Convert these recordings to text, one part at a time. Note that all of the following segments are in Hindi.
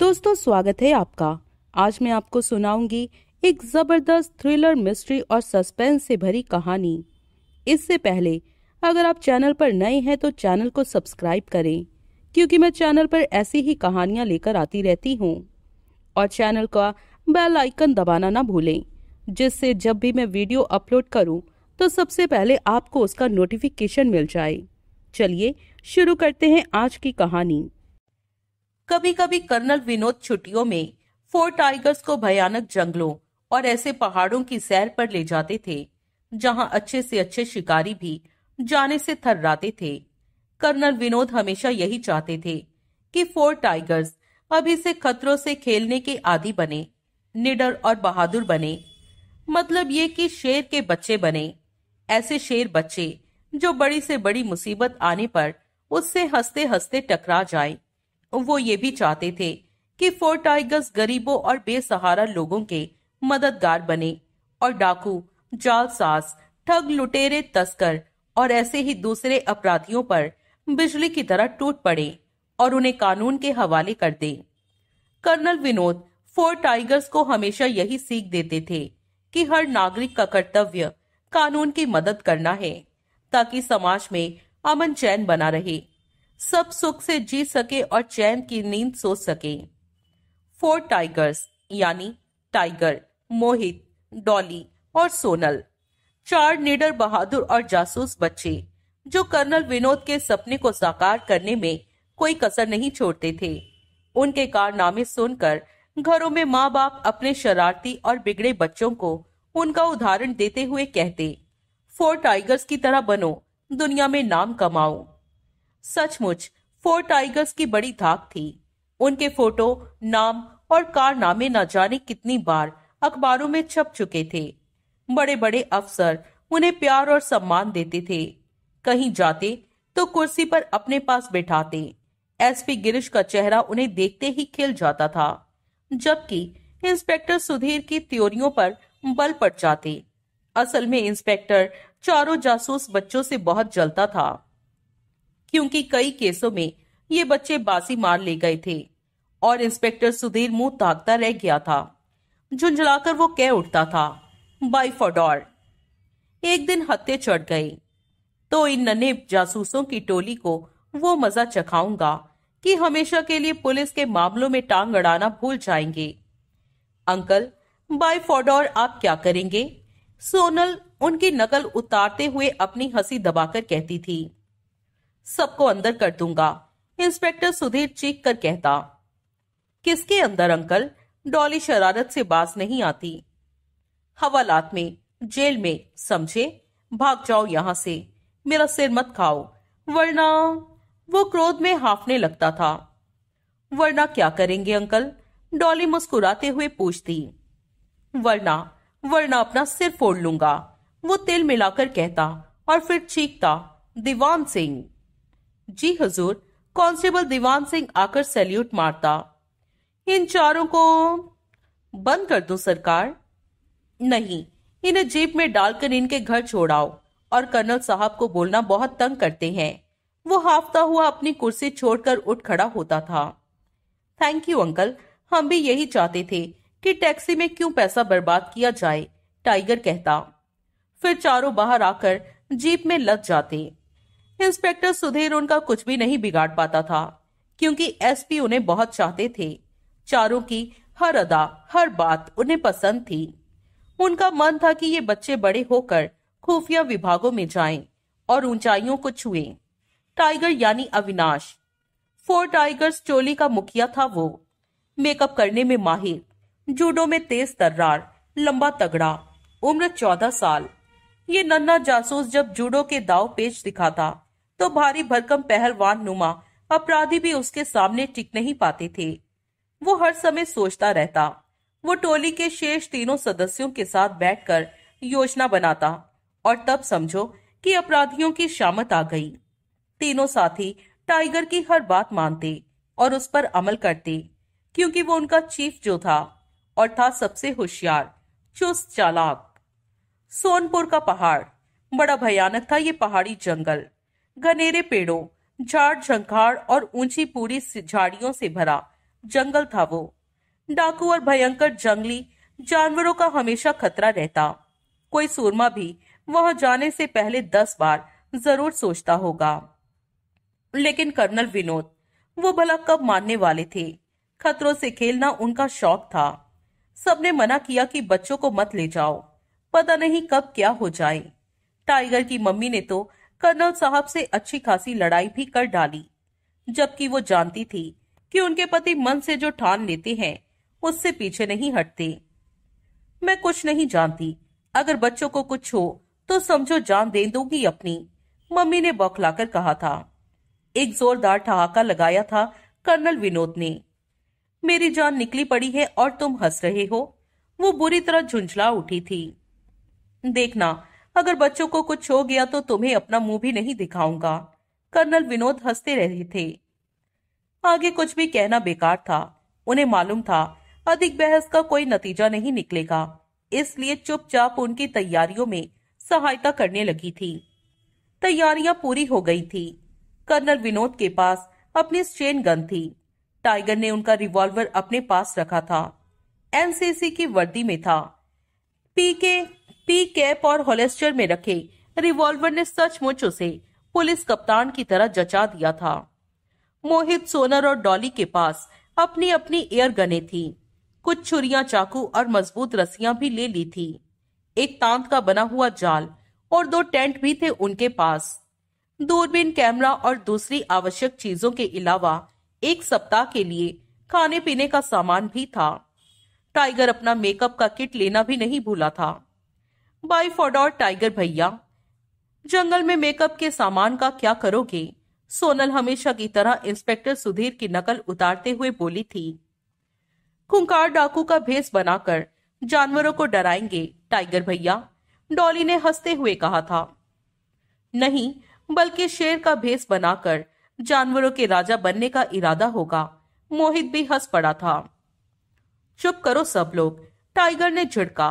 दोस्तों स्वागत है आपका आज मैं आपको सुनाऊंगी एक जबरदस्त थ्रिलर मिस्ट्री और सस्पेंस से भरी कहानी इससे पहले अगर आप चैनल पर नए हैं तो चैनल को सब्सक्राइब करें क्योंकि मैं चैनल पर ऐसी ही कहानियां लेकर आती रहती हूँ और चैनल का बेल आइकन दबाना ना भूलें जिससे जब भी मैं वीडियो अपलोड करूँ तो सबसे पहले आपको उसका नोटिफिकेशन मिल जाए चलिए शुरू करते हैं आज की कहानी कभी कभी कर्नल विनोद छुट्टियों में फोर टाइगर्स को भयानक जंगलों और ऐसे पहाड़ों की सैर पर ले जाते थे जहां अच्छे से अच्छे शिकारी भी जाने से थर्राते थे कर्नल विनोद हमेशा यही चाहते थे कि फोर टाइगर्स अभी से खतरों से खेलने के आदि बने निडर और बहादुर बने मतलब ये कि शेर के बच्चे बने ऐसे शेर बच्चे जो बड़ी से बड़ी मुसीबत आने पर उससे हंसते हंसते टकरा जाए वो ये भी चाहते थे कि फोर टाइगर्स गरीबों और बेसहारा लोगों के मददगार बने और डाकू जालसाज ठग लुटेरे तस्कर और ऐसे ही दूसरे अपराधियों पर बिजली की तरह टूट पड़े और उन्हें कानून के हवाले कर दे कर्नल विनोद फोर टाइगर्स को हमेशा यही सीख देते थे कि हर नागरिक का कर्तव्य कानून की मदद करना है ताकि समाज में अमन चैन बना रहे सब सुख से जी सके और चैन की नींद सो सके फोर टाइगर्स यानी टाइगर मोहित डॉली और सोनल चार निडर बहादुर और जासूस बच्चे जो कर्नल विनोद के सपने को साकार करने में कोई कसर नहीं छोड़ते थे उनके कारनामे सुनकर घरों में माँ बाप अपने शरारती और बिगड़े बच्चों को उनका उदाहरण देते हुए कहते फोर टाइगर्स की तरह बनो दुनिया में नाम कमाओ सचमुच फोर टाइगर्स की बड़ी धाक थी उनके फोटो नाम और कारनामे न जाने कितनी बार अखबारों में छप चुके थे बड़े बड़े अफसर उन्हें प्यार और सम्मान देते थे कहीं जाते तो कुर्सी पर अपने पास बैठाते एसपी गिरीश का चेहरा उन्हें देखते ही खिल जाता था जबकि इंस्पेक्टर सुधीर की त्योरियों पर बल पड़ जाते असल में इंस्पेक्टर चारों जासूस बच्चों से बहुत जलता था क्योंकि कई केसों में ये बच्चे बासी मार ले गए थे और इंस्पेक्टर सुधीर मुंह ताकता रह गया था झुंझलाकर वो कह उठता था बाई फॉर एक दिन हत्या चढ़ गई तो इन नन्हे जासूसों की टोली को वो मजा चखाऊंगा कि हमेशा के लिए पुलिस के मामलों में टांग अड़ाना भूल जाएंगे अंकल बाय फॉर आप क्या करेंगे सोनल उनकी नकल उतारते हुए अपनी हंसी दबाकर कहती थी सबको अंदर कर दूंगा इंस्पेक्टर सुधीर चीख कर कहता किसके अंदर अंकल डॉली शरारत से बाज नहीं आती हवालात में जेल में समझे भाग जाओ यहां से मेरा सिर मत खाओ वरना वो क्रोध में हाफने लगता था वरना क्या करेंगे अंकल डॉली मुस्कुराते हुए पूछती वरना वरना अपना सिर फोड़ लूंगा वो तिल मिलाकर कहता और फिर चीखता दीवान सिंह जी हजूर कांस्टेबल दीवान सिंह आकर सैल्यूट मारता इन चारों को बंद कर दो सरकार नहीं इन्हें जीप में डालकर इनके घर छोड़ाओ और कर्नल साहब को बोलना बहुत तंग करते हैं वो हाफता हुआ अपनी कुर्सी छोड़कर उठ खड़ा होता था थैंक यू अंकल हम भी यही चाहते थे कि टैक्सी में क्यों पैसा बर्बाद किया जाए टाइगर कहता फिर चारों बाहर आकर जीप में लग जाते इंस्पेक्टर सुधीर उनका कुछ भी नहीं बिगाड़ पाता था क्योंकि एसपी उन्हें बहुत चाहते थे चारों की हर अदा हर बात उन्हें पसंद थी उनका मन था कि ये बच्चे बड़े होकर खुफिया विभागों में जाएं और ऊंचाइयों को छुए टाइगर यानी अविनाश फोर टाइगर्स चोली का मुखिया था वो मेकअप करने में माहिर जूडो में तेज तर्रार लंबा तगड़ा उम्र चौदह साल ये नन्ना जासूस जब जूडो के दाव पेच दिखाता तो भारी भरकम पहलवान नुमा अपराधी भी उसके सामने टिक नहीं पाते थे वो हर समय सोचता रहता वो टोली के शेष तीनों सदस्यों के साथ बैठकर योजना बनाता और तब समझो कि अपराधियों की शामत आ गई तीनों साथी टाइगर की हर बात मानते और उस पर अमल करते क्योंकि वो उनका चीफ जो था और था सबसे होशियार चुस्त चालाक सोनपुर का पहाड़ बड़ा भयानक था ये पहाड़ी जंगल घनेरे पेड़ों झाड़ झंखाड़ और ऊंची पूरी झाड़ियों से भरा जंगल था वो डाकू और भयंकर जंगली जानवरों का हमेशा खतरा रहता कोई सूरमा भी वहां जाने से पहले दस बार जरूर सोचता होगा लेकिन कर्नल विनोद वो भला कब मानने वाले थे खतरों से खेलना उनका शौक था सबने मना किया कि बच्चों को मत ले जाओ पता नहीं कब क्या हो जाए टाइगर की मम्मी ने तो कर्नल साहब से अच्छी खासी लड़ाई भी कर डाली जबकि वो जानती थी कि उनके पति मन से जो ठान लेते हैं उससे पीछे नहीं हटते मैं कुछ नहीं जानती अगर बच्चों को कुछ हो तो समझो जान दे दूंगी अपनी मम्मी ने बौखलाकर कहा था एक जोरदार ठहाका लगाया था कर्नल विनोद ने मेरी जान निकली पड़ी है और तुम हंस रहे हो वो बुरी तरह झुंझला उठी थी देखना अगर बच्चों को कुछ हो गया तो तुम्हें अपना मुंह भी नहीं दिखाऊंगा कर्नल विनोद हंसते रहे थे आगे कुछ भी कहना बेकार था उन्हें मालूम था अधिक बहस का कोई नतीजा नहीं निकलेगा इसलिए चुपचाप उनकी तैयारियों में सहायता करने लगी थी तैयारियां पूरी हो गई थी कर्नल विनोद के पास अपनी स्ट्रेन गन थी टाइगर ने उनका रिवॉल्वर अपने पास रखा था एनसीसी की वर्दी में था पीके पी कैप और होलेस्टर में रखे रिवॉल्वर ने सचमुच उसे पुलिस कप्तान की तरह जचा दिया था मोहित सोनर और डॉली के पास अपनी अपनी एयर गने थी कुछ छुरियां चाकू और मजबूत रस्सियां भी ले ली थी एक तांत का बना हुआ जाल और दो टेंट भी थे उनके पास दूरबीन कैमरा और दूसरी आवश्यक चीजों के अलावा एक सप्ताह के लिए खाने पीने का सामान भी था टाइगर अपना मेकअप का किट लेना भी नहीं भूला था बाई फोडोर टाइगर भैया जंगल में मेकअप के सामान का क्या करोगे सोनल हमेशा की तरह इंस्पेक्टर सुधीर की नकल उतारते हुए बोली थी खुंकार डाकू का भेस बनाकर जानवरों को डराएंगे टाइगर भैया डॉली ने हंसते हुए कहा था नहीं बल्कि शेर का भेस बनाकर जानवरों के राजा बनने का इरादा होगा मोहित भी हंस पड़ा था चुप करो सब लोग टाइगर ने झिड़का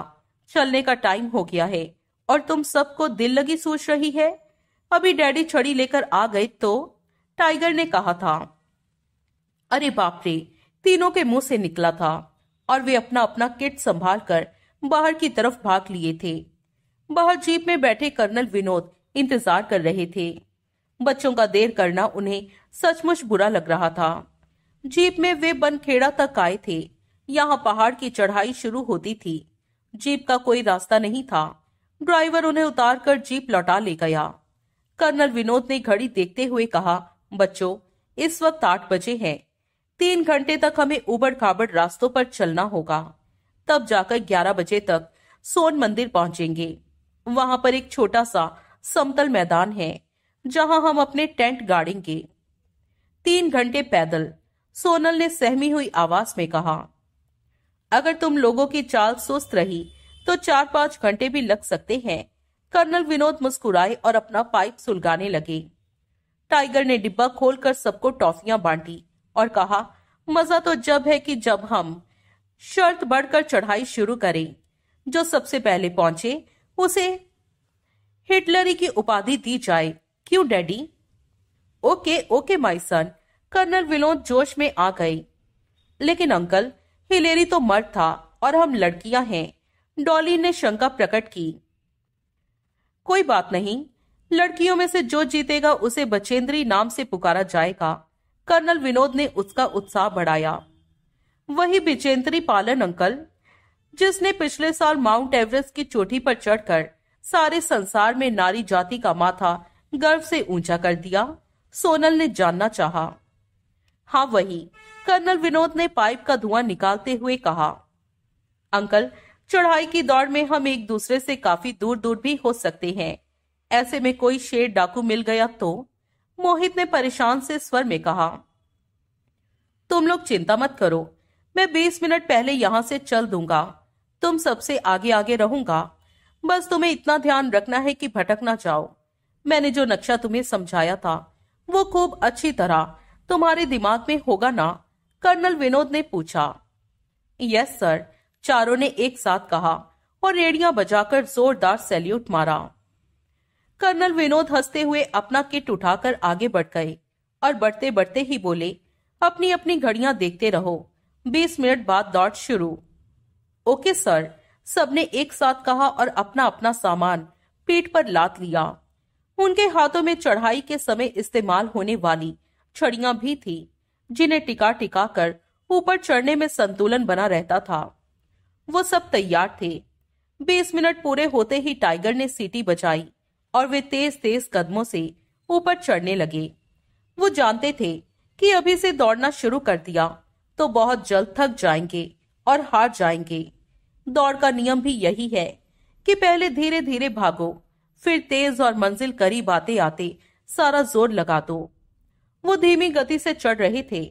चलने का टाइम हो गया है और तुम सबको दिल लगी सोच रही है अभी डैडी छड़ी लेकर आ गए तो टाइगर ने कहा था अरे बाप रे तीनों के मुंह से निकला था और वे अपना अपना किट संभाल कर बाहर की तरफ भाग लिए थे बाहर जीप में बैठे कर्नल विनोद इंतजार कर रहे थे बच्चों का देर करना उन्हें सचमुच बुरा लग रहा था जीप में वे बनखेड़ा तक आए थे यहाँ पहाड़ की चढ़ाई शुरू होती थी जीप का कोई रास्ता नहीं था ड्राइवर उन्हें उतार कर जीप लौटा ले गया कर्नल विनोद ने घड़ी देखते हुए कहा बच्चों इस वक्त आठ बजे हैं तीन घंटे तक हमें उबड़ खाबड़ रास्तों पर चलना होगा तब जाकर ग्यारह बजे तक सोन मंदिर पहुंचेंगे वहां पर एक छोटा सा समतल मैदान है जहां हम अपने टेंट गाड़ेंगे तीन घंटे पैदल सोनल ने सहमी हुई आवाज में कहा अगर तुम लोगों की चाल सुस्त रही तो चार पांच घंटे भी लग सकते हैं कर्नल विनोद मुस्कुराए और अपना पाइप सुलगाने लगे टाइगर ने डिब्बा खोलकर सबको टॉफियां बांटी और कहा मजा तो जब है कि जब हम शर्त बढ़कर चढ़ाई शुरू करें जो सबसे पहले पहुंचे उसे हिटलरी की उपाधि दी जाए क्यों daddy okay okay my son colonel Vinod जोश में आ गए लेकिन अंकल हिलेरी तो मर्द था और हम लड़कियां हैं डॉली ने शंका प्रकट की कोई बात नहीं लड़कियों में से जो जीतेगा उसे बचेंद्री नाम से पुकारा जाएगा कर्नल विनोद ने उसका उत्साह बढ़ाया वही बिचेंद्री पालन अंकल जिसने पिछले साल माउंट एवरेस्ट की चोटी पर चढ़कर सारे संसार में नारी जाति का माथा गर्व से ऊंचा कर दिया सोनल ने जानना चाहा। हाँ वही कर्नल विनोद ने पाइप का धुआं निकालते हुए कहा अंकल चढ़ाई की दौड़ में हम एक दूसरे से काफी दूर दूर भी हो सकते हैं ऐसे में कोई शेर डाकू मिल गया तो मोहित ने परेशान से स्वर में कहा तुम लोग चिंता मत करो मैं बीस मिनट पहले यहां से चल दूंगा तुम सबसे आगे आगे रहूंगा बस तुम्हें इतना ध्यान रखना है कि भटक ना जाओ मैंने जो नक्शा तुम्हें समझाया था वो खूब अच्छी तरह तुम्हारे दिमाग में होगा ना कर्नल विनोद ने पूछा यस सर चारों ने एक साथ कहा और रेडिया बजाकर जोरदार सैल्यूट मारा कर्नल विनोद हंसते हुए अपना किट उठाकर आगे बढ़ गए और बढ़ते बढ़ते ही बोले अपनी अपनी घड़ियां देखते रहो बीस मिनट बाद दौड़ शुरू ओके सर सबने एक साथ कहा और अपना अपना सामान पीठ पर लात लिया उनके हाथों में चढ़ाई के समय इस्तेमाल होने वाली छड़ियां भी थी जिन्हें टिका टिका कर ऊपर चढ़ने में संतुलन बना रहता था वो सब तैयार थे बीस मिनट पूरे होते ही टाइगर ने सीटी बजाई और वे तेज तेज कदमों से ऊपर चढ़ने लगे वो जानते थे कि अभी से दौड़ना शुरू कर दिया तो बहुत जल्द थक जाएंगे और हार जाएंगे दौड़ का नियम भी यही है कि पहले धीरे धीरे भागो फिर तेज और मंजिल करीब आते आते सारा जोर लगा दो वो धीमी गति से चढ़ रहे थे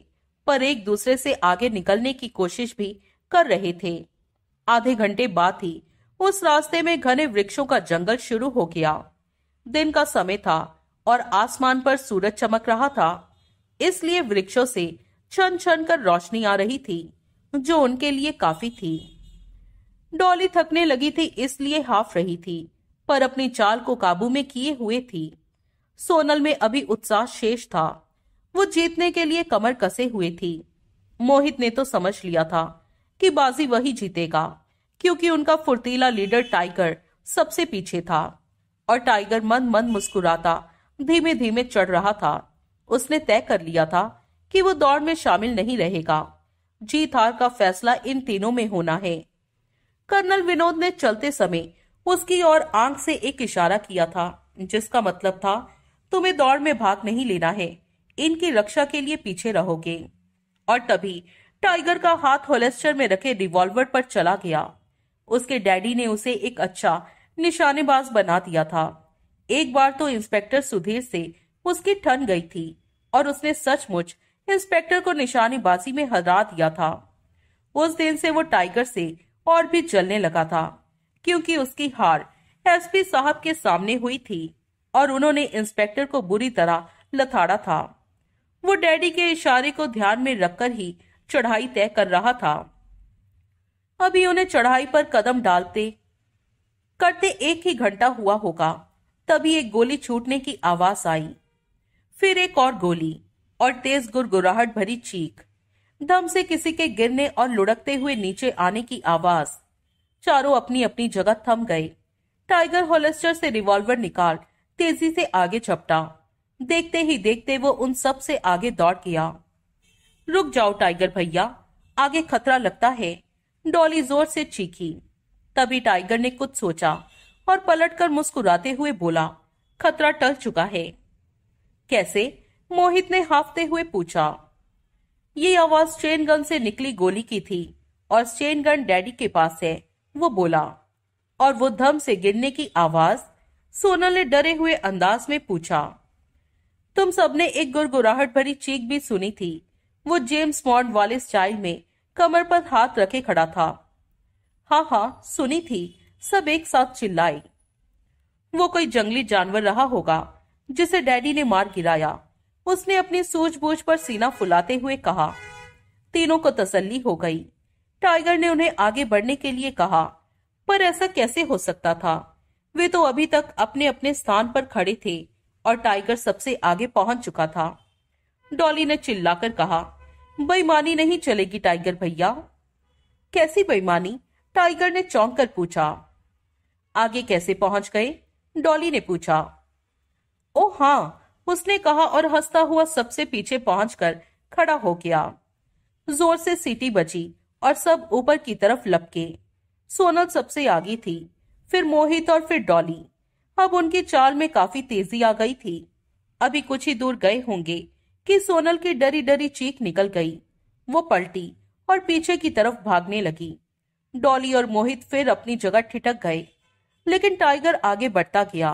पर एक दूसरे से आगे निकलने की कोशिश भी कर रहे थे आधे घंटे बाद ही उस रास्ते में घने वृक्षों का जंगल शुरू हो गया दिन का समय था और आसमान पर सूरज चमक रहा था इसलिए वृक्षों से छन छन कर रोशनी आ रही थी जो उनके लिए काफी थी डॉली थकने लगी थी इसलिए हाफ रही थी पर अपनी चाल को काबू में किए हुए थी सोनल में अभी उत्साह शेष था वो जीतने के लिए कमर कसे हुए थी मोहित ने तो समझ लिया था कि बाजी वही जीतेगा क्योंकि उनका फुर्तीला लीडर टाइगर सबसे पीछे था और टाइगर मन मन मुस्कुराता धीमे धीमे चढ़ रहा था उसने तय कर लिया था कि वो दौड़ में शामिल नहीं रहेगा जीत हार का फैसला इन तीनों में होना है कर्नल विनोद ने चलते समय उसकी और आंख से एक इशारा किया था जिसका मतलब था तुम्हें दौड़ में भाग नहीं लेना है इनकी रक्षा के लिए पीछे रहोगे और तभी टाइगर का हाथ होलेस्टर में रखे रिवॉल्वर पर चला गया उसके डैडी ने उसे एक अच्छा निशानेबाज बना दिया था एक बार तो इंस्पेक्टर सुधीर से उसकी ठन गई थी और उसने सचमुच इंस्पेक्टर को निशानेबाजी में हरा दिया था उस दिन से वो टाइगर से और भी जलने लगा था क्योंकि उसकी हार एसपी साहब के सामने हुई थी और उन्होंने इंस्पेक्टर को बुरी तरह लथाड़ा था वो डैडी के इशारे को ध्यान में रखकर ही चढ़ाई तय कर रहा था अभी उन्हें चढ़ाई पर कदम डालते करते एक ही घंटा हुआ होगा तभी एक गोली छूटने की आवाज आई फिर एक और गोली और तेज गुरगुराहट भरी चीख दम से किसी के गिरने और लुढ़कते हुए नीचे आने की आवाज चारों अपनी अपनी जगह थम गए टाइगर होलेस्टर से रिवॉल्वर निकाल तेजी से आगे झपटा देखते ही देखते वो उन सब से आगे दौड़ गया रुक जाओ टाइगर भैया आगे खतरा लगता है डॉली जोर से चीखी तभी टाइगर ने कुछ सोचा और पलटकर मुस्कुराते हुए बोला खतरा टल चुका है कैसे मोहित ने हाफते हुए पूछा ये आवाज चेन गन से निकली गोली की थी और चेन गन डैडी के पास है वो बोला और वो धम से गिरने की आवाज सोनल ने डरे हुए अंदाज में पूछा तुम सबने एक गुरगुराहट भरी चीख भी सुनी थी वो जेम्स मॉन्ड वाले स्टाइल में कमर पर हाथ रखे खड़ा था हाँ हाँ सुनी थी सब एक साथ चिल्लाए वो कोई जंगली जानवर रहा होगा जिसे डैडी ने मार गिराया उसने अपनी सूझबूझ पर सीना फुलाते हुए कहा तीनों को तसल्ली हो गई टाइगर ने उन्हें आगे बढ़ने के लिए कहा पर ऐसा कैसे हो सकता था वे तो अभी तक अपने अपने स्थान पर खड़े थे और टाइगर सबसे आगे पहुंच चुका था डॉली ने चिल्लाकर कहा बेईमानी नहीं चलेगी टाइगर भैया कैसी बेईमानी टाइगर ने चौंक कर पूछा आगे कैसे पहुंच गए डॉली ने पूछा ओ हाँ उसने कहा और हंसता हुआ सबसे पीछे पहुंचकर खड़ा हो गया जोर से सीटी बची और सब ऊपर की तरफ लपके सोनल सबसे आगे थी फिर मोहित और फिर डॉली अब उनकी चाल में काफी तेजी आ गई थी अभी कुछ ही दूर गए होंगे कि सोनल की डरी डरी चीख निकल गई वो पलटी और पीछे की तरफ भागने लगी डॉली और मोहित फिर अपनी जगह ठिटक गए लेकिन टाइगर आगे बढ़ता गया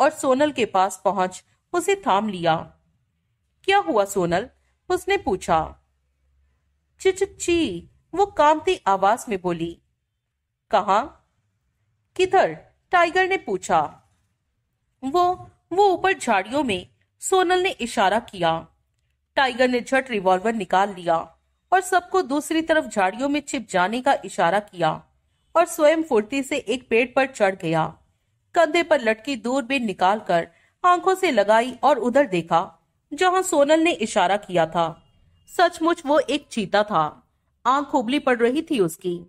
और सोनल के पास पहुंच उसे थाम लिया क्या हुआ सोनल उसने पूछा चिची वो कामती आवाज में बोली कहा किधर टाइगर ने पूछा वो वो ऊपर झाड़ियों में सोनल ने इशारा किया टाइगर ने झट रिवॉल्वर निकाल लिया और सबको दूसरी तरफ झाड़ियों में छिप जाने का इशारा किया और स्वयं फुर्ती से एक पेड़ पर चढ़ गया कंधे पर लटकी दूरबीन निकाल कर आंखों से लगाई और उधर देखा जहां सोनल ने इशारा किया था सचमुच वो एक चीता था आंख उबली पड़ रही थी उसकी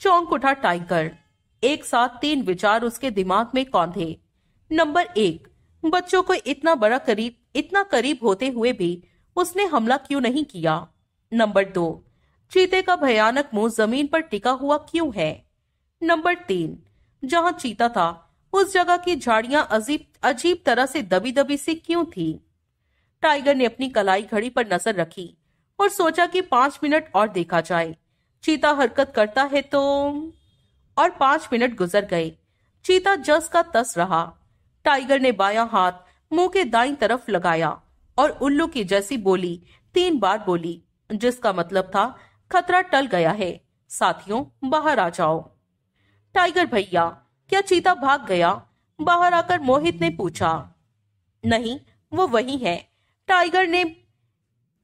चौंक उठा टाइगर एक साथ तीन विचार उसके दिमाग में कौंधे नंबर एक बच्चों को इतना बड़ा करीब इतना करीब होते हुए भी उसने हमला क्यों नहीं किया नंबर दो चीते का भयानक मुंह जमीन पर टिका हुआ क्यों है नंबर तीन जहां चीता था उस जगह की झाड़ियां अजीब अजीब तरह से दबी दबी सी क्यों थी टाइगर ने अपनी कलाई घड़ी पर नजर रखी और सोचा कि पांच मिनट और देखा जाए चीता हरकत करता है तो और पांच मिनट गुजर गए चीता जस का तस रहा टाइगर ने बाया हाथ मुंह के दाई तरफ लगाया और उल्लू की जैसी बोली तीन बार बोली जिसका मतलब था खतरा टल गया है साथियों बाहर आ जाओ टाइगर भैया क्या चीता भाग गया बाहर आकर मोहित ने पूछा नहीं वो वही है टाइगर ने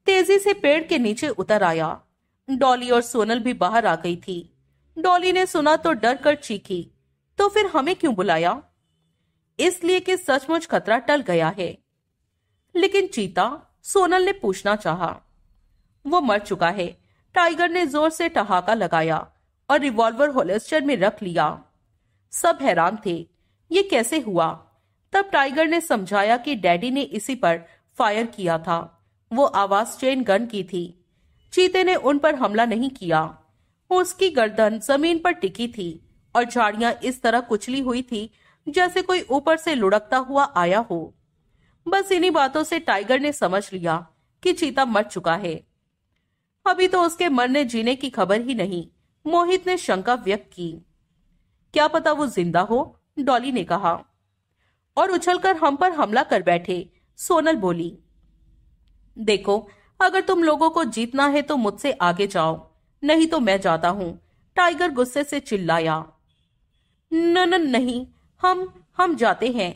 तेजी से पेड़ के नीचे उतर आया डॉली और सोनल भी बाहर आ गई थी डॉली ने सुना तो डर कर चीखी तो फिर हमें क्यों बुलाया इसलिए कि सचमुच खतरा टल गया है लेकिन चीता सोनल ने पूछना चाहा। वो मर चुका है टाइगर ने जोर से ठहाका लगाया और रिवॉल्वर होलेस्टर में रख लिया सब हैरान थे ये कैसे हुआ तब टाइगर ने समझाया कि डैडी ने इसी पर फायर किया था वो आवाज चेन गन की थी चीते ने उन पर हमला नहीं किया उसकी गर्दन जमीन पर टिकी थी और झाड़ियां इस तरह कुचली हुई थी जैसे कोई ऊपर से लुढ़कता हुआ आया हो बस इन्हीं बातों से टाइगर ने समझ लिया कि चीता मर चुका है अभी तो उसके मरने जीने की खबर ही नहीं मोहित ने शंका व्यक्त की क्या पता वो जिंदा हो डॉली ने कहा और उछलकर हम पर हमला कर बैठे सोनल बोली देखो अगर तुम लोगों को जीतना है तो मुझसे आगे जाओ नहीं तो मैं जाता हूं टाइगर गुस्से से चिल्लाया न नहीं हम हम जाते हैं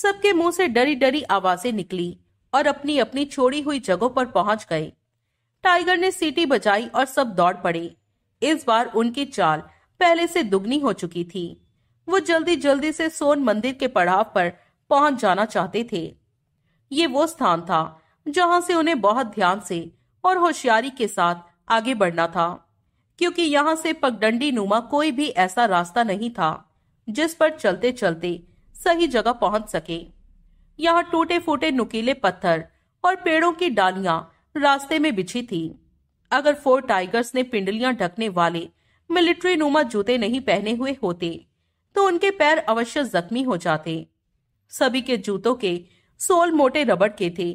सबके मुंह से डरी डरी आवाजें निकली और अपनी अपनी छोड़ी हुई जगहों पर पहुंच गए टाइगर ने सीटी बजाई और सब दौड़ पड़े इस बार उनकी चाल पहले से दुगनी हो चुकी थी वो जल्दी जल्दी से सोन मंदिर के पड़ाव पर पहुंच जाना चाहते थे ये वो स्थान था जहां से उन्हें बहुत ध्यान से और होशियारी के साथ आगे बढ़ना था क्योंकि यहाँ से पगडंडी नुमा कोई भी ऐसा रास्ता नहीं था जिस पर चलते चलते सही जगह पहुंच सके यहाँ टूटे फूटे नुकीले पत्थर और पेड़ों की डालियां रास्ते में बिछी थी अगर फोर टाइगर्स ने पिंडलियां ढकने वाले मिलिट्री नुमा जूते नहीं पहने हुए होते तो उनके पैर अवश्य जख्मी हो जाते सभी के जूतों के सोल मोटे रबड़ के थे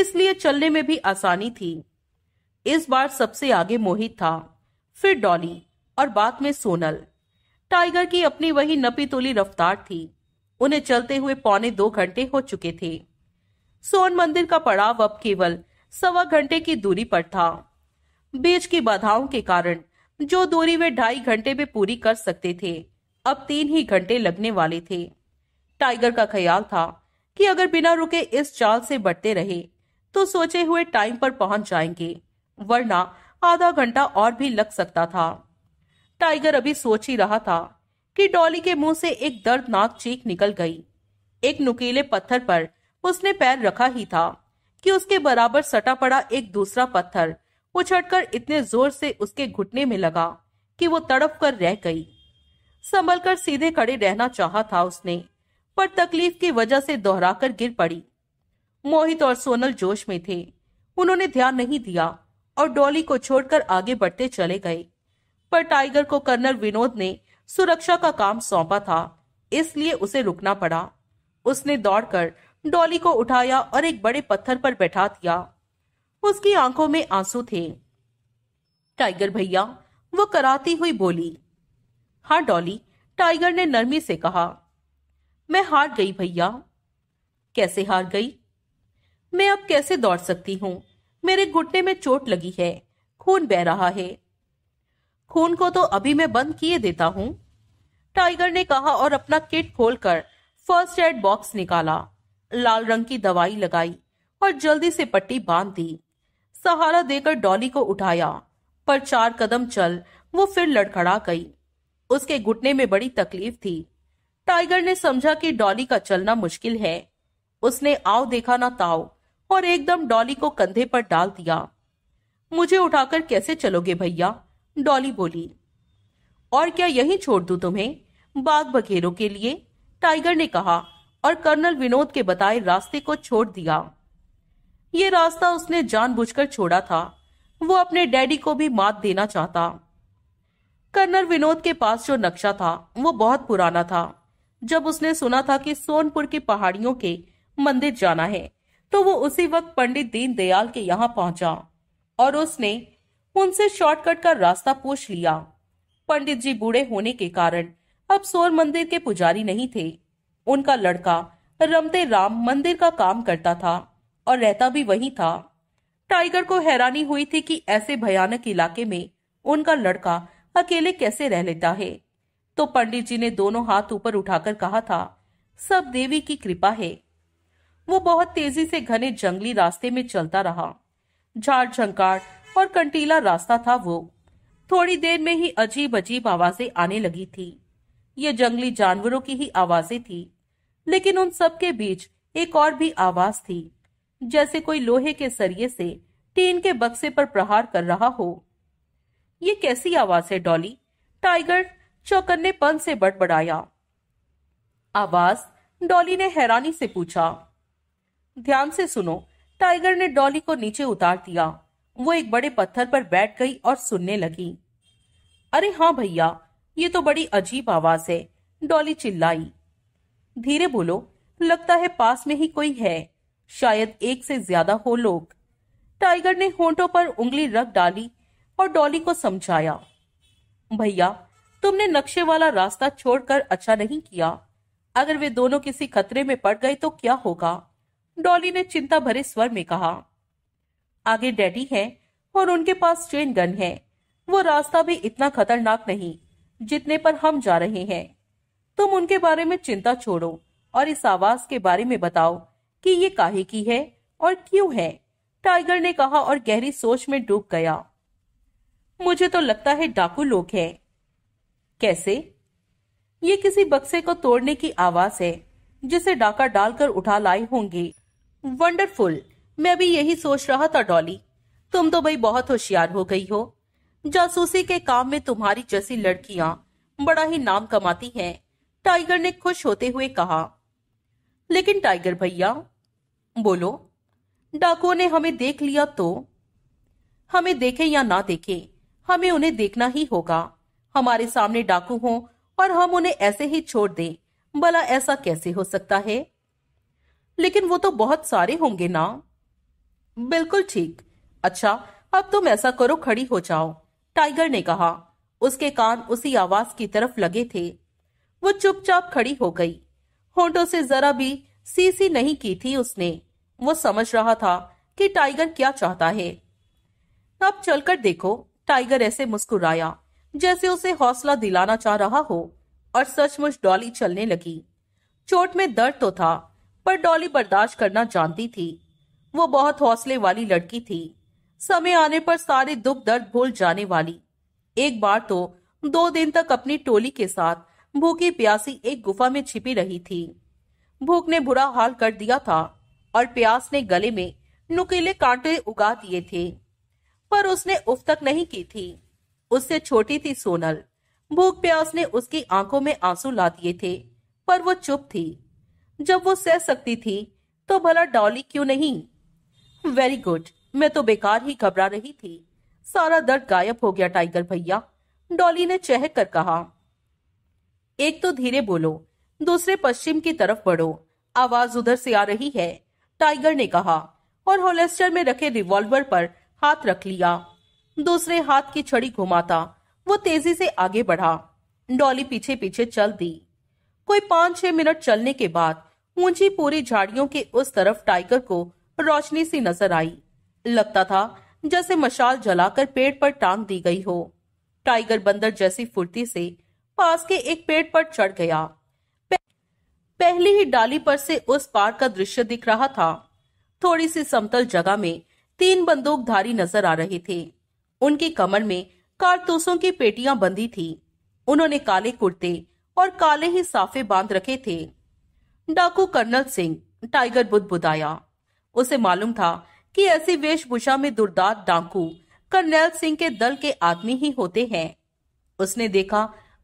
इसलिए चलने में भी आसानी थी इस बार सबसे आगे मोहित था फिर डॉली और बाद में सोनल टाइगर की अपनी वही नपी तुली रफ्तार थी उन्हें चलते हुए पौने दो घंटे हो चुके थे सोन मंदिर का पड़ाव अब केवल सवा घंटे की दूरी पर था बीच की बाधाओं के कारण जो दूरी वे ढाई घंटे में पूरी कर सकते थे अब तीन ही घंटे लगने वाले थे टाइगर का ख्याल था कि अगर बिना रुके इस चाल से बढ़ते रहे तो सोचे हुए टाइम पर पहुंच जाएंगे वरना आधा घंटा और भी लग सकता था टाइगर अभी सोच ही रहा था कि डॉली के मुंह से एक दर्दनाक चीख निकल गई एक नुकीले पत्थर पर उसने पैर रखा ही था कि उसके बराबर सटा पड़ा एक दूसरा पत्थर उछटकर इतने जोर से उसके घुटने में लगा कि वो तड़प कर रह गई संभल कर सीधे खड़े रहना चाहा था उसने पर तकलीफ की वजह से दोहराकर गिर पड़ी मोहित और सोनल जोश में थे उन्होंने ध्यान नहीं दिया और डॉली को छोड़कर आगे बढ़ते चले गए पर टाइगर को कर्नल विनोद ने सुरक्षा का काम सौंपा था इसलिए उसे रुकना पड़ा उसने दौड़कर डॉली को उठाया और एक बड़े पत्थर पर बैठा दिया उसकी आंखों में आंसू थे टाइगर भैया वो कराती हुई बोली हाँ डॉली टाइगर ने नरमी से कहा मैं हार गई भैया कैसे हार गई मैं अब कैसे दौड़ सकती हूँ मेरे घुटने में चोट लगी है खून बह रहा है खून को तो अभी मैं बंद किए देता हूं टाइगर ने कहा और अपना किट खोलकर फर्स्ट एड बॉक्स निकाला लाल रंग की दवाई लगाई और जल्दी से पट्टी बांध दी सहारा देकर डॉली को उठाया पर चार कदम चल वो फिर लड़खड़ा गई उसके घुटने में बड़ी तकलीफ थी टाइगर ने समझा कि डॉली का चलना मुश्किल है उसने आओ देखा ना ताओ और एकदम डॉली को कंधे पर डाल दिया मुझे उठाकर कैसे चलोगे भैया डॉली बोली और क्या यही छोड़ दू तुम्हें बाग बघेरों के लिए टाइगर ने कहा और कर्नल विनोद के बताए रास्ते को छोड़ दिया ये रास्ता उसने जानबूझकर छोड़ा था वो अपने डैडी को भी मात देना चाहता कर्नल विनोद के पास जो नक्शा था वो बहुत पुराना था जब उसने सुना था कि सोनपुर की पहाड़ियों के मंदिर जाना है तो वो उसी वक्त पंडित दीनदयाल के यहाँ पहुंचा और उसने उनसे शॉर्टकट का रास्ता पूछ लिया पंडित जी बूढ़े होने के कारण अब सोर मंदिर के पुजारी नहीं थे उनका लड़का रमते राम मंदिर का काम करता था और रहता भी वही था टाइगर को हैरानी हुई थी कि ऐसे भयानक इलाके में उनका लड़का अकेले कैसे रह लेता है तो पंडित जी ने दोनों हाथ ऊपर उठाकर कहा था सब देवी की कृपा है वो बहुत तेजी से घने जंगली रास्ते में चलता रहा झाड़ झंकार और कंटीला रास्ता था वो थोड़ी देर में ही अजीब अजीब आवाजें आने लगी थी ये जंगली जानवरों की ही आवाजें थी लेकिन उन सब के बीच एक और भी आवाज थी जैसे कोई लोहे के सरिये से टीन के बक्से पर प्रहार कर रहा हो ये कैसी आवाज है डॉली टाइगर ने पन से बड़बड़ाया आवाज डॉली ने हैरानी से पूछा ध्यान से सुनो टाइगर ने डॉली को नीचे उतार दिया वो एक बड़े पत्थर पर बैठ गई और सुनने लगी अरे हाँ भैया ये तो बड़ी अजीब आवाज है डॉली चिल्लाई धीरे बोलो लगता है पास में ही कोई है शायद एक से ज्यादा हो लोग टाइगर ने होंठों पर उंगली रख डाली और डॉली को समझाया भैया तुमने नक्शे वाला रास्ता छोड़कर अच्छा नहीं किया अगर वे दोनों किसी खतरे में पड़ गए तो क्या होगा डॉली ने चिंता भरे स्वर में कहा आगे डैडी है और उनके पास चेन गन है वो रास्ता भी इतना खतरनाक नहीं जितने पर हम जा रहे हैं तुम उनके बारे में चिंता छोड़ो और इस आवाज के बारे में बताओ कि ये काहे की है और क्यों है टाइगर ने कहा और गहरी सोच में डूब गया मुझे तो लगता है डाकू लोग हैं कैसे ये किसी बक्से को तोड़ने की आवाज है जिसे डाका डालकर उठा लाए होंगे वंडरफुल मैं भी यही सोच रहा था डॉली तुम तो भाई बहुत होशियार हो गई हो जासूसी के काम में तुम्हारी जैसी लड़कियां बड़ा ही नाम कमाती हैं टाइगर ने खुश होते हुए कहा लेकिन टाइगर भैया बोलो डाकुओं ने हमें देख लिया तो हमें देखे या ना देखे हमें उन्हें देखना ही होगा हमारे सामने डाकू हो और हम उन्हें ऐसे ही छोड़ दें भला ऐसा कैसे हो सकता है लेकिन वो तो बहुत सारे होंगे ना बिल्कुल ठीक अच्छा अब तुम ऐसा करो खड़ी हो जाओ टाइगर ने कहा उसके कान उसी आवाज की तरफ लगे थे वो चुपचाप खड़ी हो गई होंठों से जरा भी सीसी नहीं की थी उसने वो समझ रहा था कि टाइगर क्या चाहता है अब चलकर देखो टाइगर ऐसे मुस्कुराया जैसे उसे हौसला दिलाना चाह रहा हो और सचमुच डॉली चलने लगी चोट में दर्द तो था पर डॉली बर्दाश्त करना जानती थी वो बहुत हौसले वाली लड़की थी समय आने पर सारे दुख दर्द भूल जाने वाली एक बार तो दो दिन तक अपनी टोली के साथ भूखी प्यासी एक गुफा में छिपी रही थी भूख ने बुरा हाल कर दिया था और प्यास ने गले में नुकीले कांटे उगा दिए थे पर उसने उफ तक नहीं की थी उससे छोटी थी सोनल भूख प्यास ने उसकी आंखों में आंसू ला दिए थे पर वो चुप थी जब वो सह सकती थी तो भला डॉली क्यों नहीं वेरी गुड मैं तो बेकार ही घबरा रही थी सारा दर्द गायब हो गया टाइगर भैया डॉली ने चहक कर कहा एक तो धीरे बोलो दूसरे पश्चिम की तरफ बढ़ो आवाज उधर से आ रही है टाइगर ने कहा और होलेस्टर में रखे रिवॉल्वर पर हाथ रख लिया दूसरे हाथ की छड़ी घुमाता वो तेजी से आगे बढ़ा डॉली पीछे पीछे चल दी कोई पांच छह मिनट चलने के बाद ऊंची पूरी झाड़ियों के उस तरफ टाइगर को रोशनी सी नजर आई लगता था जैसे मशाल जलाकर पेड़ पर टांग दी गई हो टाइगर बंदर जैसी फुर्ती से पास के एक पेड़ पर चढ़ गया पहली ही डाली पर से उस पार का दृश्य दिख रहा था थोड़ी सी समतल जगह में तीन बंदूकधारी नजर आ रहे थे उनकी कमर में कारतूसों की पेटियां बंधी थी उन्होंने काले कुर्ते और काले ही साफे बांध रखे थे डाकू कर्नल सिंह टाइगर बुद्ध बुदाया उसे मालूम था कि ऐसी वेशभूषा में दुर्दात डाकू कर्नैल सिंह के दल के आदमी ही होते हैं उसने देखा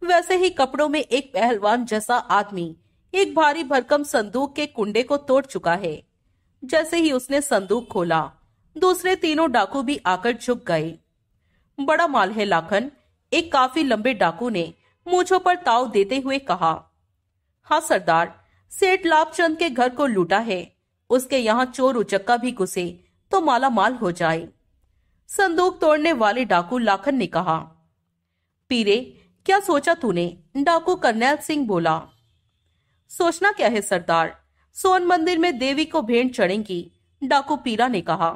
वैसे ही कपड़ों में एक पहलवान जैसा आदमी एक भारी भरकम संदूक के कुंडे को तोड़ चुका है जैसे ही उसने संदूक खोला दूसरे तीनों डाकू भी आकर झुक गए बड़ा माल है लाखन एक काफी लंबे डाकू ने मूछों पर ताव देते हुए कहा हाँ सरदार सेठ लाभचंद के घर को लूटा है उसके यहाँ चोर उचक्का भी घुसे तो माला माल हो जाए संदूक तोड़ने वाले डाकू लाखन ने कहा पीरे क्या सोचा तूने डाकू करनैल सिंह बोला सोचना क्या है सरदार सोन मंदिर में देवी को भेंट चढ़ेंगी डाकू पीरा ने कहा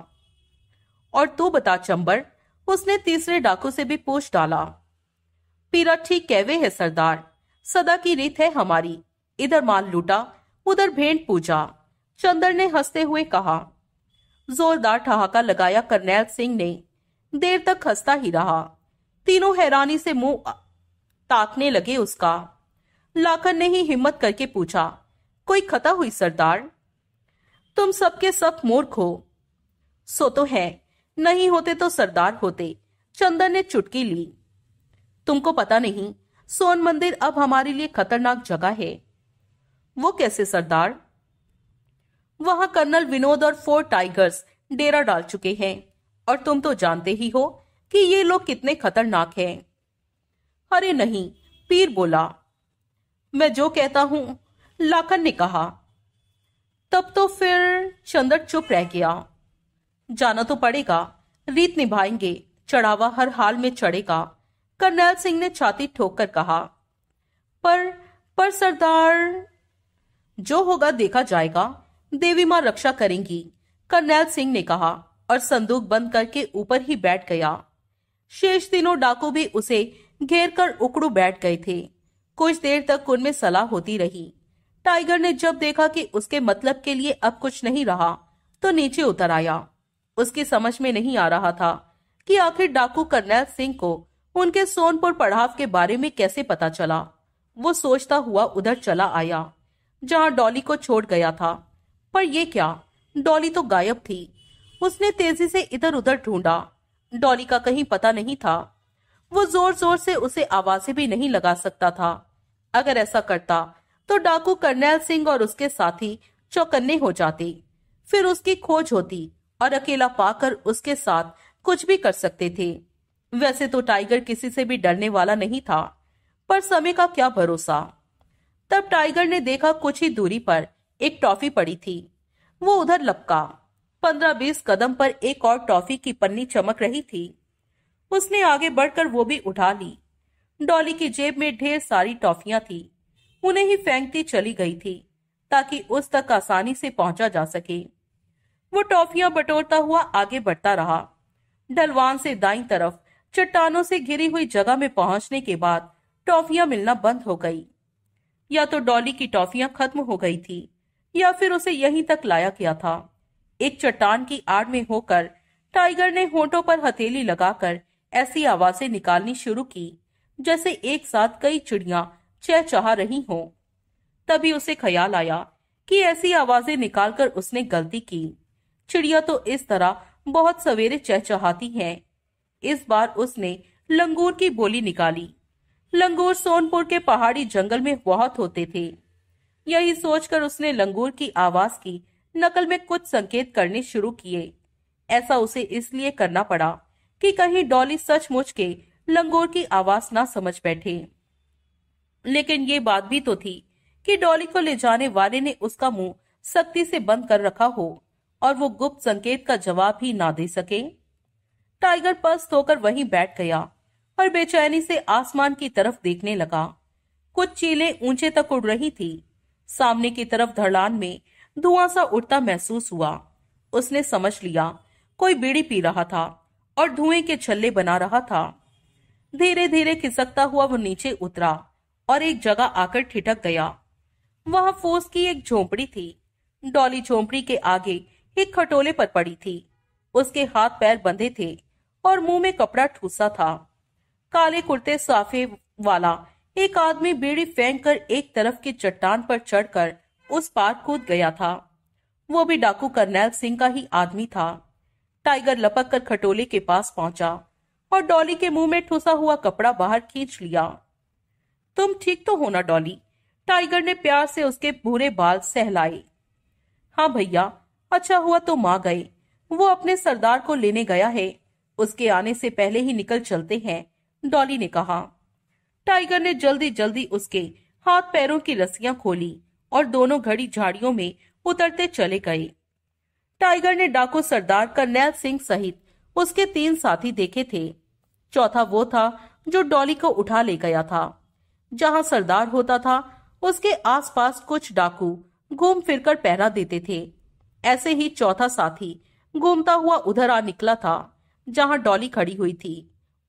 और तू बता चंबर उसने तीसरे डाकू से भी पूछ डाला पीरा ठीक कहवे है सरदार सदा की रीत है हमारी इधर माल लूटा उधर भेंट पूजा चंदर ने हंसते हुए कहा जोरदार ठहाका लगाया करनैल सिंह ने देर तक हंसता ही रहा तीनों हैरानी से मुंह ताकने लगे उसका लाकर ने ही हिम्मत करके पूछा कोई खता हुई सरदार तुम सबके सब मूर्ख हो सो तो है नहीं होते तो सरदार होते चंदन ने चुटकी ली तुमको पता नहीं सोन मंदिर अब हमारे लिए खतरनाक जगह है वो कैसे सरदार वहां कर्नल विनोद और फोर टाइगर्स डेरा डाल चुके हैं और तुम तो जानते ही हो कि ये लोग कितने खतरनाक हैं अरे नहीं पीर बोला मैं जो कहता हूं लाखन ने कहा तब तो फिर चंदर चुप रह गया जाना तो पड़ेगा रीत निभाएंगे चढ़ावा हर हाल में चढ़ेगा कर्नल सिंह ने छाती ठोक कर कहा पर पर सरदार जो होगा देखा जाएगा देवी माँ रक्षा करेंगी करनैल सिंह ने कहा और संदूक बंद करके ऊपर ही बैठ गया शेष दिनों डाकू भी उसे घेर कर उकड़ू बैठ गए थे कुछ देर तक उनमें सलाह होती रही टाइगर ने जब देखा कि उसके मतलब के लिए अब कुछ नहीं रहा तो नीचे उतर आया उसकी समझ में नहीं आ रहा था कि आखिर डाकू करनैल सिंह को उनके सोनपुर पड़ाव के बारे में कैसे पता चला वो सोचता हुआ उधर चला आया जहां डॉली को छोड़ गया था पर यह क्या डॉली तो गायब थी उसने तेजी से इधर उधर ढूंढा डॉली का कहीं पता नहीं था वो जोर जोर से उसे आवाजें भी नहीं लगा सकता था अगर ऐसा करता तो डाकू करनैल सिंह और उसके साथी चौकन्ने हो जाते फिर उसकी खोज होती और अकेला पाकर उसके साथ कुछ भी कर सकते थे वैसे तो टाइगर किसी से भी डरने वाला नहीं था पर समय का क्या भरोसा तब टाइगर ने देखा कुछ ही दूरी पर एक टॉफी पड़ी थी वो उधर लपका पंद्रह बीस कदम पर एक और टॉफी की पन्नी चमक रही थी उसने आगे बढ़कर वो भी उठा ली डॉली की जेब में ढेर सारी टॉफियां थी उन्हें ही फेंकती चली गई थी ताकि उस तक आसानी से पहुंचा जा सके वो टॉफियां बटोरता हुआ आगे बढ़ता रहा डलवान से दाई तरफ चट्टानों से घिरी हुई जगह में पहुंचने के बाद टॉफियां मिलना बंद हो गई या तो डॉली की टॉफियां खत्म हो गई थी या फिर उसे यहीं तक लाया गया था एक चट्टान की आड़ में होकर टाइगर ने होठों पर हथेली लगाकर ऐसी आवाजें निकालनी शुरू की जैसे एक साथ कई चिड़िया चहचहा रही हों। तभी उसे ख्याल आया कि ऐसी आवाजें निकालकर उसने गलती की चिड़िया तो इस तरह बहुत सवेरे चहचहाती हैं। इस बार उसने लंगूर की बोली निकाली लंगूर सोनपुर के पहाड़ी जंगल में बहुत होते थे यही सोचकर उसने लंगूर की आवाज की नकल में कुछ संकेत करने शुरू किए ऐसा उसे इसलिए करना पड़ा कि कहीं डॉली सचमुच के लंगूर की आवाज ना समझ बैठे लेकिन ये बात भी तो थी कि डॉली को ले जाने वाले ने उसका मुंह सख्ती से बंद कर रखा हो और वो गुप्त संकेत का जवाब ही ना दे सके टाइगर पर्स होकर वहीं बैठ गया और बेचैनी से आसमान की तरफ देखने लगा कुछ चीले ऊंचे तक उड़ रही थी सामने की तरफ धड़ान में धुआं सा उठता महसूस हुआ उसने समझ लिया कोई बीड़ी पी रहा था और धुएं के छल्ले बना रहा था धीरे धीरे खिसकता हुआ वो नीचे उतरा और एक जगह आकर ठिठक गया वहां फोस की एक झोपड़ी थी डॉली झोपड़ी के आगे एक खटोले पर पड़ी थी उसके हाथ पैर बंधे थे और मुंह में कपड़ा ठूसा था काले कुर्ते साफे वाला एक आदमी बेड़ी फेंक कर एक तरफ की चट्टान पर चढ़कर उस पार कूद गया था वो भी डाकू करनैल सिंह का ही आदमी था टाइगर लपक कर खटोले के पास पहुंचा और डॉली के मुंह में ठुसा हुआ कपड़ा बाहर खींच लिया तुम ठीक तो होना डॉली टाइगर ने प्यार से उसके भूरे बाल सहलाए हाँ भैया अच्छा हुआ तो माँ गए वो अपने सरदार को लेने गया है उसके आने से पहले ही निकल चलते हैं डॉली ने कहा टाइगर ने जल्दी जल्दी उसके हाथ पैरों की रस्सियां खोली और दोनों घड़ी झाड़ियों में उतरते चले गए टाइगर ने डाकू सरदार करनैल सिंह सहित उसके तीन साथी देखे थे चौथा वो था जो डॉली को उठा ले गया था जहां सरदार होता था उसके आसपास कुछ डाकू घूम फिरकर पहरा देते थे ऐसे ही चौथा साथी घूमता हुआ उधर आ निकला था जहां डॉली खड़ी हुई थी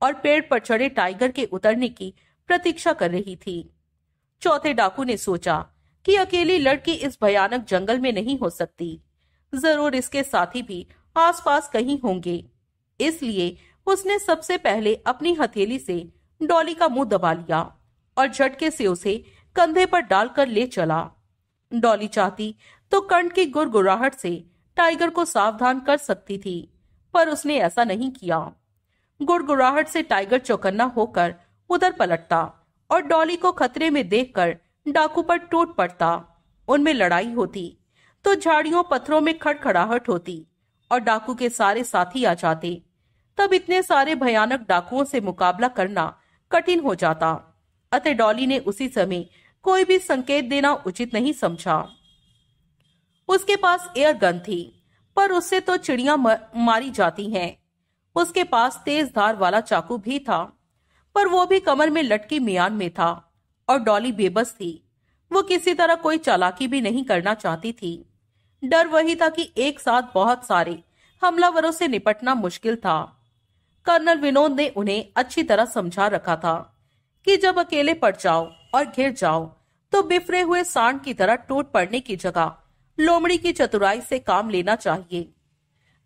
और पेड़ पर चढ़े टाइगर के उतरने की प्रतीक्षा कर रही थी चौथे डाकू ने सोचा कि अकेली लड़की इस भयानक जंगल में नहीं हो सकती जरूर इसके साथी भी आसपास कहीं होंगे इसलिए उसने सबसे पहले अपनी हथेली से डॉली का मुंह दबा लिया और झटके से उसे कंधे पर डालकर ले चला डॉली चाहती तो कंठ की गुरगुराहट से टाइगर को सावधान कर सकती थी पर उसने ऐसा नहीं किया गुड़गुराहट से टाइगर चौकन्ना होकर उधर पलटता और डॉली को खतरे में देखकर डाकू पर टूट पड़ता उनमें लड़ाई होती तो झाड़ियों पत्थरों में खड़खड़ाहट होती और डाकू के सारे साथी आ जाते तब इतने सारे भयानक डाकुओं से मुकाबला करना कठिन हो जाता अतः डॉली ने उसी समय कोई भी संकेत देना उचित नहीं समझा उसके पास एयर गन थी पर उससे तो चिड़िया मारी जाती हैं उसके पास तेज धार वाला चाकू भी था पर वो भी कमर में लटके मियान में था और डॉली बेबस थी वो किसी तरह कोई चालाकी भी नहीं करना चाहती थी डर वही था कि एक साथ बहुत सारे हमलावरों से निपटना मुश्किल था कर्नल विनोद ने उन्हें अच्छी तरह समझा रखा था कि जब अकेले पड़ जाओ और घिर जाओ तो बिफरे हुए सांड की तरह टूट पड़ने की जगह लोमड़ी की चतुराई से काम लेना चाहिए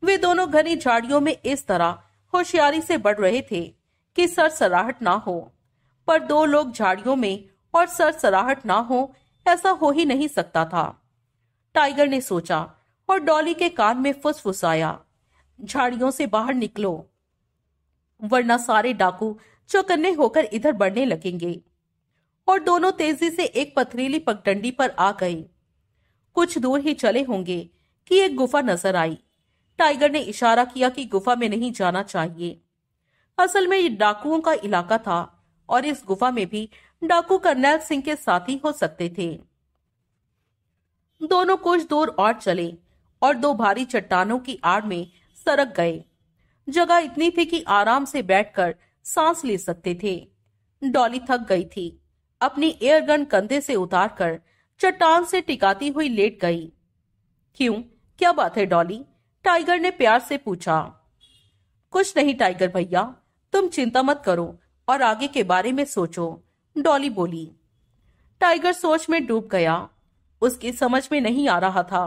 वे दोनों घनी झाड़ियों में इस तरह होशियारी से बढ़ रहे थे कि सराहट ना हो पर दो लोग झाड़ियों में और सर सराहट ना हो ऐसा हो ही नहीं सकता था टाइगर ने सोचा और डॉली के कान में फुसफुसाया झाड़ियों से बाहर निकलो वरना सारे डाकू चौकन्ने होकर इधर बढ़ने लगेंगे और दोनों तेजी से एक पथरीली पगडंडी पर आ गए कुछ दूर ही चले होंगे कि एक गुफा नजर आई टाइगर ने इशारा किया कि गुफा में नहीं जाना चाहिए असल में ये डाकुओं का इलाका था और इस गुफा में भी डाकू करनैल सिंह के साथी हो सकते थे दोनों कुछ दूर और चले और दो भारी चट्टानों की आड़ में सरक गए जगह इतनी थी कि आराम से बैठकर सांस ले सकते थे डॉली थक गई थी अपनी एयरगन कंधे से उतारकर चट्टान से टिकाती हुई लेट गई क्यों क्या बात है डॉली टाइगर ने प्यार से पूछा कुछ नहीं टाइगर भैया तुम चिंता मत करो और आगे के बारे में सोचो डॉली बोली टाइगर सोच में डूब गया उसकी समझ में नहीं आ रहा था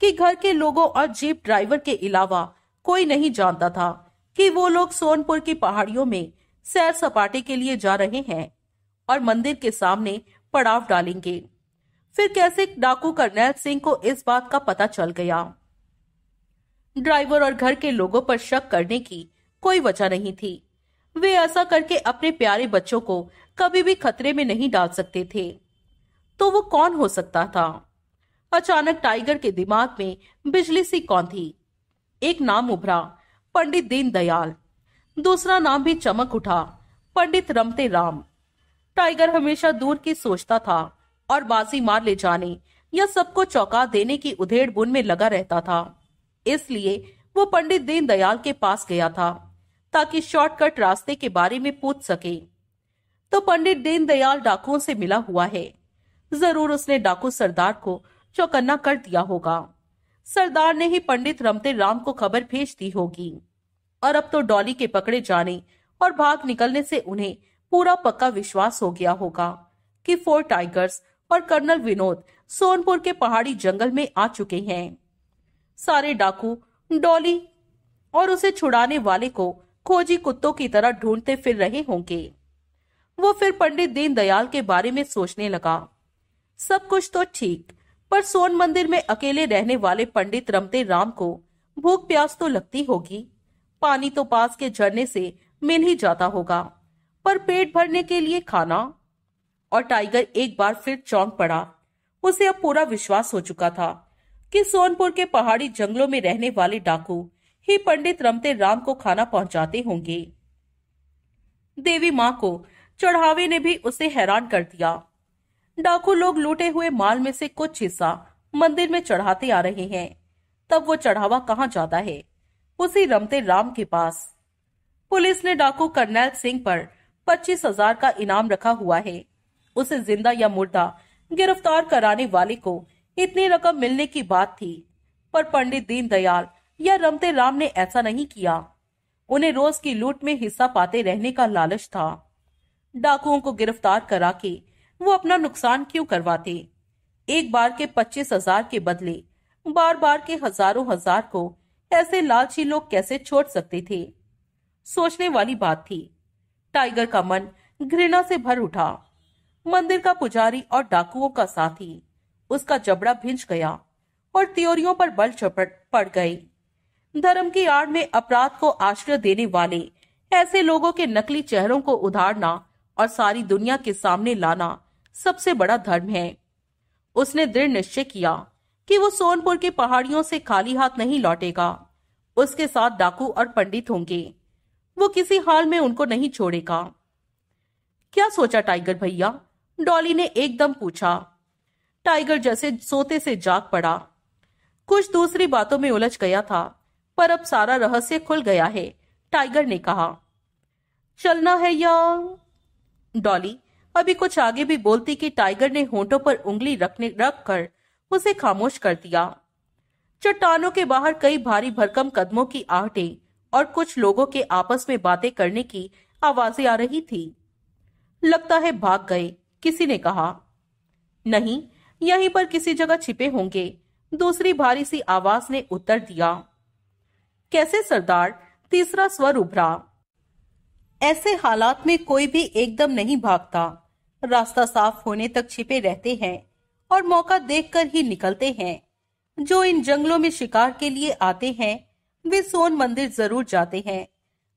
कि घर के लोगों और जीप ड्राइवर के अलावा कोई नहीं जानता था कि वो लोग सोनपुर की पहाड़ियों में सैर सपाटे के लिए जा रहे हैं और मंदिर के सामने पड़ाव डालेंगे फिर कैसे डाकू करनैल सिंह को इस बात का पता चल गया ड्राइवर और घर के लोगों पर शक करने की कोई वजह नहीं थी वे ऐसा करके अपने प्यारे बच्चों को कभी भी खतरे में नहीं डाल सकते थे तो वो कौन हो सकता था अचानक टाइगर के दिमाग में बिजली सी कौन थी एक नाम उभरा पंडित दीनदयाल दूसरा नाम भी चमक उठा पंडित रमते राम टाइगर हमेशा दूर की सोचता था और बाजी मार ले जाने या सबको चौंका देने की उधेड़ बुन में लगा रहता था इसलिए वो पंडित दीनदयाल के पास गया था ताकि शॉर्टकट रास्ते के बारे में पूछ सके तो पंडित दीनदयाल डाकुओं से मिला हुआ है जरूर उसने डाकू सरदार को चौकन्ना कर दिया होगा सरदार ने ही पंडित रमते राम को खबर भेज दी होगी और अब तो डॉली के पकड़े जाने और भाग निकलने से उन्हें पूरा पक्का विश्वास हो गया होगा कि फोर टाइगर्स और कर्नल विनोद सोनपुर के पहाड़ी जंगल में आ चुके हैं सारे डाकू डॉली और उसे छुड़ाने वाले को खोजी कुत्तों की तरह ढूंढते फिर रहे होंगे वो फिर पंडित दीनदयाल के बारे में सोचने लगा सब कुछ तो ठीक पर सोन मंदिर में अकेले रहने वाले पंडित रमते राम को भूख प्यास तो लगती होगी पानी तो पास के झरने से मिल ही जाता होगा पर पेट भरने के लिए खाना और टाइगर एक बार फिर चौंक पड़ा उसे अब पूरा विश्वास हो चुका था कि सोनपुर के पहाड़ी जंगलों में रहने वाले डाकू ही पंडित रमते राम को खाना पहुंचाते होंगे देवी माँ को चढ़ावे ने भी उसे हैरान कर दिया डाकू लोग लूटे हुए माल में से कुछ हिस्सा मंदिर में चढ़ाते आ रहे हैं तब वो चढ़ावा कहा जाता है उसी रमते राम के पास पुलिस ने डाकू करनैल सिंह पर पच्चीस हजार का इनाम रखा हुआ है उसे जिंदा या मुर्दा गिरफ्तार कराने वाले को इतनी रकम मिलने की बात थी पर पंडित दीनदयाल या रमते राम ने ऐसा नहीं किया उन्हें रोज की लूट में हिस्सा पाते रहने का लालच था डाकुओं को गिरफ्तार करा के वो अपना नुकसान क्यों करवाते एक बार के पच्चीस हजार के बदले बार बार के हजारों हजार को ऐसे लालची लोग कैसे छोड़ सकते थे सोचने वाली बात थी टाइगर का मन घृणा से भर उठा मंदिर का पुजारी और डाकुओं का साथी उसका जबड़ा भिंच गया और त्योरियों पर बल चपट पड़ गई धर्म की आड़ में अपराध को आश्रय देने वाले ऐसे लोगों के नकली चेहरों को उधारना और सारी दुनिया के सामने लाना सबसे बड़ा धर्म है उसने दृढ़ निश्चय किया कि वो सोनपुर की पहाड़ियों से खाली हाथ नहीं लौटेगा उसके साथ डाकू और पंडित होंगे वो किसी हाल में उनको नहीं छोड़ेगा क्या सोचा टाइगर भैया डॉली ने एकदम पूछा टाइगर जैसे सोते से जाग पड़ा कुछ दूसरी बातों में उलझ गया था पर अब सारा रहस्य खुल गया है टाइगर ने कहा चलना है या डॉली अभी कुछ आगे भी बोलती कि टाइगर ने होंठों पर उंगली रखने रख कर उसे खामोश कर दिया चट्टानों के बाहर कई भारी भरकम कदमों की आहटें और कुछ लोगों के आपस में बातें करने की आवाजें आ रही थी लगता है भाग गए किसी ने कहा नहीं यहीं पर किसी जगह छिपे होंगे दूसरी भारी सी आवाज ने उत्तर दिया कैसे सरदार तीसरा स्वर उभरा ऐसे हालात में कोई भी एकदम नहीं भागता रास्ता साफ होने तक छिपे रहते हैं और मौका देखकर ही निकलते हैं जो इन जंगलों में शिकार के लिए आते हैं वे सोन मंदिर जरूर जाते हैं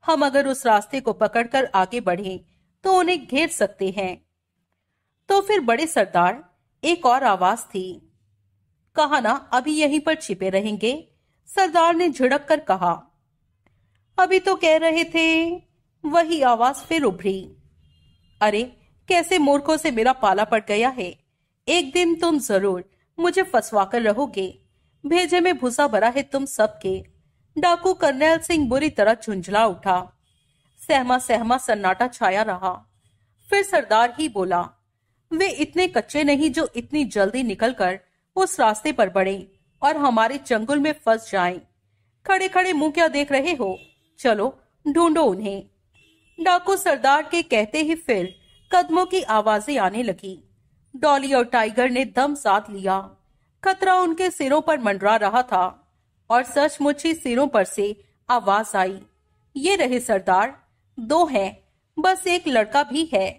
हम अगर उस रास्ते को पकड़कर आगे बढ़े तो उन्हें घेर सकते हैं तो फिर बड़े सरदार एक और आवाज थी कहा ना अभी यहीं पर छिपे रहेंगे सरदार ने झिड़क कर कहा अभी तो कह रहे थे वही आवाज फिर उभरी अरे कैसे मूर्खों से मेरा पाला पड़ गया है एक दिन तुम जरूर मुझे फंसवा कर रहोगे भेजे में भूसा भरा है तुम सबके डाकू कर्नैल सिंह बुरी तरह झुंझला उठा सहमा सहमा सन्नाटा छाया रहा फिर सरदार ही बोला वे इतने कच्चे नहीं जो इतनी जल्दी निकलकर उस रास्ते पर बढ़े और हमारे जंगल में फंस जाएं। खड़े खड़े मुंह क्या देख रहे हो चलो ढूंढो उन्हें डाकू सरदार के कहते ही फिर कदमों की आवाजें आने लगी डॉली और टाइगर ने दम साथ लिया खतरा उनके सिरों पर मंडरा रहा था और सचमुच ही सिरों पर से आवाज आई ये रहे सरदार दो हैं बस एक लड़का भी है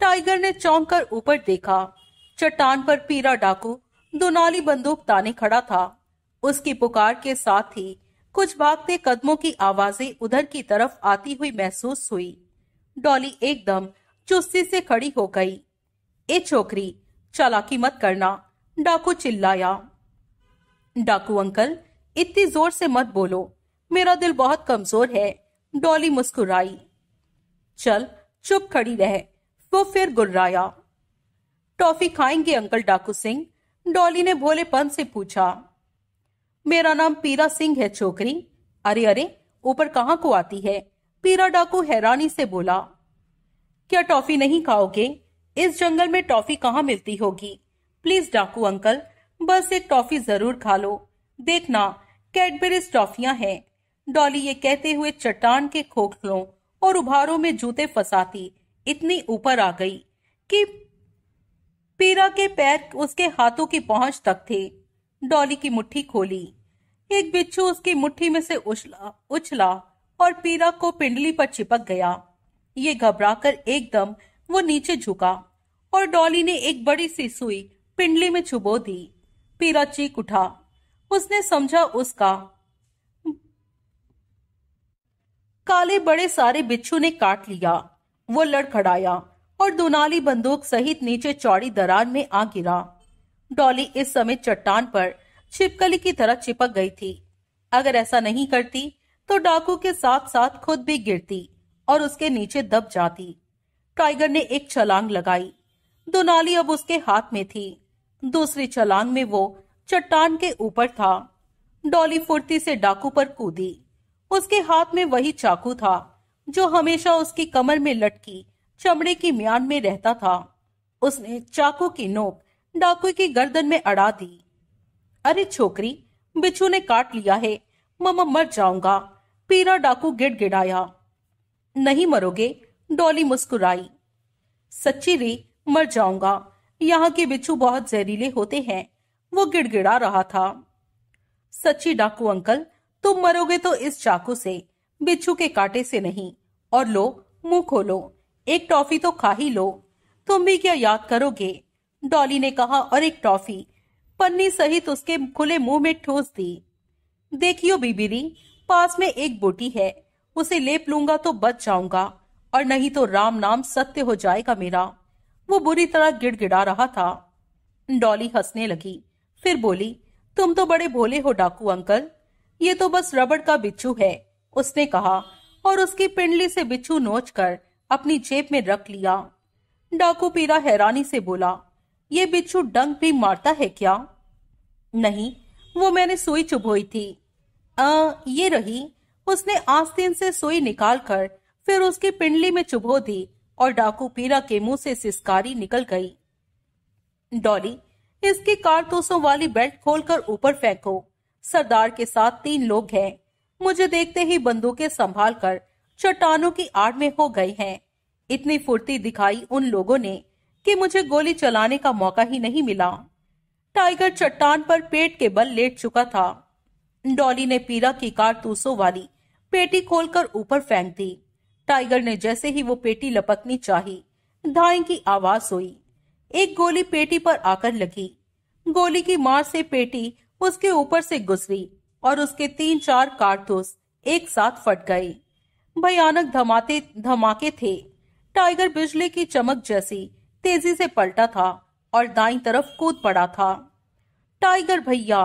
टाइगर ने चौंक कर ऊपर देखा चट्टान पर पीरा डाकू दुनाली बंदूक ताने खड़ा था उसकी पुकार के साथ ही कुछ भागते कदमों की आवाजें उधर की तरफ आती हुई महसूस हुई डॉली एकदम चुस्ती से खड़ी हो गई ए छोकरी चालाकी मत करना डाकू चिल्लाया डाकू अंकल इतनी जोर से मत बोलो मेरा दिल बहुत कमजोर है डॉली मुस्कुराई चल चुप खड़ी रह वो फिर गुर्राया टॉफी खाएंगे अंकल डाकू सिंह डॉली ने भोलेपन से पूछा मेरा नाम पीरा सिंह है छोकरी अरे अरे ऊपर कहाँ को आती है पीरा डाकू हैरानी से बोला क्या टॉफी नहीं खाओगे इस जंगल में टॉफी कहाँ मिलती होगी प्लीज डाकू अंकल बस एक टॉफी जरूर खा लो देखना कैडबेरीज टॉफिया हैं डॉली ये कहते हुए चट्टान के खोखलों और उभारों में जूते फंसाती इतनी ऊपर आ गई कि पीरा के पैर उसके हाथों की पहुंच तक थे डॉली की मुट्ठी खोली एक बिच्छू उसकी मुट्ठी में से उछला उछला और पीरा को पिंडली पर चिपक गया ये घबराकर एकदम वो नीचे झुका और डॉली ने एक बड़ी सी सुई पिंडली में चुबो दी पीरा चीख उठा उसने समझा उसका काले बड़े सारे बिच्छू ने काट लिया वो लड़खड़ाया और दोनाली बंदूक सहित नीचे चौड़ी दरार में आ गिरा डॉली इस समय चट्टान पर छिपकली की तरह चिपक गई थी अगर ऐसा नहीं करती तो डाकू के साथ साथ खुद भी गिरती और उसके नीचे दब जाती टाइगर ने एक छलांग लगाई दोनाली अब उसके हाथ में थी दूसरी छलांग में वो चट्टान के ऊपर था डॉली फुर्ती से डाकू पर कूदी उसके हाथ में वही चाकू था जो हमेशा उसकी कमर में लटकी चमड़े की म्यान में रहता था उसने चाकू की नोक डाकू की गर्दन में अड़ा दी अरे छोकरी बिच्छू ने काट लिया है ममा मर जाऊंगा पीरा डाकू गिड़ाया नहीं मरोगे डॉली मुस्कुराई सच्ची रे मर जाऊंगा यहाँ के बिच्छू बहुत जहरीले होते हैं वो गिड़गिड़ा रहा था सच्ची डाकू अंकल तुम मरोगे तो इस चाकू से बिच्छू के काटे से नहीं और लो मुंह खोलो एक टॉफी तो खा ही लो तुम भी क्या याद करोगे डॉली ने कहा और एक टॉफी पन्नी सहित उसके खुले मुंह में ठोस दी देखियो बीबीरी पास में एक बोटी है उसे लेप लूंगा तो बच जाऊंगा और नहीं तो राम नाम सत्य हो जाएगा मेरा वो बुरी तरह गिड़गिड़ा रहा था डॉली हंसने लगी फिर बोली तुम तो बड़े भोले हो डाकू अंकल ये तो बस रबड़ का बिच्छू है उसने कहा और उसकी पिंडली से बिच्छू नोच कर अपनी जेब में रख लिया डाकू पीरा हैरानी से बोला ये बिच्छू डंक भी मारता है क्या नहीं वो मैंने सुई चुभोई थी आ, ये रही उसने आस्तीन से सुई निकालकर फिर उसकी पिंडली में चुभो दी और डाकू पीरा के मुंह से सिस्कारी निकल गई डॉली इसकी कारतूसों वाली बेल्ट खोलकर ऊपर फेंको सरदार के साथ तीन लोग हैं मुझे देखते ही बंदूकें संभाल कर चट्टानों की आड़ में हो गए हैं इतनी फुर्ती दिखाई उन लोगों ने कि मुझे गोली चलाने का मौका ही नहीं मिला टाइगर चट्टान पर पेट के बल लेट चुका था डॉली ने पीरा की कारतूसों वाली पेटी खोलकर ऊपर फेंक दी टाइगर ने जैसे ही वो पेटी लपकनी चाही धाई की आवाज हुई एक गोली पेटी पर आकर लगी गोली की मार से पेटी उसके ऊपर से गुजरी और उसके तीन चार कारतूस एक साथ फट गए भयानक धमाते धमाके थे टाइगर बिजली की चमक जैसी तेजी से पलटा था और दाई तरफ कूद पड़ा था टाइगर भैया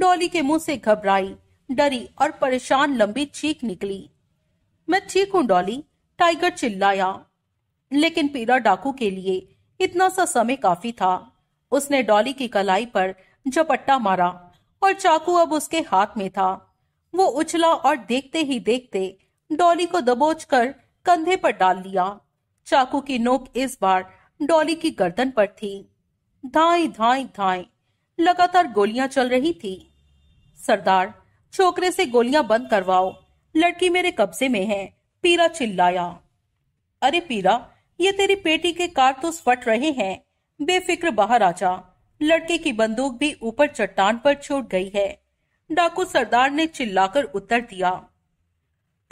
डॉली के मुंह से घबराई डरी और परेशान लंबी चीख निकली मैं ठीक हूं डॉली टाइगर चिल्लाया लेकिन पीरा डाकू के लिए इतना सा समय काफी था उसने डॉली की कलाई पर झपट्टा मारा और चाकू अब उसके हाथ में था वो उछला और देखते ही देखते डॉली को दबोचकर कंधे पर डाल लिया चाकू की नोक इस बार डॉली की गर्दन पर थी धाई धाई धाई लगातार गोलियां चल रही थी सरदार छोकरे से गोलियां बंद करवाओ लड़की मेरे कब्जे में है पीरा चिल्लाया अरे पीरा ये तेरी पेटी के कारतूस फट रहे हैं बेफिक्र बाहर आ जा लड़के की बंदूक भी ऊपर चट्टान पर छूट गई है डाकू सरदार ने चिल्लाकर उत्तर दिया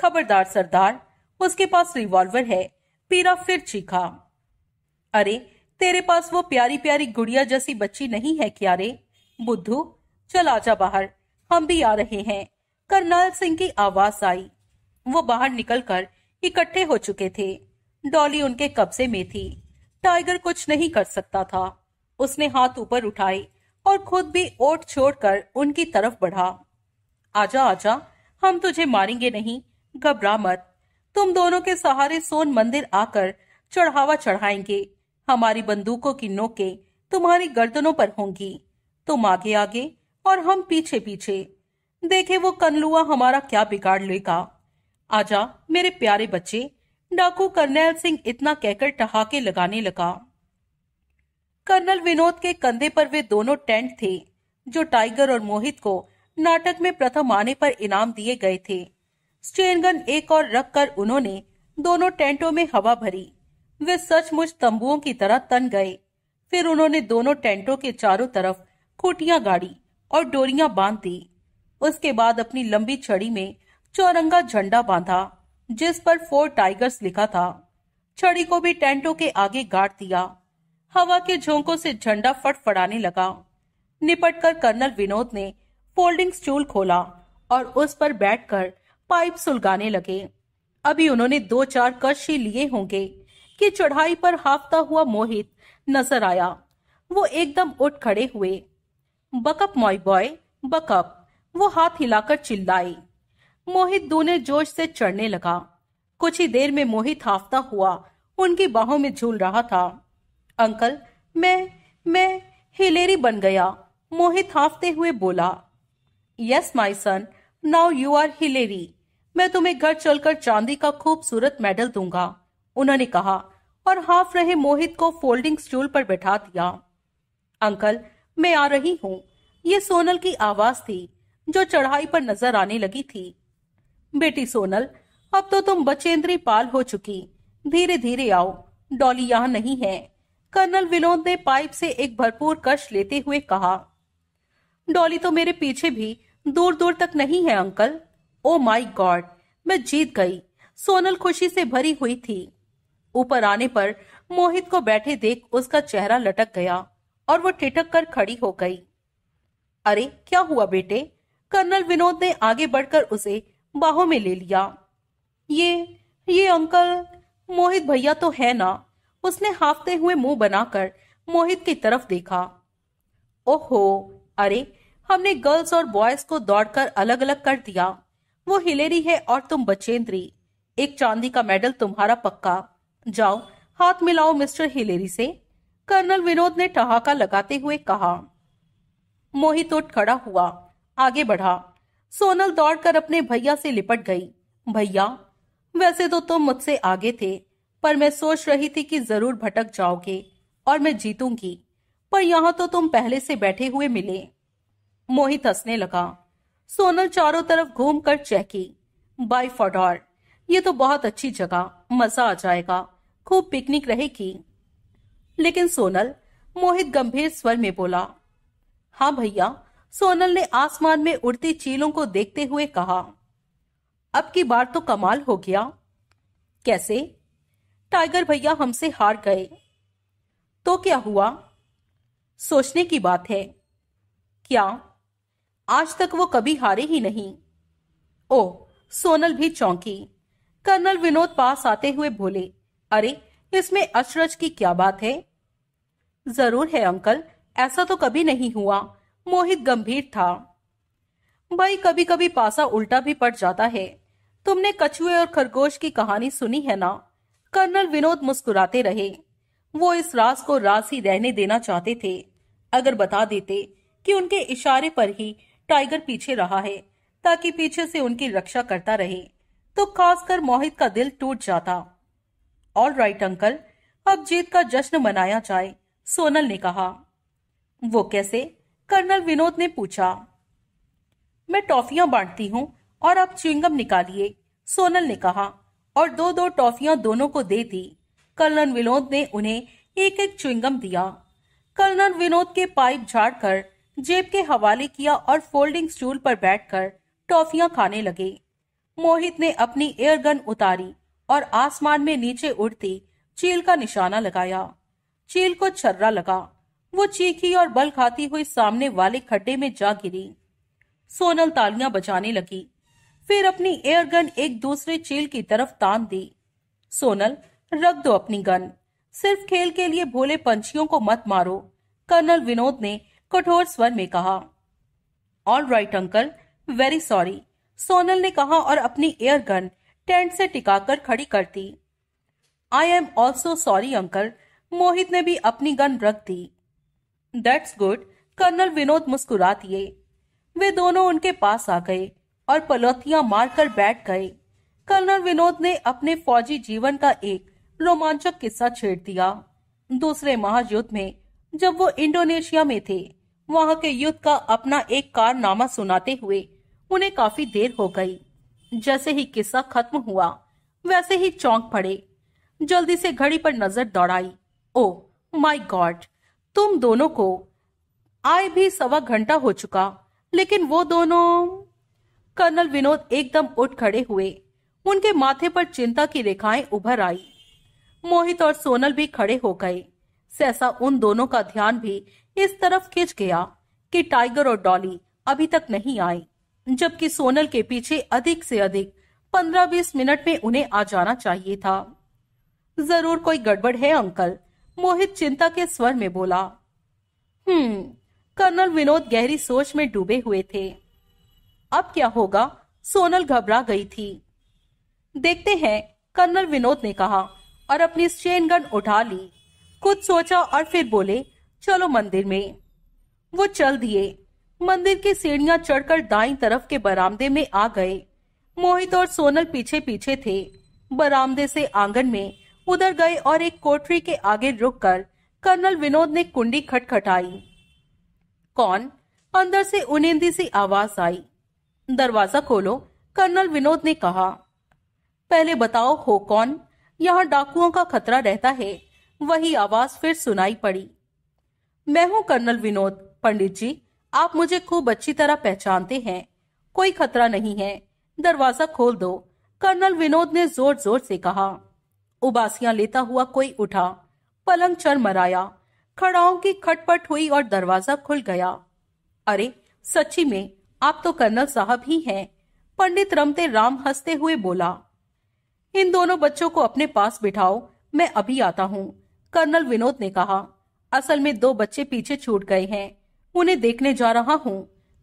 खबरदार सरदार उसके पास रिवॉल्वर है पीरा फिर चीखा अरे तेरे पास वो प्यारी प्यारी गुड़िया जैसी बच्ची नहीं है क्या रे बुद्धू चल आजा बाहर हम भी आ रहे हैं करनाल सिंह की आवाज आई वो बाहर निकलकर इकट्ठे हो चुके थे डॉली उनके कब्जे में थी टाइगर कुछ नहीं कर सकता था उसने हाथ ऊपर उठाए और खुद भी ओट छोड़कर उनकी तरफ बढ़ा आजा आजा हम तुझे मारेंगे नहीं घबरा मत तुम दोनों के सहारे सोन मंदिर आकर चढ़ावा चढ़ाएंगे हमारी बंदूकों की नोके तुम्हारी गर्दनों पर होंगी तुम आगे आगे और हम पीछे पीछे देखे वो कनलुआ हमारा क्या बिगाड़ लेगा आजा मेरे प्यारे बच्चे डाकू कर्नैल सिंह इतना कहकर टहाके लगाने लगा कर्नल विनोद के कंधे पर वे दोनों टेंट थे जो टाइगर और मोहित को नाटक में प्रथम आने पर इनाम दिए गए थे स्ट्रेन गन एक और रखकर उन्होंने दोनों टेंटों में हवा भरी वे सचमुच तंबुओं की तरह तन गए फिर उन्होंने दोनों टेंटों के चारों तरफ खूटियां गाड़ी और डोरिया बांध दी उसके बाद अपनी लंबी छड़ी में चौरंगा झंडा बांधा जिस पर फोर टाइगर्स लिखा था छड़ी को भी टेंटों के आगे गाड़ दिया हवा के झोंकों से झंडा फटफड़ाने लगा निपट कर कर्नल विनोद ने फोल्डिंग स्टूल खोला और उस पर बैठकर पाइप सुलगाने लगे अभी उन्होंने दो चार कश ही लिए होंगे कि चढ़ाई पर हाफता हुआ मोहित नजर आया वो एकदम उठ खड़े हुए बकअप मॉय बॉय बकअप वो हाथ हिलाकर चिल्लाई मोहित दूने जोश से चढ़ने लगा कुछ ही देर में मोहित हाफता हुआ उनकी बाहों में झूल रहा था अंकल मैं मैं हिलेरी बन गया मोहित हाफते हुए बोला yes my son now you are Hillary मैं तुम्हें घर चलकर चांदी का खूबसूरत मेडल दूंगा उन्होंने कहा और हाफ रहे मोहित को फोल्डिंग स्टूल पर बैठा दिया अंकल मैं आ रही हूँ ये सोनल की आवाज थी जो चढ़ाई पर नजर आने लगी थी बेटी सोनल अब तो तुम बचेंद्री पाल हो चुकी धीरे धीरे आओ डॉली यहाँ नहीं है कर्नल विनोद ने पाइप से एक भरपूर कश लेते हुए कहा डॉली तो मेरे पीछे भी दूर दूर तक नहीं है अंकल ओ माय गॉड मैं जीत गई सोनल खुशी से भरी हुई थी ऊपर आने पर मोहित को बैठे देख उसका चेहरा लटक गया और वो ठिठक कर खड़ी हो गई अरे क्या हुआ बेटे कर्नल विनोद ने आगे बढ़कर उसे बाहों में ले लिया ये ये अंकल मोहित भैया तो है ना उसने हाफते हुए मुंह बनाकर मोहित की तरफ देखा ओहो अरे हमने गर्ल्स और बॉयज को दौड़कर अलग अलग कर दिया वो हिलेरी है और तुम बचेंद्री एक चांदी का मेडल तुम्हारा पक्का जाओ हाथ मिलाओ मिस्टर हिलेरी से कर्नल विनोद ने ठहाका लगाते हुए कहा मोहित उठ खड़ा हुआ आगे बढ़ा सोनल दौड़कर अपने भैया से लिपट गई भैया वैसे तो तुम मुझसे आगे थे पर मैं सोच रही थी कि जरूर भटक जाओगे और मैं जीतूंगी पर यहाँ तो तुम पहले से बैठे हुए मिले मोहित हंसने लगा सोनल चारों तरफ घूमकर चेकी बाई फॉडॉर ये तो बहुत अच्छी जगह मजा आ जाएगा खूब पिकनिक रहेगी लेकिन सोनल मोहित गंभीर स्वर में बोला हाँ भैया सोनल ने आसमान में उड़ती चीलों को देखते हुए कहा अब की बार तो कमाल हो गया कैसे टाइगर भैया हमसे हार गए तो क्या हुआ सोचने की बात है क्या आज तक वो कभी हारे ही नहीं ओ सोनल भी चौंकी कर्नल विनोद पास आते हुए बोले अरे इसमें अचरज की क्या बात है जरूर है अंकल ऐसा तो कभी नहीं हुआ मोहित गंभीर था भाई कभी कभी पासा उल्टा भी पड़ जाता है तुमने कछुए और खरगोश की कहानी सुनी है ना कर्नल विनोद मुस्कुराते रहे वो इस राज को राज ही रहने देना चाहते थे अगर बता देते कि उनके इशारे पर ही टाइगर पीछे रहा है ताकि पीछे से उनकी रक्षा करता रहे तो खासकर मोहित का दिल टूट जाता ऑल राइट अंकल अब जीत का जश्न मनाया जाए सोनल ने कहा वो कैसे कर्नल विनोद ने पूछा मैं टॉफियां बांटती हूँ और आप चुंगम निकालिए सोनल ने कहा और दो दो टॉफियां दोनों को दे दी कर्नल विनोद ने उन्हें एक एक चुंगम दिया कर्नल विनोद के पाइप झाड़कर जेब के हवाले किया और फोल्डिंग स्टूल पर बैठकर टॉफियां खाने लगे मोहित ने अपनी एयरगन उतारी और आसमान में नीचे उड़ती चील का निशाना लगाया चील को छर्रा लगा वो चीखी और बल खाती हुई सामने वाले खड्डे में जा गिरी सोनल तालियां बजाने लगी फिर अपनी एयरगन एक दूसरे चील की तरफ तान दी सोनल रख दो अपनी गन सिर्फ खेल के लिए भोले पंछियों को मत मारो कर्नल विनोद ने कठोर स्वर में कहा all right uncle very sorry Sonal ने कहा और अपनी एयर गन टेंट से टिकाकर खड़ी कर दी I am also sorry uncle Mohit ने भी अपनी गन रख दी दैट्स गुड कर्नल विनोद मुस्कुरा दिए वे दोनों उनके पास आ गए और पलौथिया मारकर बैठ गए कर्नल विनोद ने अपने फौजी जीवन का एक रोमांचक किस्सा छेड़ दिया दूसरे महायुद्ध में जब वो इंडोनेशिया में थे वहाँ के युद्ध का अपना एक कारनामा सुनाते हुए उन्हें काफी देर हो गई जैसे ही किस्सा खत्म हुआ वैसे ही चौंक पड़े जल्दी से घड़ी पर नजर दौड़ाई ओ माय गॉड तुम दोनों को आए भी सवा घंटा हो चुका लेकिन वो दोनों कर्नल विनोद एकदम उठ खड़े हुए उनके माथे पर चिंता की रेखाएं उभर आई मोहित और सोनल भी खड़े हो गए सहसा उन दोनों का ध्यान भी इस तरफ खिंच गया कि टाइगर और डॉली अभी तक नहीं आए जबकि सोनल के पीछे अधिक से अधिक पंद्रह बीस मिनट में उन्हें आ जाना चाहिए था जरूर कोई गड़बड़ है अंकल मोहित चिंता के स्वर में बोला हम्म कर्नल विनोद गहरी सोच में डूबे हुए थे अब क्या होगा सोनल घबरा गई थी देखते हैं कर्नल विनोद ने कहा और अपनी स्टेन गन उठा ली कुछ सोचा और फिर बोले चलो मंदिर में वो चल दिए मंदिर की सीढ़ियां चढ़कर दाई तरफ के बरामदे में आ गए मोहित और सोनल पीछे पीछे थे बरामदे से आंगन में उधर गए और एक कोठरी के आगे रुककर कर्नल विनोद ने कुंडी खटखटाई कौन अंदर से उनेंदी सी आवाज आई दरवाजा खोलो कर्नल विनोद ने कहा पहले बताओ हो कौन यहाँ डाकुओं का खतरा रहता है वही आवाज फिर सुनाई पड़ी मैं हूं कर्नल विनोद पंडित जी आप मुझे खूब अच्छी तरह पहचानते हैं कोई खतरा नहीं है दरवाजा खोल दो कर्नल विनोद ने जोर जोर से कहा उबासियां लेता हुआ कोई उठा पलंग चर मराया खड़ाओं की खटपट हुई और दरवाजा खुल गया अरे सच्ची में आप तो कर्नल साहब ही हैं पंडित रमते राम हंसते हुए बोला इन दोनों बच्चों को अपने पास बिठाओ मैं अभी आता हूँ कर्नल विनोद ने कहा असल में दो बच्चे पीछे छूट गए हैं उन्हें देखने जा रहा हूँ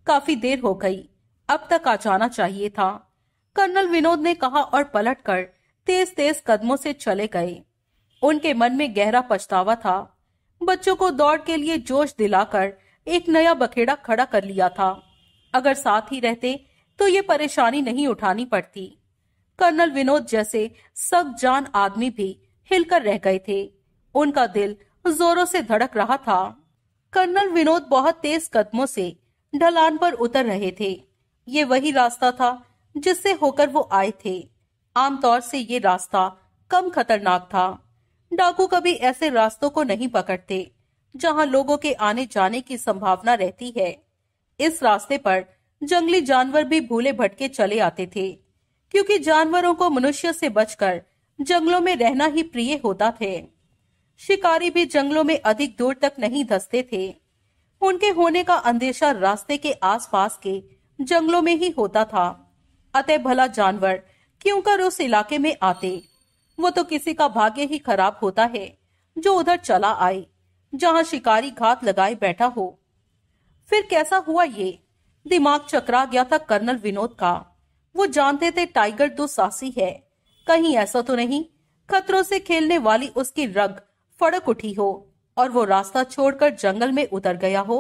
काफी देर हो गई अब तक आ जाना चाहिए था कर्नल विनोद ने कहा और पलट कर तेज तेज कदमों से चले गए उनके मन में गहरा पछतावा था बच्चों को दौड़ के लिए जोश दिलाकर एक नया बखेड़ा खड़ा कर लिया था अगर साथ ही रहते तो ये परेशानी नहीं उठानी पड़ती कर्नल विनोद जैसे सब जान आदमी भी हिलकर रह गए थे उनका दिल जोरों से धड़क रहा था कर्नल विनोद बहुत तेज कदमों से ढलान पर उतर रहे थे ये वही रास्ता था जिससे होकर वो आए थे आमतौर से ये रास्ता कम खतरनाक था डाकू कभी ऐसे रास्तों को नहीं पकड़ते जहां लोगों के आने जाने की संभावना रहती है इस रास्ते पर जंगली जानवर भी भूले भटके चले आते थे क्योंकि जानवरों को मनुष्य से बचकर जंगलों में रहना ही प्रिय होता थे शिकारी भी जंगलों में अधिक दूर तक नहीं धसते थे उनके होने का अंदेशा रास्ते के आसपास के जंगलों में ही होता था अतः भला जानवर क्यों कर उस इलाके में आते वो तो किसी का भाग्य ही खराब होता है जो उधर चला आए जहां शिकारी घात लगाए बैठा हो फिर कैसा हुआ ये दिमाग चकरा गया था कर्नल विनोद का वो जानते थे टाइगर दो तो सासी है कहीं ऐसा तो नहीं खतरों से खेलने वाली उसकी रग फड़क उठी हो और वो रास्ता छोड़कर जंगल में उतर गया हो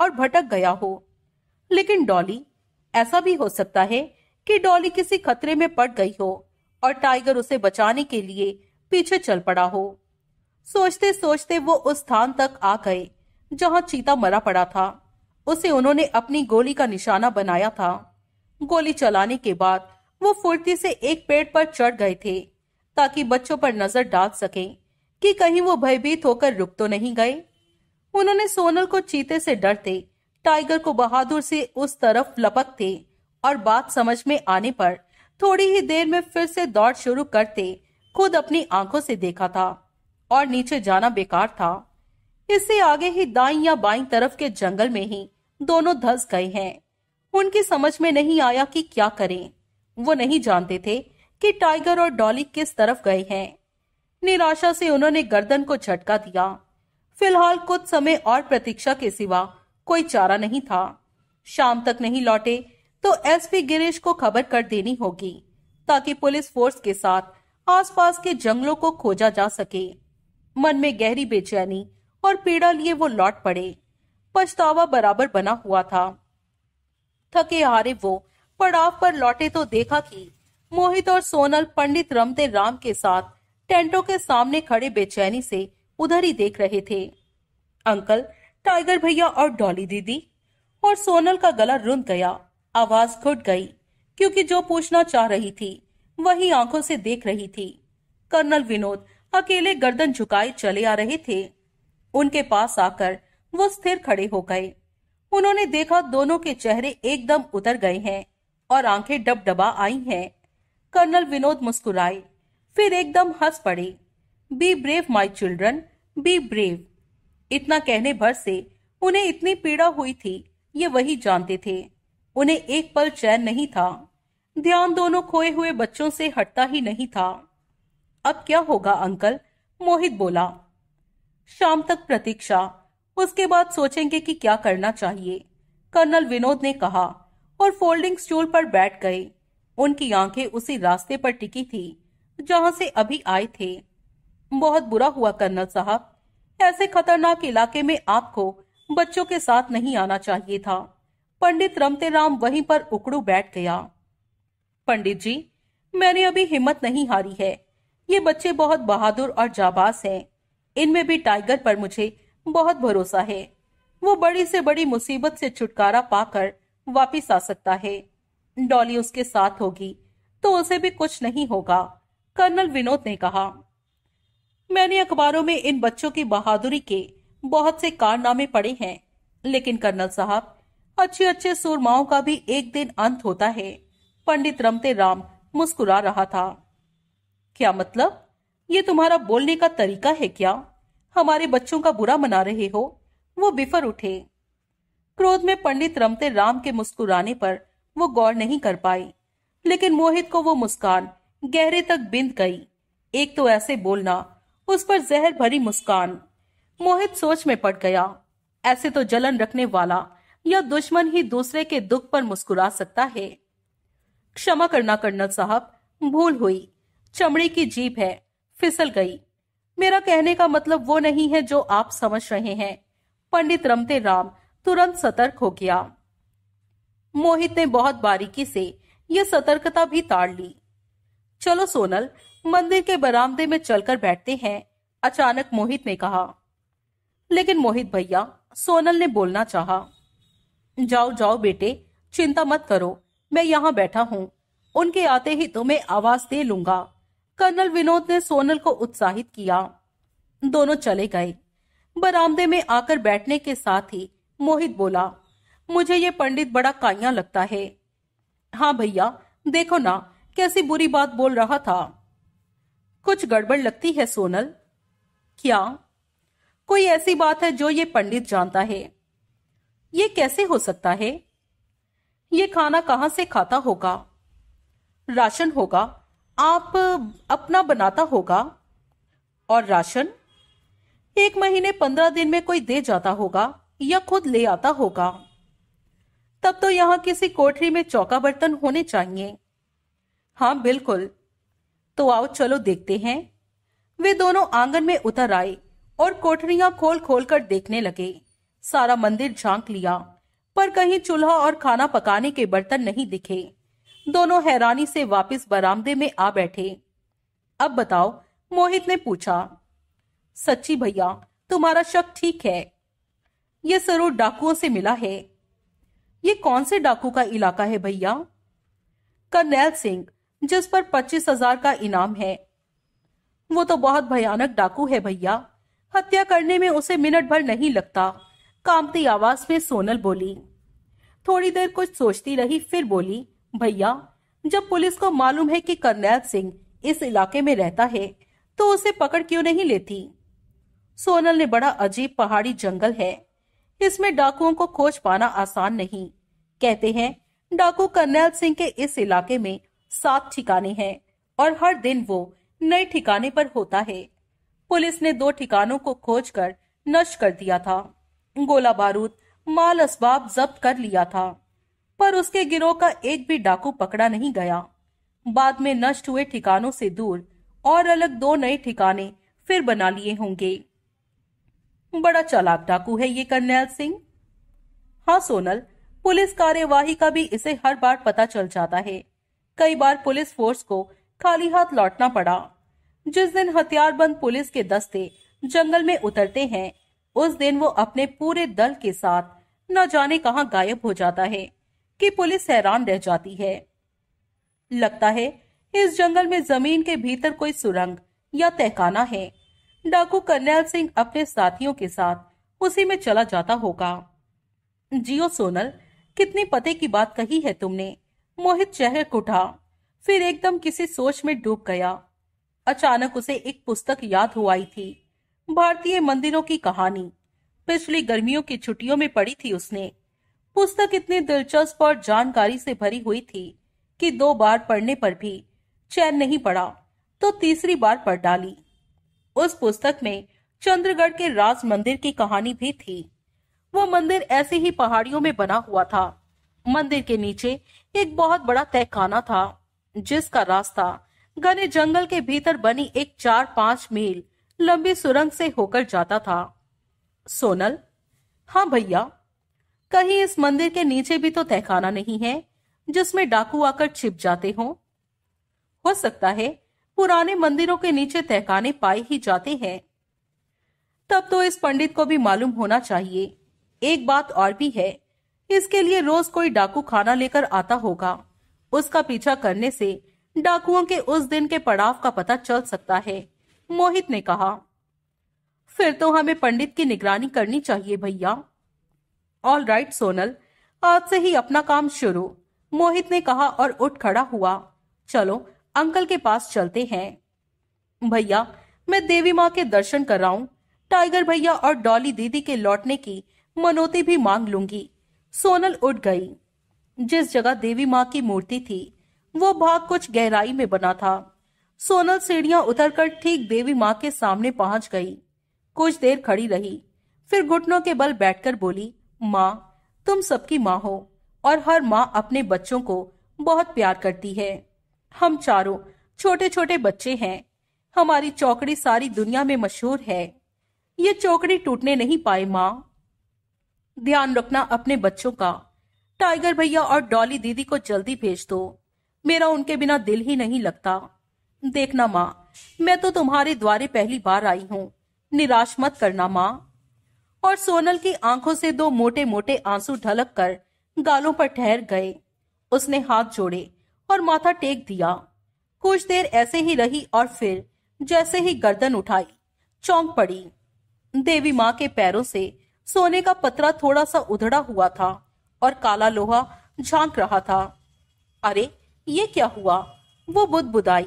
और भटक गया हो लेकिन डॉली ऐसा भी हो सकता है कि डॉली किसी खतरे में पड़ गई हो और टाइगर उसे बचाने के लिए पीछे चल पड़ा हो सोचते सोचते वो उस स्थान तक आ गए जहां चीता मरा पड़ा था उसे उन्होंने अपनी गोली का निशाना बनाया था गोली चलाने के बाद वो फुर्ती से एक पेड़ पर चढ़ गए थे ताकि बच्चों पर नजर डाल सकें कि कहीं वो भयभीत होकर रुक तो नहीं गए उन्होंने सोनल को चीते से डरते टाइगर को बहादुर से उस तरफ लपकते और बात समझ में आने पर थोड़ी ही देर में फिर से दौड़ शुरू करते खुद अपनी आंखों से देखा था और नीचे जाना बेकार था इससे आगे ही दाई या बाई तरफ के जंगल में ही दोनों धस गए हैं उनकी समझ में नहीं आया कि क्या करें वो नहीं जानते थे कि टाइगर और डॉली किस तरफ गए हैं निराशा से उन्होंने गर्दन को झटका दिया फिलहाल कुछ समय और प्रतीक्षा के सिवा कोई चारा नहीं था शाम तक नहीं लौटे तो एसपी गिरीश को खबर कर देनी होगी ताकि पुलिस फोर्स के साथ आसपास के जंगलों को खोजा जा सके मन में गहरी बेचैनी और पीड़ा लिए वो लौट पड़े पछतावा बराबर बना हुआ था थके हारे वो पड़ाव पर लौटे तो देखा कि मोहित और सोनल पंडित रमते राम के साथ टेंटों के सामने खड़े बेचैनी से उधर ही देख रहे थे अंकल टाइगर भैया और डॉली दीदी और सोनल का गला रुंध गया आवाज घुट गई क्योंकि जो पूछना चाह रही थी वही आंखों से देख रही थी कर्नल विनोद अकेले गर्दन झुकाए चले आ रहे थे उनके पास आकर वो स्थिर खड़े हो गए उन्होंने देखा दोनों के चेहरे एकदम उतर गए हैं और आंखें डबडबा आई हैं। कर्नल विनोद मुस्कुराए फिर एकदम हंस पड़े be brave my children be brave इतना कहने भर से उन्हें इतनी पीड़ा हुई थी ये वही जानते थे उन्हें एक पल चैन नहीं था ध्यान दोनों खोए हुए बच्चों से हटता ही नहीं था अब क्या होगा अंकल मोहित बोला शाम तक प्रतीक्षा उसके बाद सोचेंगे कि क्या करना चाहिए कर्नल विनोद ने कहा और फोल्डिंग स्टूल पर बैठ गए उनकी आंखें उसी रास्ते पर टिकी थी जहां से अभी आए थे बहुत बुरा हुआ कर्नल साहब ऐसे खतरनाक इलाके में आपको बच्चों के साथ नहीं आना चाहिए था पंडित रमते राम वहीं पर उकड़ू बैठ गया पंडित जी मैंने अभी हिम्मत नहीं हारी है ये बच्चे बहुत बहादुर और जाबाज हैं इनमें भी टाइगर पर मुझे बहुत भरोसा है वो बड़ी से बड़ी मुसीबत से छुटकारा पाकर वापिस आ सकता है डॉली उसके साथ होगी तो उसे भी कुछ नहीं होगा कर्नल विनोद ने कहा मैंने अखबारों में इन बच्चों की बहादुरी के बहुत से कारनामे पड़े हैं लेकिन कर्नल साहब अच्छे अच्छे सुरमाओं का भी एक दिन अंत होता है पंडित रमते राम मुस्कुरा रहा था क्या मतलब ये तुम्हारा बोलने का तरीका है क्या हमारे बच्चों का बुरा मना रहे हो वो बिफर उठे क्रोध में पंडित रमते राम के मुस्कुराने पर वो गौर नहीं कर पाई लेकिन मोहित को वो मुस्कान गहरे तक बिंद गई एक तो ऐसे बोलना उस पर जहर भरी मुस्कान मोहित सोच में पड़ गया ऐसे तो जलन रखने वाला या दुश्मन ही दूसरे के दुख पर मुस्कुरा सकता है क्षमा करना कर्नल साहब भूल हुई चमड़े की जीप है फिसल गई मेरा कहने का मतलब वो नहीं है जो आप समझ रहे हैं पंडित रमते राम तुरंत सतर्क हो गया मोहित ने बहुत बारीकी से यह सतर्कता भी ताड़ ली चलो सोनल मंदिर के बरामदे में चलकर बैठते हैं अचानक मोहित ने कहा लेकिन मोहित भैया सोनल ने बोलना चाहा जाओ जाओ बेटे चिंता मत करो मैं यहाँ बैठा हूँ उनके आते ही तुम्हें तो आवाज दे लूंगा कर्नल विनोद ने सोनल को उत्साहित किया दोनों चले गए बरामदे में आकर बैठने के साथ ही मोहित बोला मुझे ये पंडित बड़ा काइया लगता है हाँ भैया देखो ना कैसी बुरी बात बोल रहा था कुछ गड़बड़ लगती है सोनल क्या कोई ऐसी बात है जो ये पंडित जानता है ये कैसे हो सकता है ये खाना कहां से खाता होगा राशन होगा आप अपना बनाता होगा और राशन एक महीने पंद्रह दिन में कोई दे जाता होगा या खुद ले आता होगा तब तो यहां किसी कोठरी में चौका बर्तन होने चाहिए हाँ बिल्कुल तो आओ चलो देखते हैं वे दोनों आंगन में उतर आए और कोठरियां खोल खोल कर देखने लगे सारा मंदिर झांक लिया पर कहीं चूल्हा और खाना पकाने के बर्तन नहीं दिखे दोनों हैरानी से वापस बरामदे में आ बैठे अब बताओ मोहित ने पूछा सच्ची भैया तुम्हारा शक ठीक है ये सरोर डाकुओं से मिला है ये कौन से डाकू का इलाका है भैया कर्नैल सिंह जिस पर पच्चीस हजार का इनाम है वो तो बहुत भयानक डाकू है भैया हत्या करने में उसे मिनट भर नहीं लगता कामती आवाज में सोनल बोली थोड़ी देर कुछ सोचती रही फिर बोली भैया जब पुलिस को मालूम है कि करनैल सिंह इस इलाके में रहता है तो उसे पकड़ क्यों नहीं लेती सोनल ने बड़ा अजीब पहाड़ी जंगल है इसमें डाकुओं को खोज पाना आसान नहीं कहते हैं डाकू करनैल सिंह के इस इलाके में सात ठिकाने हैं और हर दिन वो नए ठिकाने पर होता है पुलिस ने दो ठिकानों को खोज कर नष्ट कर दिया था गोला बारूद माल असबाब जब्त कर लिया था पर उसके गिरोह का एक भी डाकू पकड़ा नहीं गया बाद में नष्ट हुए ठिकानों से दूर और अलग दो नए ठिकाने फिर बना लिए होंगे बड़ा चालाक डाकू है ये कर्नैल सिंह हाँ सोनल पुलिस कार्यवाही का भी इसे हर बार पता चल जाता है कई बार पुलिस फोर्स को खाली हाथ लौटना पड़ा जिस दिन हथियारबंद पुलिस के दस्ते जंगल में उतरते हैं उस दिन वो अपने पूरे दल के साथ न जाने कहा गायब हो जाता है कि पुलिस हैरान रह जाती है लगता है इस जंगल में जमीन के भीतर कोई सुरंग या तहखाना है डाकू करनैल सिंह अपने साथियों के साथ उसी में चला जाता होगा जियो सोनल कितने पते की बात कही है तुमने मोहित चहक उठा फिर एकदम किसी सोच में डूब गया अचानक उसे एक पुस्तक याद हो आई थी भारतीय मंदिरों की कहानी पिछली गर्मियों की छुट्टियों में पढ़ी थी उसने पुस्तक इतनी दिलचस्प और जानकारी से भरी हुई थी कि दो बार पढ़ने पर भी चैन नहीं पड़ा तो तीसरी बार पढ़ डाली उस पुस्तक में चंद्रगढ़ के राज मंदिर की कहानी भी थी वो मंदिर ऐसे ही पहाड़ियों में बना हुआ था मंदिर के नीचे एक बहुत बड़ा तहखाना था जिसका रास्ता घने जंगल के भीतर बनी एक चार पांच मील लंबी सुरंग से होकर जाता था सोनल हाँ भैया कहीं इस मंदिर के नीचे भी तो तहखाना नहीं है जिसमें डाकू आकर छिप जाते हों हो सकता है पुराने मंदिरों के नीचे तहखाने पाए ही जाते हैं तब तो इस पंडित को भी मालूम होना चाहिए एक बात और भी है इसके लिए रोज कोई डाकू खाना लेकर आता होगा उसका पीछा करने से डाकुओं के उस दिन के पड़ाव का पता चल सकता है मोहित ने कहा फिर तो हमें पंडित की निगरानी करनी चाहिए भैया ऑल राइट सोनल आज से ही अपना काम शुरू मोहित ने कहा और उठ खड़ा हुआ चलो अंकल के पास चलते हैं भैया मैं देवी माँ के दर्शन कर रहा हूँ टाइगर भैया और डॉली दीदी के लौटने की मनोती भी मांग लूंगी सोनल उठ गई जिस जगह देवी माँ की मूर्ति थी वो भाग कुछ गहराई में बना था सोनल सीढ़ियां उतरकर ठीक देवी माँ के सामने पहुंच गई कुछ देर खड़ी रही फिर घुटनों के बल बैठकर बोली माँ तुम सबकी माँ हो और हर माँ अपने बच्चों को बहुत प्यार करती है हम चारों छोटे छोटे बच्चे हैं हमारी चौकड़ी सारी दुनिया में मशहूर है ये चौकड़ी टूटने नहीं पाए माँ ध्यान रखना अपने बच्चों का टाइगर भैया और डॉली दीदी को जल्दी भेज दो मेरा उनके बिना दिल ही नहीं लगता देखना माँ मैं तो तुम्हारे द्वारे पहली बार आई हूँ निराश मत करना माँ और सोनल की आंखों से दो मोटे मोटे आंसू ढलक कर गालों पर ठहर गए उसने हाथ जोड़े और माथा टेक दिया कुछ देर ऐसे ही रही और फिर जैसे ही गर्दन उठाई चौंक पड़ी देवी माँ के पैरों से सोने का पतरा थोड़ा सा उधड़ा हुआ था और काला लोहा झांक रहा था अरे ये क्या हुआ वो बुदाई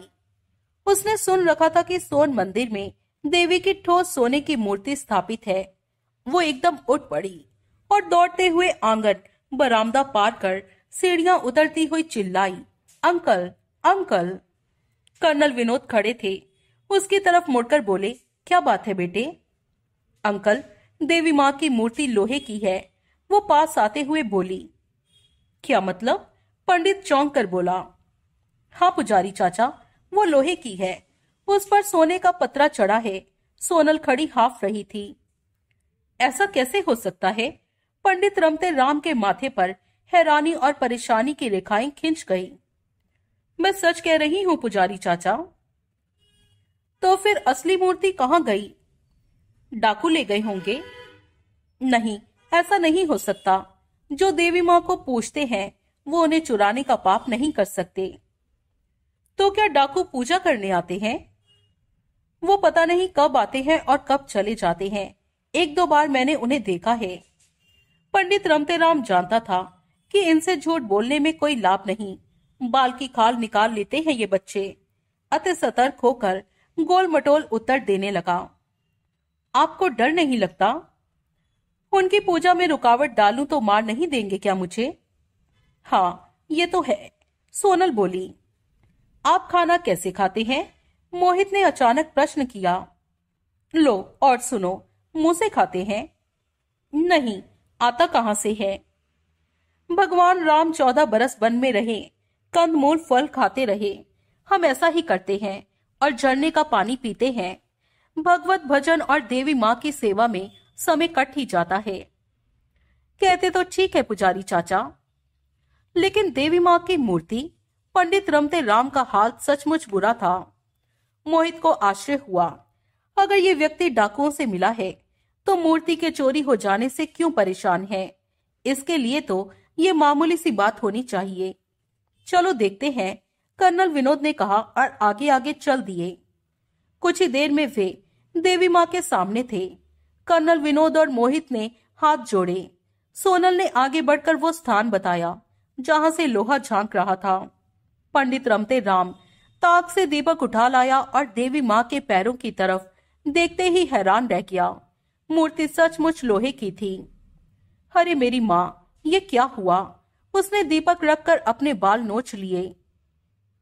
उसने सुन रखा था कि सोन मंदिर में देवी की ठोस सोने की मूर्ति स्थापित है वो एकदम उठ पड़ी और दौड़ते हुए आंगन बरामदा पार कर सीढ़ियां उतरती हुई चिल्लाई अंकल अंकल कर्नल विनोद खड़े थे उसकी तरफ मुड़कर बोले क्या बात है बेटे अंकल देवी माँ की मूर्ति लोहे की है वो पास आते हुए बोली क्या मतलब पंडित चौंक कर बोला हाँ पुजारी चाचा वो लोहे की है उस पर सोने का पतरा चढ़ा है सोनल खड़ी हाफ रही थी ऐसा कैसे हो सकता है पंडित रमते राम के माथे पर हैरानी और परेशानी की रेखाएं खिंच गई मैं सच कह रही हूँ पुजारी चाचा तो फिर असली मूर्ति कहाँ गई डाकू ले गए होंगे नहीं ऐसा नहीं हो सकता जो देवी माँ को पूछते हैं वो उन्हें चुराने का पाप नहीं कर सकते तो क्या डाकू पूजा करने आते हैं वो पता नहीं कब आते हैं और कब चले जाते हैं एक दो बार मैंने उन्हें देखा है पंडित रमते राम जानता था कि इनसे झूठ बोलने में कोई लाभ नहीं बाल की खाल निकाल लेते हैं ये बच्चे अति सतर्क होकर गोल मटोल उत्तर देने लगा आपको डर नहीं लगता उनकी पूजा में रुकावट डालूं तो मार नहीं देंगे क्या मुझे हाँ ये तो है सोनल बोली आप खाना कैसे खाते हैं मोहित ने अचानक प्रश्न किया लो और सुनो मुंह से खाते हैं नहीं आता कहां से है भगवान राम चौदह बरस वन में रहे कंदमूल फल खाते रहे हम ऐसा ही करते हैं और झरने का पानी पीते हैं भगवत भजन और देवी माँ की सेवा में समय कट ही जाता है कहते तो ठीक है पुजारी चाचा लेकिन देवी माँ की मूर्ति पंडित रमते राम का हाल सचमुच बुरा था मोहित को आश्रय हुआ अगर ये व्यक्ति डाकुओं से मिला है तो मूर्ति के चोरी हो जाने से क्यों परेशान है इसके लिए तो ये मामूली सी बात होनी चाहिए चलो देखते हैं कर्नल विनोद ने कहा और आगे आगे चल दिए कुछ ही देर में वे देवी माँ के सामने थे कर्नल विनोद और मोहित ने हाथ जोड़े सोनल ने आगे बढ़कर वो स्थान बताया जहां से लोहा झांक रहा था पंडित रमते राम ताक से दीपक उठा लाया और देवी माँ के पैरों की तरफ देखते ही हैरान रह गया मूर्ति सचमुच लोहे की थी अरे मेरी माँ ये क्या हुआ उसने दीपक रखकर अपने बाल नोच लिए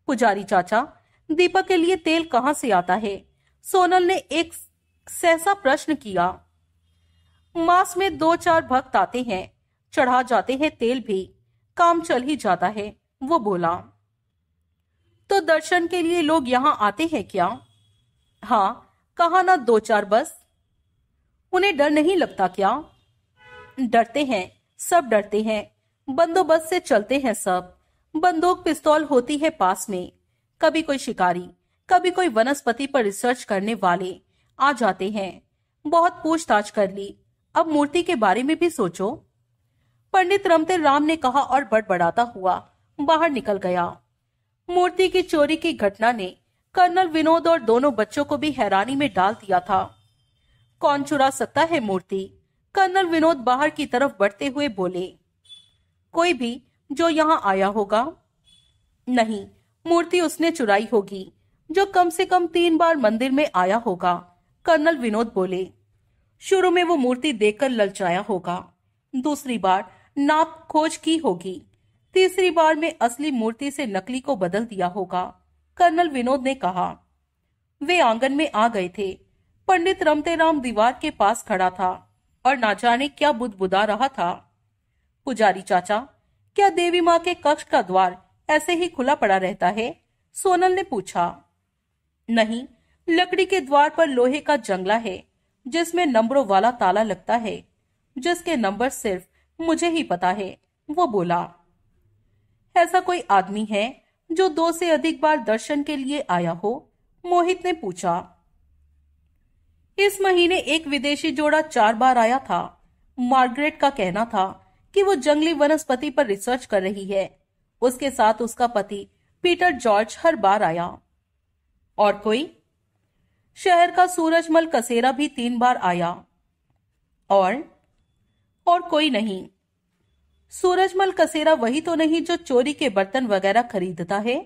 पुजारी चाचा दीपक के लिए तेल कहाँ से आता है सोनल ने एक सहसा प्रश्न किया मास में दो चार भक्त आते हैं चढ़ा जाते हैं तेल भी काम चल ही जाता है वो बोला तो दर्शन के लिए लोग यहाँ आते हैं क्या हाँ कहा ना दो चार बस उन्हें डर नहीं लगता क्या डरते हैं सब डरते हैं बंदोबस्त से चलते हैं सब बंदूक पिस्तौल होती है पास में कभी कोई शिकारी कभी कोई वनस्पति पर रिसर्च करने वाले आ जाते हैं बहुत पूछताछ कर ली अब मूर्ति के बारे में भी सोचो पंडित रमते राम ने कहा और बड़बड़ाता हुआ बाहर निकल गया मूर्ति की चोरी की घटना ने कर्नल विनोद और दोनों बच्चों को भी हैरानी में डाल दिया था कौन चुरा सकता है मूर्ति कर्नल विनोद बाहर की तरफ बढ़ते हुए बोले कोई भी जो यहाँ आया होगा नहीं मूर्ति उसने चुराई होगी जो कम से कम तीन बार मंदिर में आया होगा कर्नल विनोद बोले शुरू में वो मूर्ति देखकर ललचाया होगा दूसरी बार नाप खोज की होगी तीसरी बार में असली मूर्ति से नकली को बदल दिया होगा कर्नल विनोद ने कहा वे आंगन में आ गए थे पंडित रमते राम दीवार के पास खड़ा था और ना जाने क्या बुदबुदा रहा था पुजारी चाचा क्या देवी माँ के कक्ष का द्वार ऐसे ही खुला पड़ा रहता है सोनल ने पूछा नहीं लकड़ी के द्वार पर लोहे का जंगला है जिसमें नंबरों वाला ताला लगता है जिसके नंबर सिर्फ मुझे ही पता है वो बोला ऐसा कोई आदमी है जो दो से अधिक बार दर्शन के लिए आया हो मोहित ने पूछा इस महीने एक विदेशी जोड़ा चार बार आया था मार्गरेट का कहना था कि वो जंगली वनस्पति पर रिसर्च कर रही है उसके साथ उसका पति पीटर जॉर्ज हर बार आया और कोई शहर का सूरजमल कसेरा भी तीन बार आया और और कोई नहीं सूरजमल कसेरा वही तो नहीं जो चोरी के बर्तन वगैरह खरीदता है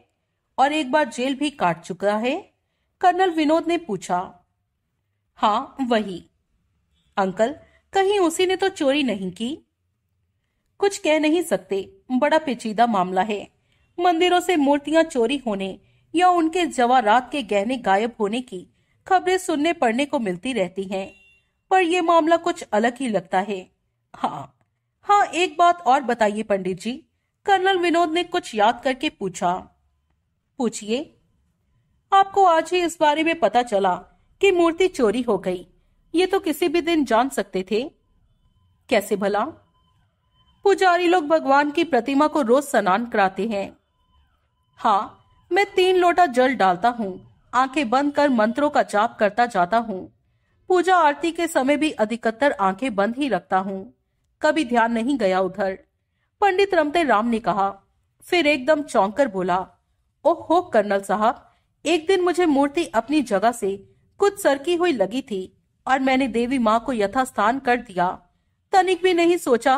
और एक बार जेल भी काट चुका है कर्नल विनोद ने पूछा हाँ वही अंकल कहीं उसी ने तो चोरी नहीं की कुछ कह नहीं सकते बड़ा पेचीदा मामला है मंदिरों से मूर्तियां चोरी होने या उनके जवाहरात के गहने गायब होने की खबरें सुनने पड़ने को मिलती रहती हैं पर यह मामला कुछ अलग ही लगता है हाँ हाँ एक बात और बताइए पंडित जी कर्नल विनोद ने कुछ याद करके पूछा पूछिए आपको आज ही इस बारे में पता चला कि मूर्ति चोरी हो गई ये तो किसी भी दिन जान सकते थे कैसे भला पुजारी लोग भगवान की प्रतिमा को रोज स्नान कराते हैं हाँ मैं तीन लोटा जल डालता हूँ आंखें बंद कर मंत्रों का जाप करता जाता हूँ पूजा आरती के समय भी अधिकतर आंखें बंद ही रखता हूँ कभी ध्यान नहीं गया उधर पंडित रमते राम ने कहा फिर एकदम चौंक कर बोला ओहो कर्नल साहब एक दिन मुझे मूर्ति अपनी जगह से कुछ सरकी हुई लगी थी और मैंने देवी माँ को यथास्थान कर दिया तनिक भी नहीं सोचा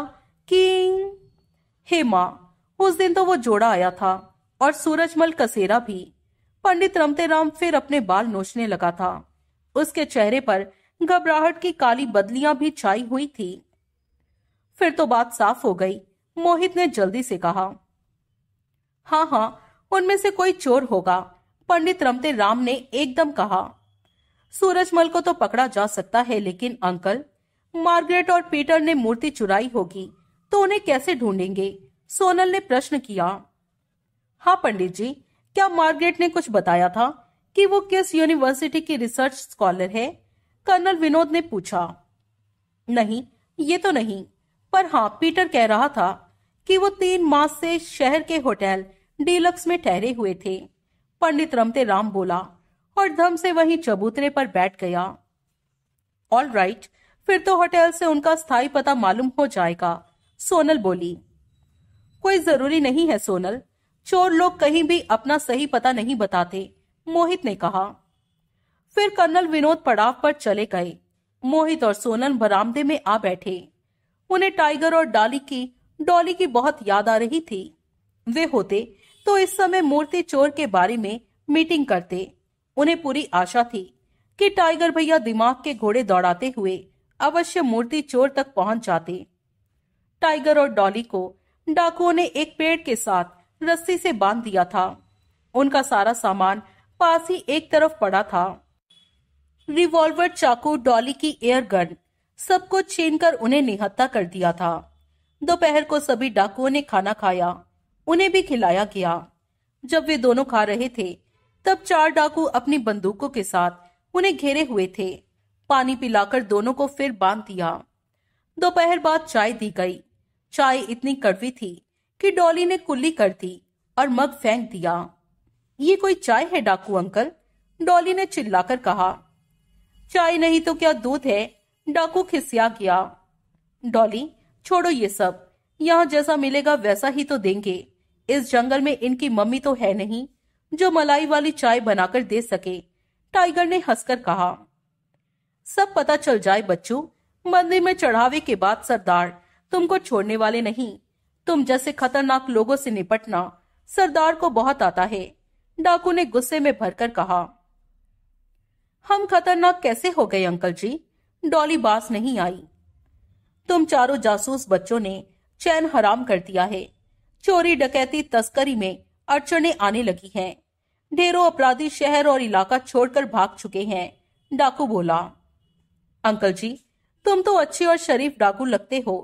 कि हे माँ उस दिन तो वो जोड़ा आया था और सूरजमल कसेरा भी पंडित रमते राम फिर अपने बाल नोचने लगा था उसके चेहरे पर घबराहट की काली बदलियां भी छाई हुई थी फिर तो बात साफ हो गई मोहित ने जल्दी से कहा हाँ हाँ उनमें से कोई चोर होगा पंडित रमते राम ने एकदम कहा सूरजमल को तो पकड़ा जा सकता है लेकिन अंकल मार्गरेट और पीटर ने मूर्ति चुराई होगी तो उन्हें कैसे ढूंढेंगे सोनल ने प्रश्न किया हाँ पंडित जी क्या मार्गरेट ने कुछ बताया था कि वो किस यूनिवर्सिटी की रिसर्च स्कॉलर है कर्नल विनोद ने पूछा नहीं ये तो नहीं पर हाँ पीटर कह रहा था कि वो तीन मास से शहर के होटल डीलक्स में ठहरे हुए थे पंडित रमते राम बोला और धम से वहीं चबूतरे पर बैठ गया ऑल राइट right, फिर तो होटल से उनका स्थायी पता मालूम हो जाएगा सोनल बोली कोई जरूरी नहीं है सोनल चोर लोग कहीं भी अपना सही पता नहीं बताते मोहित ने कहा फिर कर्नल विनोद पड़ाव पर चले गए मोहित और सोनल बरामदे में आ बैठे उन्हें टाइगर और डाली की डॉली की बहुत याद आ रही थी वे होते तो इस समय मूर्ति चोर के बारे में मीटिंग करते उन्हें पूरी आशा थी कि टाइगर भैया दिमाग के घोड़े दौड़ाते हुए अवश्य मूर्ति चोर तक पहुंच जाते टाइगर और डॉली को डाकुओं ने एक पेड़ के साथ रस्सी से बांध दिया था उनका सारा सामान पास ही एक तरफ पड़ा था रिवॉल्वर चाकू डॉली की एयर गन सबको छीन कर उन्हें निहत्ता कर दिया था दोपहर को सभी डाकुओं ने खाना खाया उन्हें भी खिलाया गया जब वे दोनों खा रहे थे तब चार डाकू अपनी बंदूकों के साथ उन्हें घेरे हुए थे पानी पिलाकर दोनों को फिर बांध दिया दोपहर बाद चाय दी गई चाय इतनी कड़वी थी कि डॉली ने कुल्ली कर दी और मग फेंक दिया ये कोई चाय है डाकू अंकल डॉली ने चिल्लाकर कहा चाय नहीं तो क्या दूध है डाकू खिसिया गया डॉली छोड़ो ये सब यहाँ जैसा मिलेगा वैसा ही तो देंगे इस जंगल में इनकी मम्मी तो है नहीं जो मलाई वाली चाय बनाकर दे सके टाइगर ने हंसकर कहा सब पता चल जाए बच्चों मंदिर में चढ़ावे के बाद सरदार तुमको छोड़ने वाले नहीं तुम जैसे खतरनाक लोगों से निपटना सरदार को बहुत आता है डाकू ने गुस्से में भरकर कहा हम खतरनाक कैसे हो गए अंकल जी डॉली बास नहीं आई तुम चारों जासूस बच्चों ने चैन हराम कर दिया है चोरी डकैती तस्करी में अड़चने आने लगी हैं। ढेरों अपराधी शहर और इलाका छोड़कर भाग चुके हैं डाकू बोला अंकल जी तुम तो अच्छे और शरीफ डाकू लगते हो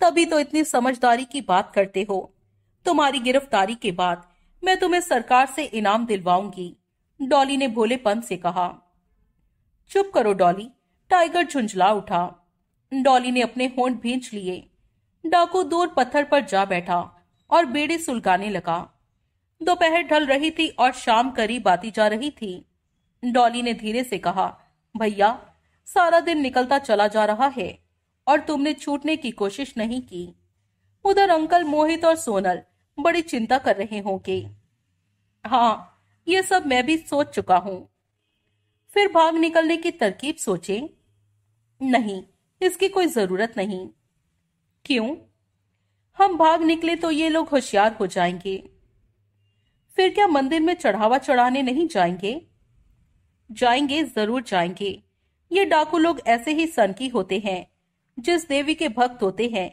तभी तो इतनी समझदारी की बात करते हो तुम्हारी गिरफ्तारी के बाद मैं तुम्हें सरकार से इनाम दिलवाऊंगी डॉली ने भोलेपन से कहा चुप करो डॉली टाइगर झुंझला उठा डॉली ने अपने होंठ भींच लिए डाकू दूर पत्थर पर जा बैठा और बेड़े सुलगाने लगा दोपहर ढल रही थी और शाम करीब आती जा रही थी डॉली ने धीरे से कहा भैया सारा दिन निकलता चला जा रहा है और तुमने छूटने की कोशिश नहीं की उधर अंकल मोहित और सोनल बड़ी चिंता कर रहे होंगे हाँ ये सब मैं भी सोच चुका हूं फिर भाग निकलने की तरकीब सोचे नहीं इसकी कोई जरूरत नहीं क्यों हम भाग निकले तो ये लोग होशियार हो जाएंगे फिर क्या मंदिर में चढ़ावा चढ़ाने नहीं जाएंगे जाएंगे जरूर जाएंगे ये डाकू लोग ऐसे ही सनकी होते हैं जिस देवी के भक्त होते हैं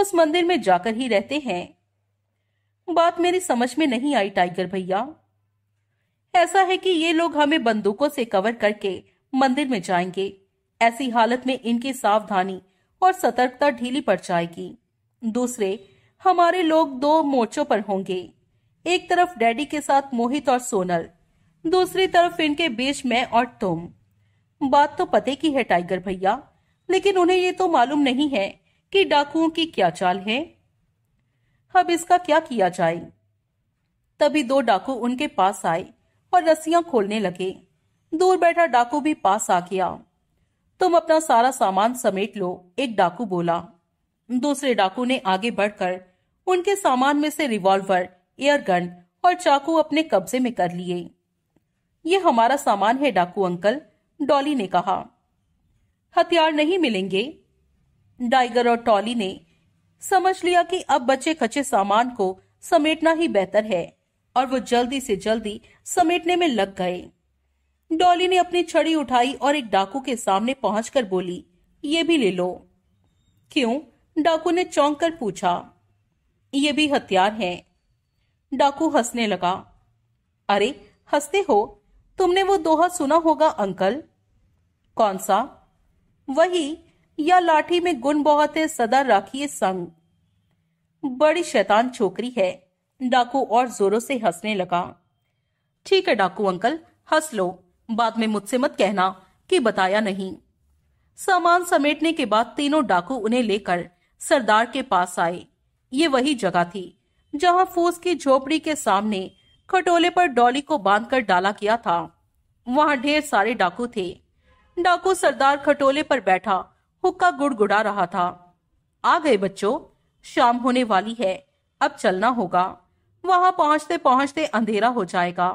उस मंदिर में जाकर ही रहते हैं बात मेरी समझ में नहीं आई टाइगर भैया ऐसा है कि ये लोग हमें बंदूकों से कवर करके मंदिर में जाएंगे ऐसी हालत में इनकी सावधानी और सतर्कता ढीली पड़ जाएगी दूसरे हमारे लोग दो मोर्चों पर होंगे एक तरफ डैडी के साथ मोहित और सोनल दूसरी तरफ इनके बीच मैं और तुम बात तो पते की है टाइगर भैया लेकिन उन्हें ये तो मालूम नहीं है कि डाकुओं की क्या चाल है अब इसका क्या किया जाए तभी दो डाकू उनके पास आए और रस्सियां खोलने लगे दूर बैठा डाकू भी पास आ गया तुम अपना सारा सामान समेट लो एक डाकू बोला दूसरे डाकू ने आगे बढ़कर उनके सामान में से रिवॉल्वर एयरगन और चाकू अपने कब्जे में कर लिए यह हमारा सामान है डाकू अंकल डॉली ने कहा हथियार नहीं मिलेंगे डाइगर और टॉली ने समझ लिया कि अब बचे खचे सामान को समेटना ही बेहतर है और वो जल्दी से जल्दी समेटने में लग गए डॉली ने अपनी छड़ी उठाई और एक डाकू के सामने पहुंचकर बोली ये भी ले लो क्यों डाकू ने चौंक कर पूछा ये भी हथियार है डाकू हंसने लगा अरे हंसते हो तुमने वो दोहा सुना होगा अंकल कौन सा वही या लाठी में गुण बहुत है सदा राखिए संग बड़ी शैतान छोकरी है डाकू और जोरों से हंसने लगा ठीक है डाकू अंकल हंस लो बाद में मुझसे मत कहना कि बताया नहीं सामान समेटने के बाद तीनों डाकू उन्हें लेकर सरदार के पास आए ये वही जगह थी जहां फूस की झोपड़ी के सामने खटोले पर डॉली को बांधकर डाला किया था वहां ढेर सारे डाकू थे डाकू सरदार खटोले पर बैठा हुक्का गुड़गुड़ा रहा था आ गए बच्चों शाम होने वाली है अब चलना होगा वहां पहुंचते पहुंचते अंधेरा हो जाएगा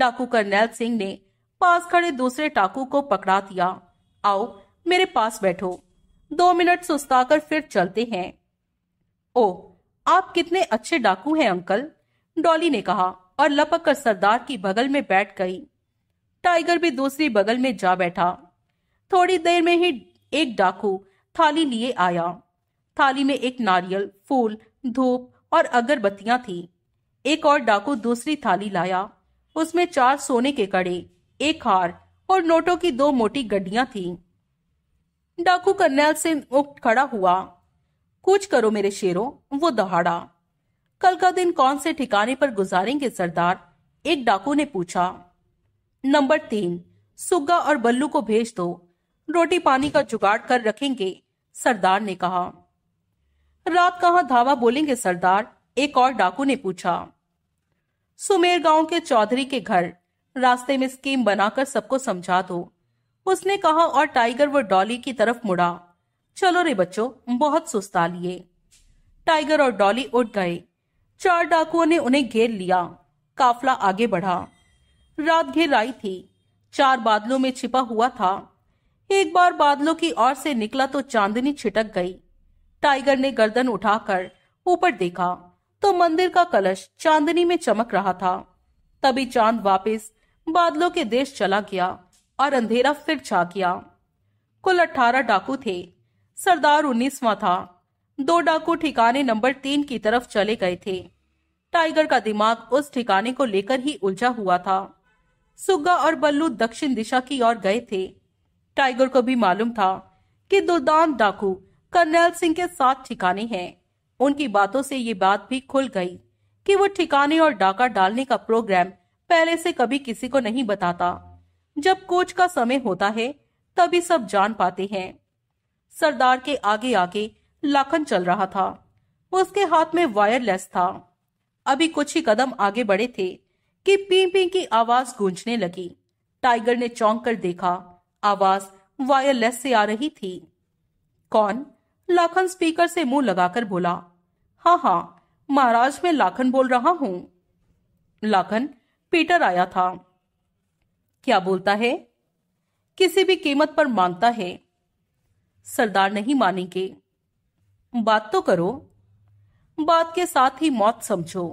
डाकू कर्नैल सिंह ने पास खड़े दूसरे टाकू को पकड़ा दिया आओ मेरे पास बैठो दो मिनट सुस्ताकर फिर चलते हैं ओ आप कितने अच्छे डाकू हैं अंकल डॉली ने कहा और लपक कर सरदार की बगल में बैठ गई टाइगर भी दूसरी बगल में जा बैठा थोड़ी देर में ही एक डाकू थाली लिए आया थाली में एक नारियल फूल धूप और अगरबत्तियां थी एक और डाकू दूसरी थाली लाया उसमें चार सोने के कड़े एक हार और नोटों की दो मोटी गड्डियां थी डाकू करनैल से उठ खड़ा हुआ कुछ करो मेरे शेरों वो दहाड़ा कल का दिन कौन से ठिकाने पर गुजारेंगे सरदार एक डाकू ने पूछा नंबर तीन सुग्गा और बल्लू को भेज दो रोटी पानी का जुगाड़ कर रखेंगे सरदार ने कहा रात कहा धावा बोलेंगे सरदार एक और डाकू ने पूछा सुमेर गांव के चौधरी के घर रास्ते में स्कीम बनाकर सबको समझा दो उसने कहा और टाइगर व डॉली की तरफ मुड़ा चलो रे बच्चों बहुत सुस्ता लिए टाइगर और डॉली उठ गए चार डाकुओं ने उन्हें घेर लिया काफला आगे बढ़ा रात घेर आई थी चार बादलों में छिपा हुआ था एक बार बादलों की ओर से निकला तो चांदनी छिटक गई टाइगर ने गर्दन उठाकर ऊपर देखा तो मंदिर का कलश चांदनी में चमक रहा था तभी चांद वापस बादलों के देश चला गया और अंधेरा फिर छा गया कुल अठारह डाकू थे सरदार उन्नीसवा था दो डाकू ठिकाने नंबर तीन की तरफ चले गए थे टाइगर का दिमाग उस ठिकाने को लेकर ही उलझा हुआ था सुग्गा और बल्लू दक्षिण दिशा की ओर गए थे टाइगर को भी मालूम था कि दुर्दान डाकू कर्नल सिंह के साथ ठिकाने हैं उनकी बातों से ये बात भी खुल गई कि वो ठिकाने और डाका डालने का प्रोग्राम पहले से कभी किसी को नहीं बताता जब कोच का समय होता है तभी सब जान पाते हैं सरदार के आगे आगे लाखन चल रहा था उसके हाथ में वायरलेस था अभी कुछ ही कदम आगे बढ़े थे कि पी पी की आवाज गूंजने लगी टाइगर ने चौंक कर देखा आवाज वायरलेस से आ रही थी कौन लाखन स्पीकर से मुंह लगाकर बोला हाँ हाँ महाराज मैं लाखन बोल रहा हूं लाखन पीटर आया था क्या बोलता है किसी भी कीमत पर मांगता है सरदार नहीं मानेंगे बात तो करो बात के साथ ही मौत समझो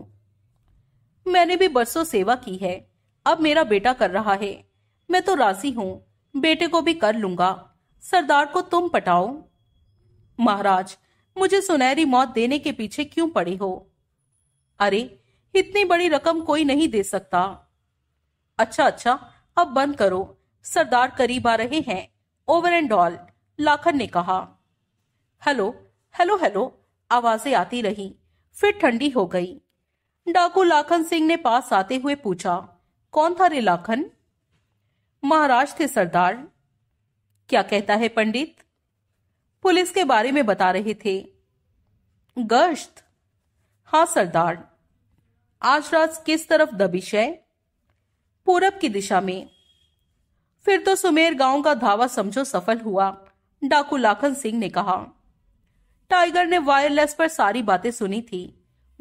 मैंने भी बरसों सेवा की है अब मेरा बेटा कर रहा है मैं तो राजी हूं बेटे को भी कर लूंगा सरदार को तुम पटाओ महाराज मुझे सुनहरी मौत देने के पीछे क्यों पड़े हो अरे इतनी बड़ी रकम कोई नहीं दे सकता अच्छा अच्छा अब बंद करो सरदार करीब आ रहे हैं ओवर एंड ऑल लाखन ने कहा हेलो हेलो हेलो आवाजें आती रही फिर ठंडी हो गई डाकू लाखन सिंह ने पास आते हुए पूछा कौन था रे लाखन महाराज थे सरदार क्या कहता है पंडित पुलिस के बारे में बता रहे थे गश्त हाँ सरदार आज रात किस तरफ दबिश है पूरब की दिशा में फिर तो सुमेर गांव का धावा समझो सफल हुआ डाकू लाखन सिंह ने कहा टाइगर ने वायरलेस पर सारी बातें सुनी थी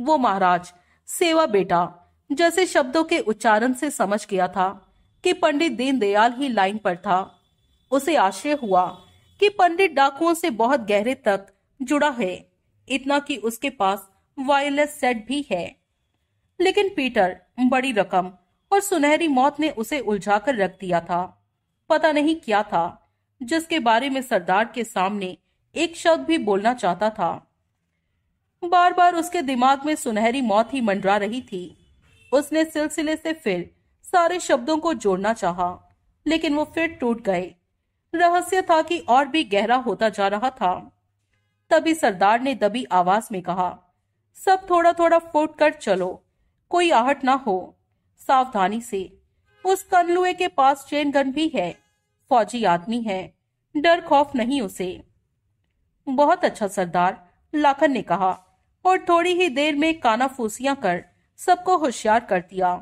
वो महाराज सेवा बेटा जैसे शब्दों के उच्चारण से समझ गया था कि पंडित दीनदयाल ही लाइन पर था उसे आश्चर्य हुआ कि पंडित डाकुओं से बहुत गहरे तक जुड़ा है इतना कि उसके पास वायरलेस सेट भी है लेकिन पीटर बड़ी रकम और सुनहरी मौत ने उसे उलझाकर रख दिया था पता नहीं क्या था जिसके बारे में सरदार के सामने एक शब्द भी बोलना चाहता था बार बार उसके दिमाग में सुनहरी मौत ही मंडरा रही थी उसने सिलसिले से फिर सारे शब्दों को जोड़ना चाहा, लेकिन वो फिर टूट गए रहस्य था कि और भी गहरा होता जा रहा था तभी सरदार ने दबी आवाज में कहा सब थोड़ा थोड़ा फूट कर चलो कोई आहट ना हो सावधानी से उस कनलुए के पास चेन गन भी है फौजी आदमी है डर खौफ नहीं उसे बहुत अच्छा सरदार लाखन ने कहा और थोड़ी ही देर में काना फूसिया कर सबको होशियार कर दिया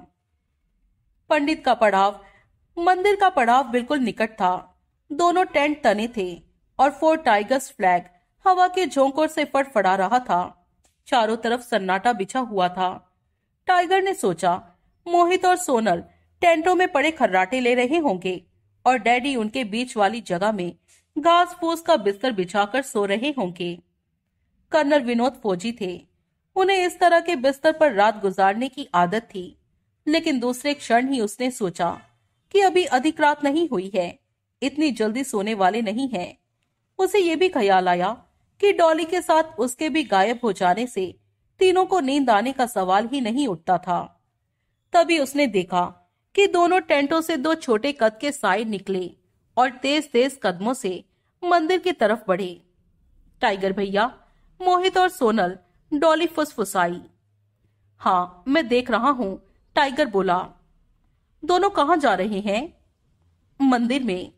पंडित का पड़ाव मंदिर का पड़ाव बिल्कुल निकट था दोनों टेंट तने थे और फोर टाइगर्स फ्लैग हवा के झोंकों से फड़फड़ा रहा था चारों तरफ सन्नाटा बिछा हुआ था टाइगर ने सोचा मोहित और सोनल टेंटों में पड़े खर्राटे ले रहे होंगे और डैडी उनके बीच वाली जगह में घास फूस का बिस्तर बिछाकर सो रहे होंगे कर्नल विनोद फौजी थे उन्हें इस तरह के बिस्तर पर रात गुजारने की आदत थी लेकिन दूसरे क्षण ही उसने सोचा कि अभी अधिक रात नहीं हुई है इतनी जल्दी सोने वाले नहीं है उसे ये भी ख्याल आया कि डॉली के साथ उसके भी गायब हो जाने से तीनों को नींद आने का सवाल ही नहीं उठता था तभी उसने देखा कि दोनों टेंटों से दो छोटे कद के साय निकले और तेज तेज कदमों से मंदिर की तरफ बढ़े टाइगर भैया मोहित और सोनल डॉली फुसफुसाई हाँ मैं देख रहा हूँ टाइगर बोला दोनों कहां जा रहे हैं मंदिर में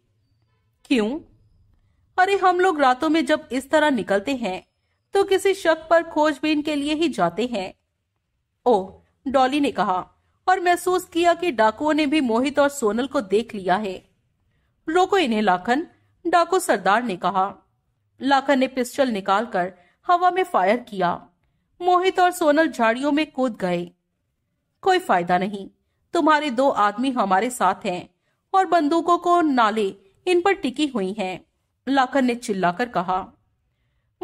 क्यों अरे हम लोग रातों में जब इस तरह निकलते हैं तो किसी शक पर खोजबीन के लिए ही जाते हैं ओ डॉली ने कहा और महसूस किया कि डाकुओं ने भी मोहित और सोनल को देख लिया है रोको इन्हें लाखन डाकू सरदार ने कहा लाखन ने पिस्टल निकालकर हवा में फायर किया मोहित और सोनल झाड़ियों में कूद गए कोई फायदा नहीं तुम्हारे दो आदमी हमारे साथ हैं और बंदूकों को नाले इन पर टिकी हुई हैं। लाकर ने चिल्लाकर कहा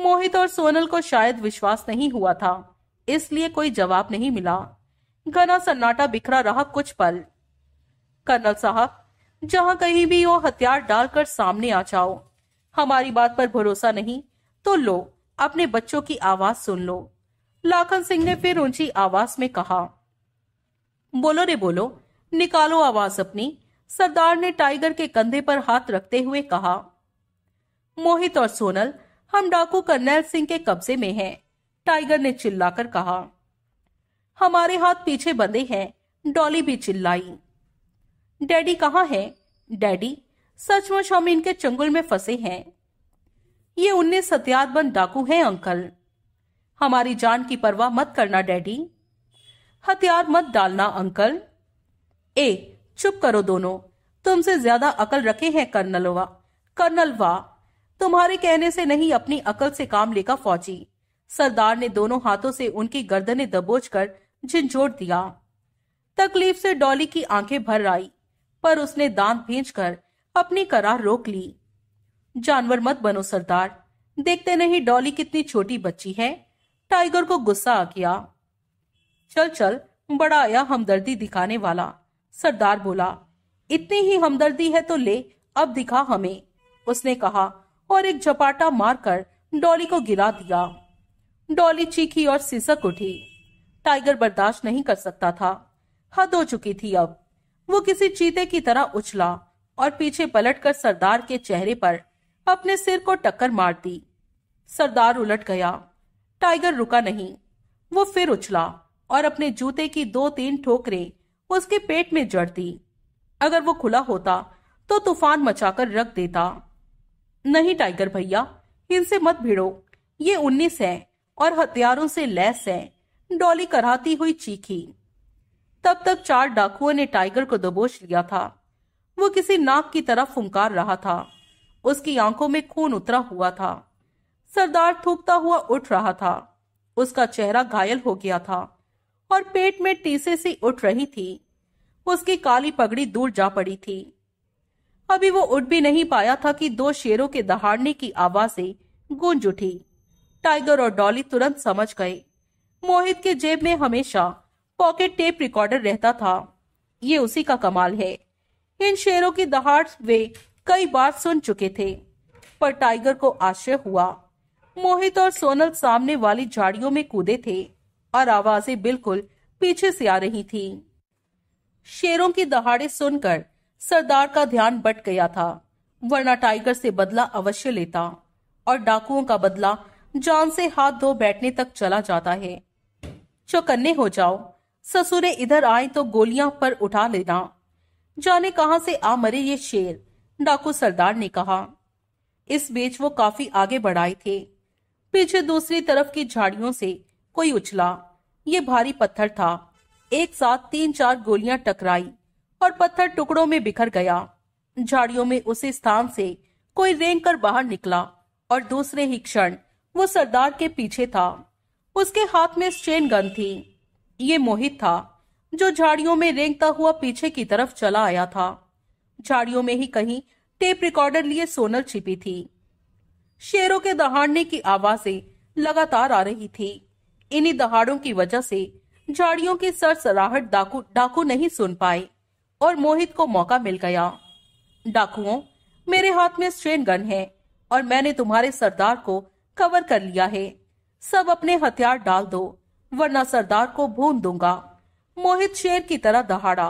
मोहित और सोनल को शायद विश्वास नहीं हुआ था इसलिए कोई जवाब नहीं मिला घना सन्नाटा बिखरा रहा कुछ पल कर्नल साहब जहां कहीं भी हो हथियार डालकर सामने आ जाओ हमारी बात पर भरोसा नहीं तो लो अपने बच्चों की आवाज सुन लो लाखन सिंह ने फिर ऊंची आवाज में कहा बोलो रे बोलो निकालो आवाज अपनी सरदार ने टाइगर के कंधे पर हाथ रखते हुए कहा मोहित और सोनल हम डाकू कर्नैल सिंह के कब्जे में हैं। टाइगर ने चिल्लाकर कहा हमारे हाथ पीछे बंधे हैं डॉली भी चिल्लाई डैडी कहाँ है डैडी सचमुच हम इनके चंगुल में फंसे हैं ये उन्नीस हथियारबंद डाकू हैं अंकल हमारी जान की परवाह मत करना डैडी हथियार मत डालना अंकल ए चुप करो दोनों तुमसे ज्यादा अकल रखे हैं कर्नल वा कर्नल वा तुम्हारे कहने से नहीं अपनी अकल से काम लेकर फौजी सरदार ने दोनों हाथों से उनकी गर्दनें दबोच कर झिझोड़ दिया तकलीफ से डॉली की आंखें भर आई पर उसने दांत भेज कर अपनी करार रोक ली जानवर मत बनो सरदार देखते नहीं डॉली कितनी छोटी बच्ची है टाइगर को गुस्सा आ गया चल चल बड़ा आया हमदर्दी दिखाने वाला सरदार बोला इतनी ही हमदर्दी है तो ले अब दिखा हमें उसने कहा और एक झपाटा मारकर डॉली को गिरा दिया डॉली चीखी और सिसक उठी टाइगर बर्दाश्त नहीं कर सकता था हद हो चुकी थी अब वो किसी चीते की तरह उछला और पीछे पलटकर सरदार के चेहरे पर अपने सिर को टक्कर मार दी सरदार उलट गया टाइगर रुका नहीं वो फिर उछला और अपने जूते की दो तीन ठोकरें उसके पेट में जड़ दी अगर वो खुला होता तो तूफान मचाकर रख देता नहीं टाइगर भैया इनसे मत भिड़ो ये उन्नीस है और हथियारों से लैस है डॉली कराती हुई चीखी तब तक चार डाकुओं ने टाइगर को दबोच लिया था वो किसी नाक की तरफ फुंकार रहा था उसकी आंखों में खून उतरा हुआ था सरदार थूकता हुआ उठ रहा था उसका चेहरा घायल हो गया था और पेट में टीसे सी उठ रही थी उसकी काली पगड़ी दूर जा पड़ी थी अभी वो उठ भी नहीं पाया था कि दो शेरों के दहाड़ने की आवाजें गूंज उठी टाइगर और डॉली तुरंत समझ गए मोहित के जेब में हमेशा पॉकेट टेप रिकॉर्डर रहता था ये उसी का कमाल है इन शेरों की दहाड़ वे कई बार सुन चुके थे पर टाइगर को आश्चर्य हुआ मोहित और सोनल सामने वाली झाड़ियों में कूदे थे और आवाजें बिल्कुल पीछे से आ रही थी शेरों की दहाड़े सुनकर सरदार का ध्यान बट गया था वरना टाइगर से बदला अवश्य लेता और डाकुओं का बदला जान से हाथ धो बैठने तक चला जाता है चौकन्ने हो जाओ ससुरे इधर आए तो गोलियां पर उठा लेना जाने कहा से आ मरे ये शेर डाकू सरदार ने कहा इस बीच वो काफी आगे बढ़ाए थे पीछे दूसरी तरफ की झाड़ियों से कोई उछला ये भारी पत्थर था एक साथ तीन चार गोलियां टकराई और पत्थर टुकड़ों में बिखर गया झाड़ियों में उसी स्थान से कोई रेंग कर बाहर निकला और दूसरे ही क्षण वो सरदार के पीछे था उसके हाथ में स्टेन गन थी ये मोहित था जो झाड़ियों में रेंगता हुआ पीछे की तरफ चला आया था झाड़ियों में ही कहीं टेप रिकॉर्डर लिए सोनल छिपी थी शेरों के दहाड़ने की आवाजें लगातार आ रही थी इन्हीं दहाड़ों की वजह से झाड़ियों की सराहट डाकू डाकू नहीं सुन पाए और मोहित को मौका मिल गया डाकुओं मेरे हाथ में स्ट्रेन गन है और मैंने तुम्हारे सरदार को कवर कर लिया है सब अपने हथियार डाल दो वरना सरदार को भून दूंगा मोहित शेर की तरह दहाड़ा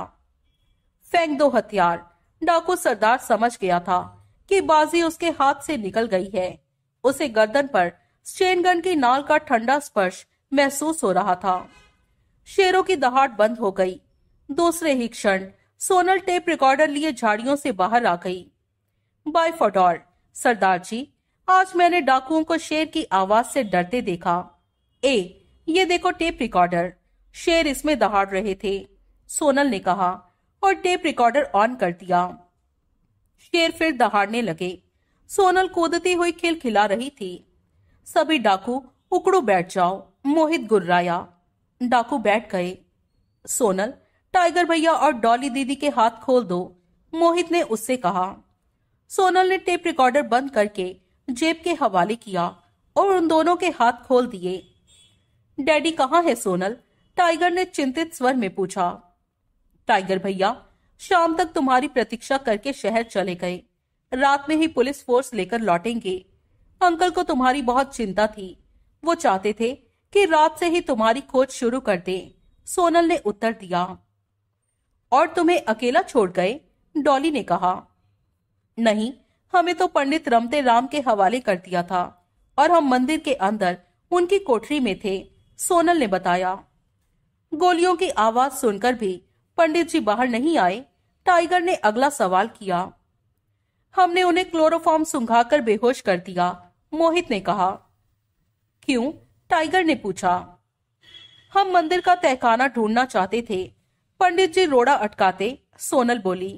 फेंक दो हथियार डाकू सरदार समझ गया था कि बाजी उसके हाथ से निकल गई है उसे गर्दन पर स्ट्रेन गन की नाल का ठंडा स्पर्श महसूस हो रहा था शेरों की दहाड़ बंद हो गई दूसरे ही क्षण सोनल टेप रिकॉर्डर लिए झाड़ियों से बाहर आ गई बाय फॉटोर सरदार जी आज मैंने डाकुओं को शेर की आवाज से डरते देखा ए ये देखो टेप रिकॉर्डर शेर इसमें दहाड़ रहे थे सोनल ने कहा और टेप रिकॉर्डर ऑन कर दिया शेर फिर दहाड़ने लगे सोनल कूदती हुई खिलखिला रही थी सभी डाकू उकड़ो बैठ जाओ मोहित गुर्राया डाकू बैठ गए सोनल टाइगर भैया और डॉली दीदी के हाथ खोल दो मोहित ने उससे कहा सोनल ने टेप रिकॉर्डर बंद करके जेब के हवाले किया और उन दोनों के हाथ खोल दिए डैडी कहाँ है सोनल टाइगर ने चिंतित स्वर में पूछा टाइगर भैया शाम तक तुम्हारी प्रतीक्षा करके शहर चले गए रात में ही पुलिस फोर्स लेकर लौटेंगे अंकल को तुम्हारी बहुत चिंता थी वो चाहते थे कि रात से ही तुम्हारी खोज शुरू कर दे सोनल ने उत्तर दिया और तुम्हें अकेला छोड़ गए डॉली ने कहा नहीं हमें तो पंडित रमते राम के हवाले कर दिया था और हम मंदिर के अंदर उनकी कोठरी में थे सोनल ने बताया गोलियों की आवाज सुनकर भी पंडित जी बाहर नहीं आए टाइगर ने अगला सवाल किया हमने उन्हें क्लोरोफॉर्म सुंघाकर बेहोश कर दिया मोहित ने कहा क्यों टाइगर ने पूछा हम मंदिर का तहखाना ढूंढना चाहते थे पंडित जी रोड़ा अटकाते सोनल बोली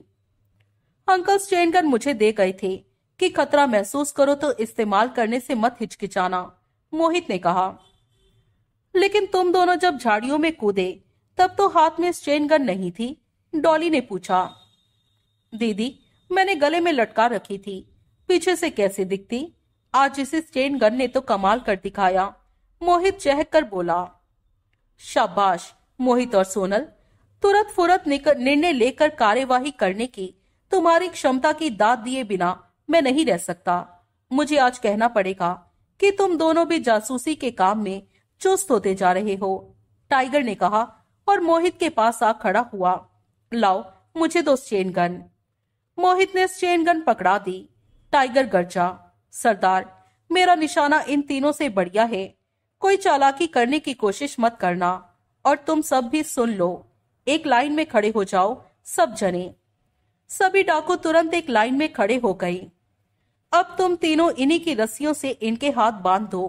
अंकल स्टेनगन मुझे दे गए थे कि खतरा महसूस करो तो इस्तेमाल करने से मत हिचकिचाना मोहित ने कहा लेकिन तुम दोनों जब झाड़ियों में कूदे तब तो हाथ में स्ट्रेन गन नहीं थी डॉली ने पूछा दीदी मैंने गले में लटका रखी थी पीछे से कैसे दिखती आज इसे स्ट्रेन गन ने तो कमाल कर दिखाया मोहित चहक कर बोला शाबाश मोहित और सोनल तुरंत फुरत निर्णय लेकर कार्यवाही करने की तुम्हारी क्षमता की दाद दिए बिना मैं नहीं रह सकता मुझे आज कहना पड़ेगा कि तुम दोनों भी जासूसी के काम में चुस्त होते जा रहे हो टाइगर ने कहा और मोहित के पास आ खड़ा हुआ लाओ मुझे दो चेन गन मोहित ने चेन गन पकड़ा दी टाइगर गर्जा सरदार मेरा निशाना इन तीनों से बढ़िया है कोई चालाकी करने की कोशिश मत करना और तुम सब भी सुन लो एक लाइन में खड़े हो जाओ सब जने सभी डाकू तुरंत एक लाइन में खड़े हो गए अब तुम तीनों इन्हीं की रस्सियों से इनके हाथ बांध दो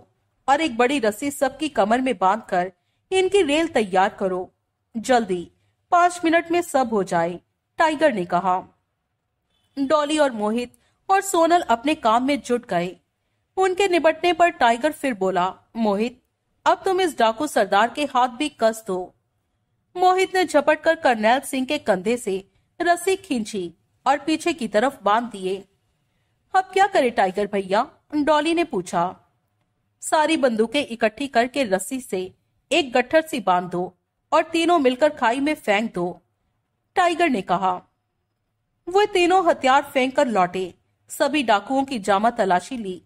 और एक बड़ी रस्सी सबकी कमर में बांध कर इनकी रेल तैयार करो जल्दी पांच मिनट में सब हो जाए टाइगर ने कहा डॉली और मोहित और सोनल अपने काम में जुट गए उनके निबटने पर टाइगर फिर बोला मोहित अब तुम इस डाकू सरदार के हाथ भी कस दो मोहित ने झपट कर करनैल सिंह के कंधे से रस्सी खींची और पीछे की तरफ बांध दिए अब क्या करे टाइगर भैया डॉली ने पूछा सारी बंदूकें इकट्ठी करके रस्सी से एक गट्ठर सी बांध दो और तीनों मिलकर खाई में फेंक दो टाइगर ने कहा वे तीनों हथियार फेंक कर लौटे सभी डाकुओं की जामा तलाशी ली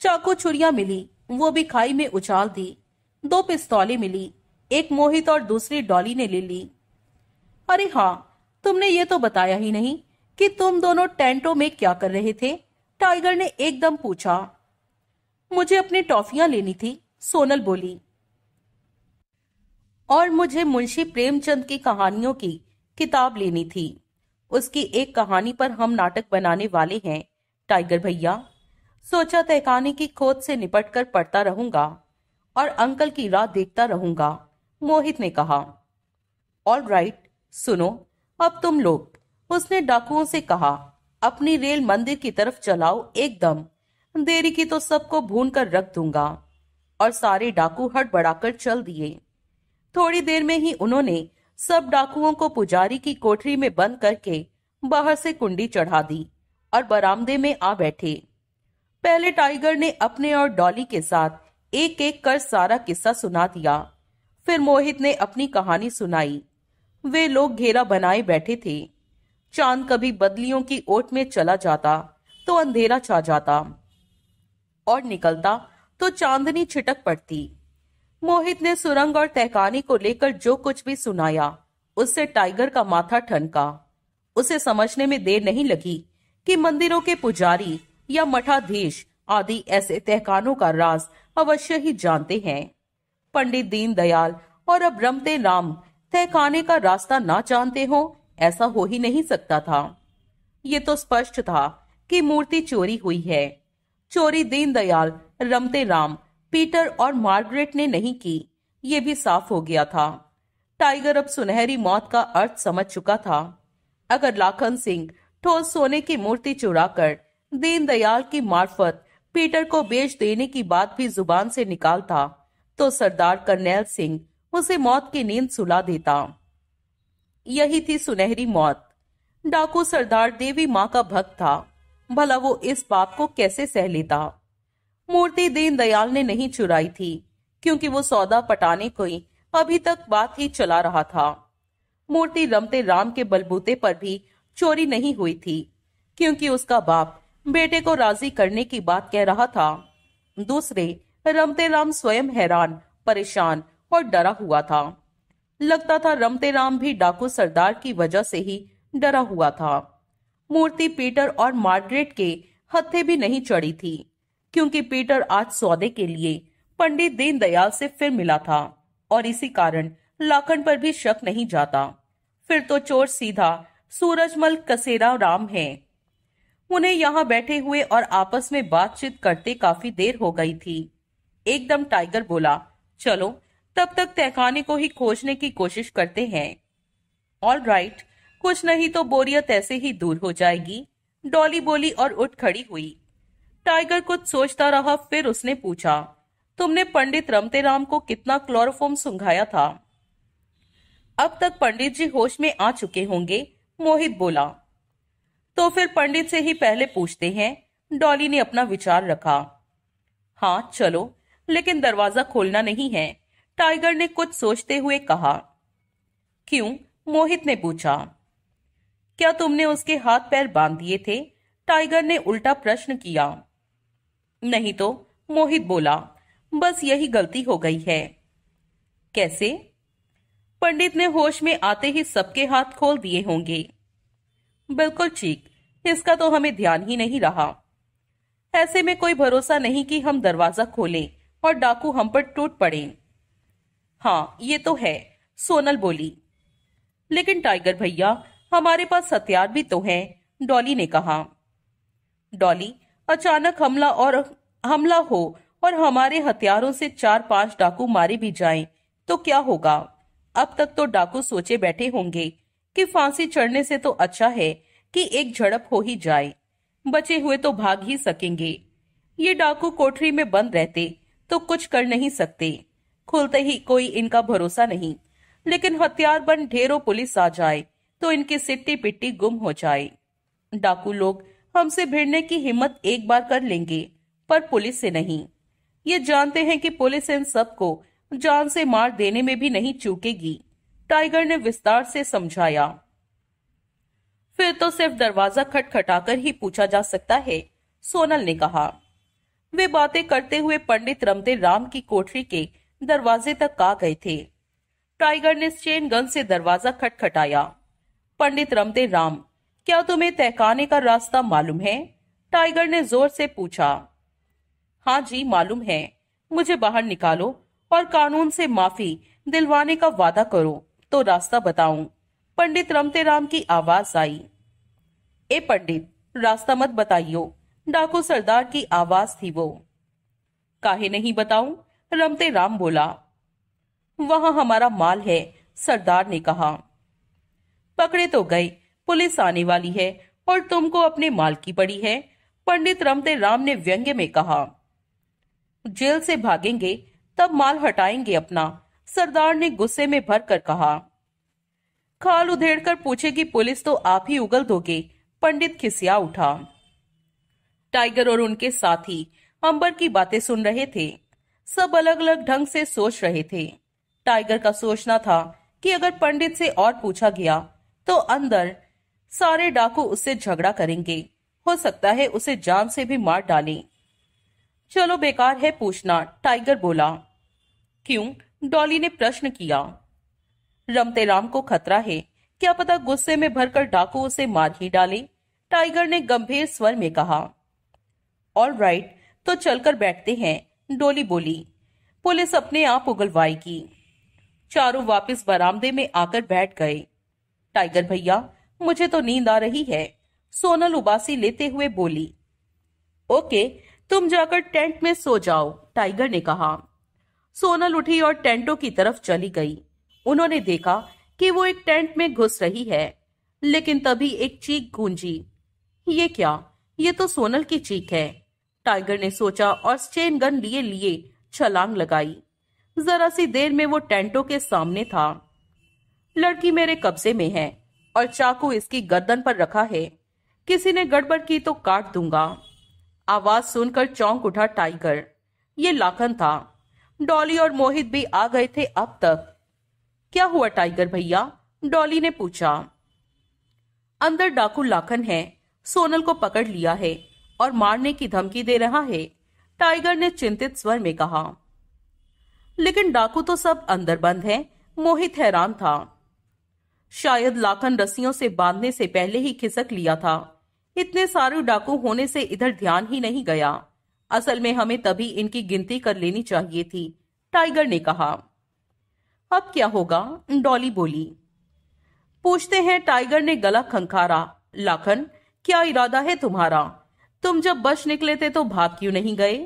चाकू छुरिया मिली वो भी खाई में उछाल दी दो पिस्तौलें मिली एक मोहित और दूसरी डॉली ने ले ली अरे हाँ तुमने ये तो बताया ही नहीं कि तुम दोनों टेंटों में क्या कर रहे थे टाइगर ने एकदम पूछा मुझे अपनी टॉफियां लेनी थी सोनल बोली और मुझे मुंशी प्रेमचंद की कहानियों की किताब लेनी थी उसकी एक कहानी पर हम नाटक बनाने वाले हैं टाइगर भैया सोचा तहकाने की खोद से निपटकर पढ़ता रहूंगा और अंकल की राह देखता रहूंगा मोहित ने कहा ऑल राइट सुनो अब तुम लोग उसने डाकुओं से कहा अपनी रेल मंदिर की तरफ चलाओ एकदम देरी की तो सबको भून कर रख दूंगा और सारे डाकू हट बढ़ाकर चल दिए थोड़ी देर में ही उन्होंने सब डाकुओं को पुजारी की कोठरी में बंद करके बाहर से कुंडी चढ़ा दी और बरामदे में आ बैठे पहले टाइगर ने अपने और डॉली के साथ एक एक कर सारा किस्सा सुना दिया फिर मोहित ने अपनी कहानी सुनाई वे लोग घेरा बनाए बैठे थे चांद कभी बदलियों की ओट में चला जाता तो अंधेरा छा जाता और निकलता तो चांदनी छिटक पड़ती मोहित ने सुरंग और तहकानी को लेकर जो कुछ भी सुनाया उससे टाइगर का माथा ठनका उसे समझने में देर नहीं लगी कि मंदिरों के पुजारी या मठाधीश आदि ऐसे तहकानों का राज अवश्य ही जानते हैं पंडित दीनदयाल और अब रमते राम तहखाने का रास्ता ना जानते हो ऐसा हो ही नहीं सकता था ये तो स्पष्ट था कि मूर्ति चोरी हुई है चोरी दीनदयाल रमते राम पीटर और मार्गरेट ने नहीं की ये भी साफ हो गया था टाइगर अब सुनहरी मौत का अर्थ समझ चुका था अगर लाखन सिंह ठोस सोने की मूर्ति चुराकर दीनदयाल की मार्फत पीटर को बेच देने की बात भी जुबान से निकालता तो सरदार करनैल सिंह उसे मौत की नींद सुला देता यही थी सुनहरी मौत डाकू सरदार देवी माँ का भक्त था भला वो इस बात को कैसे सह लेता मूर्ति दीन दयाल ने नहीं चुराई थी क्योंकि वो सौदा पटाने को ही अभी तक बात ही चला रहा था मूर्ति रमते राम के बलबूते पर भी चोरी नहीं हुई थी क्योंकि उसका बाप बेटे को राजी करने की बात कह रहा था दूसरे रमते राम स्वयं हैरान परेशान और डरा हुआ था लगता था रमते राम भी डाकू सरदार की वजह से ही डरा हुआ था मूर्ति पीटर और मार्गरेट के हथे भी नहीं चढ़ी थी क्योंकि पीटर आज सौदे के लिए पंडित दीनदयाल से फिर मिला था और इसी कारण लाखन पर भी शक नहीं जाता फिर तो चोर सीधा सूरजमल कसेरा राम है उन्हें यहाँ बैठे हुए और आपस में बातचीत करते काफी देर हो गई थी एकदम टाइगर बोला चलो तब तक तहखाने को ही खोजने की कोशिश करते हैं ऑल राइट right, कुछ नहीं तो बोरियत ऐसे ही दूर हो जाएगी डॉली बोली और उठ खड़ी हुई टाइगर कुछ सोचता रहा फिर उसने पूछा तुमने पंडित रमते राम को कितना क्लोरोफॉर्म सुंघाया था अब तक पंडित जी होश में आ चुके होंगे मोहित बोला तो फिर पंडित से ही पहले पूछते हैं डॉली ने अपना विचार रखा हाँ चलो लेकिन दरवाजा खोलना नहीं है टाइगर ने कुछ सोचते हुए कहा क्यों मोहित ने पूछा क्या तुमने उसके हाथ पैर बांध दिए थे टाइगर ने उल्टा प्रश्न किया नहीं तो मोहित बोला बस यही गलती हो गई है कैसे पंडित ने होश में आते ही सबके हाथ खोल दिए होंगे बिल्कुल ठीक इसका तो हमें ध्यान ही नहीं रहा ऐसे में कोई भरोसा नहीं कि हम दरवाजा खोलें और डाकू हम पर टूट पड़े हाँ ये तो है सोनल बोली लेकिन टाइगर भैया हमारे पास हथियार भी तो हैं डॉली ने कहा डॉली अचानक हमला और हमला हो और हमारे हथियारों से चार पांच डाकू मारे भी जाएं तो क्या होगा अब तक तो डाकू सोचे बैठे होंगे कि फांसी चढ़ने से तो अच्छा है कि एक झड़प हो ही जाए बचे हुए तो भाग ही सकेंगे ये डाकू कोठरी में बंद रहते तो कुछ कर नहीं सकते खुलते ही कोई इनका भरोसा नहीं लेकिन हथियार बन ढेरों पुलिस आ जाए तो इनकी सिट्टी पिट्टी गुम हो जाए डाकू लोग हमसे भिड़ने की हिम्मत एक बार कर लेंगे पर पुलिस से नहीं ये जानते हैं कि पुलिस इन सबको जान से मार देने में भी नहीं चूकेगी टाइगर ने विस्तार से समझाया फिर तो सिर्फ दरवाजा खटखटाकर ही पूछा जा सकता है सोनल ने कहा वे बातें करते हुए पंडित रमते राम की कोठरी के दरवाजे तक आ गए थे टाइगर ने चेन गन से दरवाजा खटखटाया पंडित रमते राम क्या तुम्हें तहकाने का रास्ता मालूम है टाइगर ने जोर से पूछा हाँ जी मालूम है मुझे बाहर निकालो और कानून से माफी दिलवाने का वादा करो तो रास्ता बताऊं पंडित रमते राम की आवाज आई ए पंडित रास्ता मत बताइयो डाकू सरदार की आवाज थी वो काहे नहीं बताऊं रमते राम बोला वहां हमारा माल है सरदार ने कहा पकड़े तो गए पुलिस आने वाली है और तुमको अपने माल की पड़ी है पंडित रमते राम ने व्यंग्य में कहा जेल से भागेंगे तब माल हटाएंगे अपना सरदार ने गुस्से में भर कर कहा खाल उधेड़ कर पूछेगी पुलिस तो आप ही उगल दोगे पंडित खिसिया उठा टाइगर और उनके साथी अंबर की बातें सुन रहे थे सब अलग अलग ढंग से सोच रहे थे टाइगर का सोचना था कि अगर पंडित से और पूछा गया तो अंदर सारे डाकू उससे झगड़ा करेंगे हो सकता है उसे जान से भी मार डालें चलो बेकार है पूछना टाइगर बोला क्यों डॉली ने प्रश्न किया रमते राम को खतरा है क्या पता गुस्से में भरकर डाकू उसे मार ही डाले टाइगर ने गंभीर स्वर में कहा ऑल राइट तो चलकर बैठते हैं डोली बोली पुलिस अपने आप उगलवाएगी चारों वापस बरामदे में आकर बैठ गए टाइगर भैया मुझे तो नींद आ रही है सोनल उबासी लेते हुए बोली ओके तुम जाकर टेंट में सो जाओ टाइगर ने कहा सोनल उठी और टेंटों की तरफ चली गई उन्होंने देखा कि वो एक टेंट में घुस रही है लेकिन तभी एक चीख गूंजी ये क्या ये तो सोनल की चीख है टाइगर ने सोचा और स्टेन गन लिए लिए छलांग लगाई जरा सी देर में वो टेंटों के सामने था लड़की मेरे कब्जे में है और चाकू इसकी गर्दन पर रखा है किसी ने गड़बड़ की तो काट दूंगा आवाज सुनकर चौंक उठा टाइगर ये लाखन था डॉली और मोहित भी आ गए थे अब तक क्या हुआ टाइगर भैया डॉली ने पूछा अंदर डाकू लाखन है सोनल को पकड़ लिया है और मारने की धमकी दे रहा है टाइगर ने चिंतित स्वर में कहा लेकिन डाकू तो सब अंदर बंद है मोहित हैरान था शायद लाखन रस्सियों से बांधने से पहले ही खिसक लिया था इतने सारे डाकू होने से इधर ध्यान ही नहीं गया असल में हमें तभी इनकी गिनती कर लेनी चाहिए थी टाइगर ने कहा अब क्या होगा डॉली बोली पूछते हैं टाइगर ने गला खंखारा लाखन क्या इरादा है तुम्हारा तुम जब बस निकले थे तो भाग क्यों नहीं गए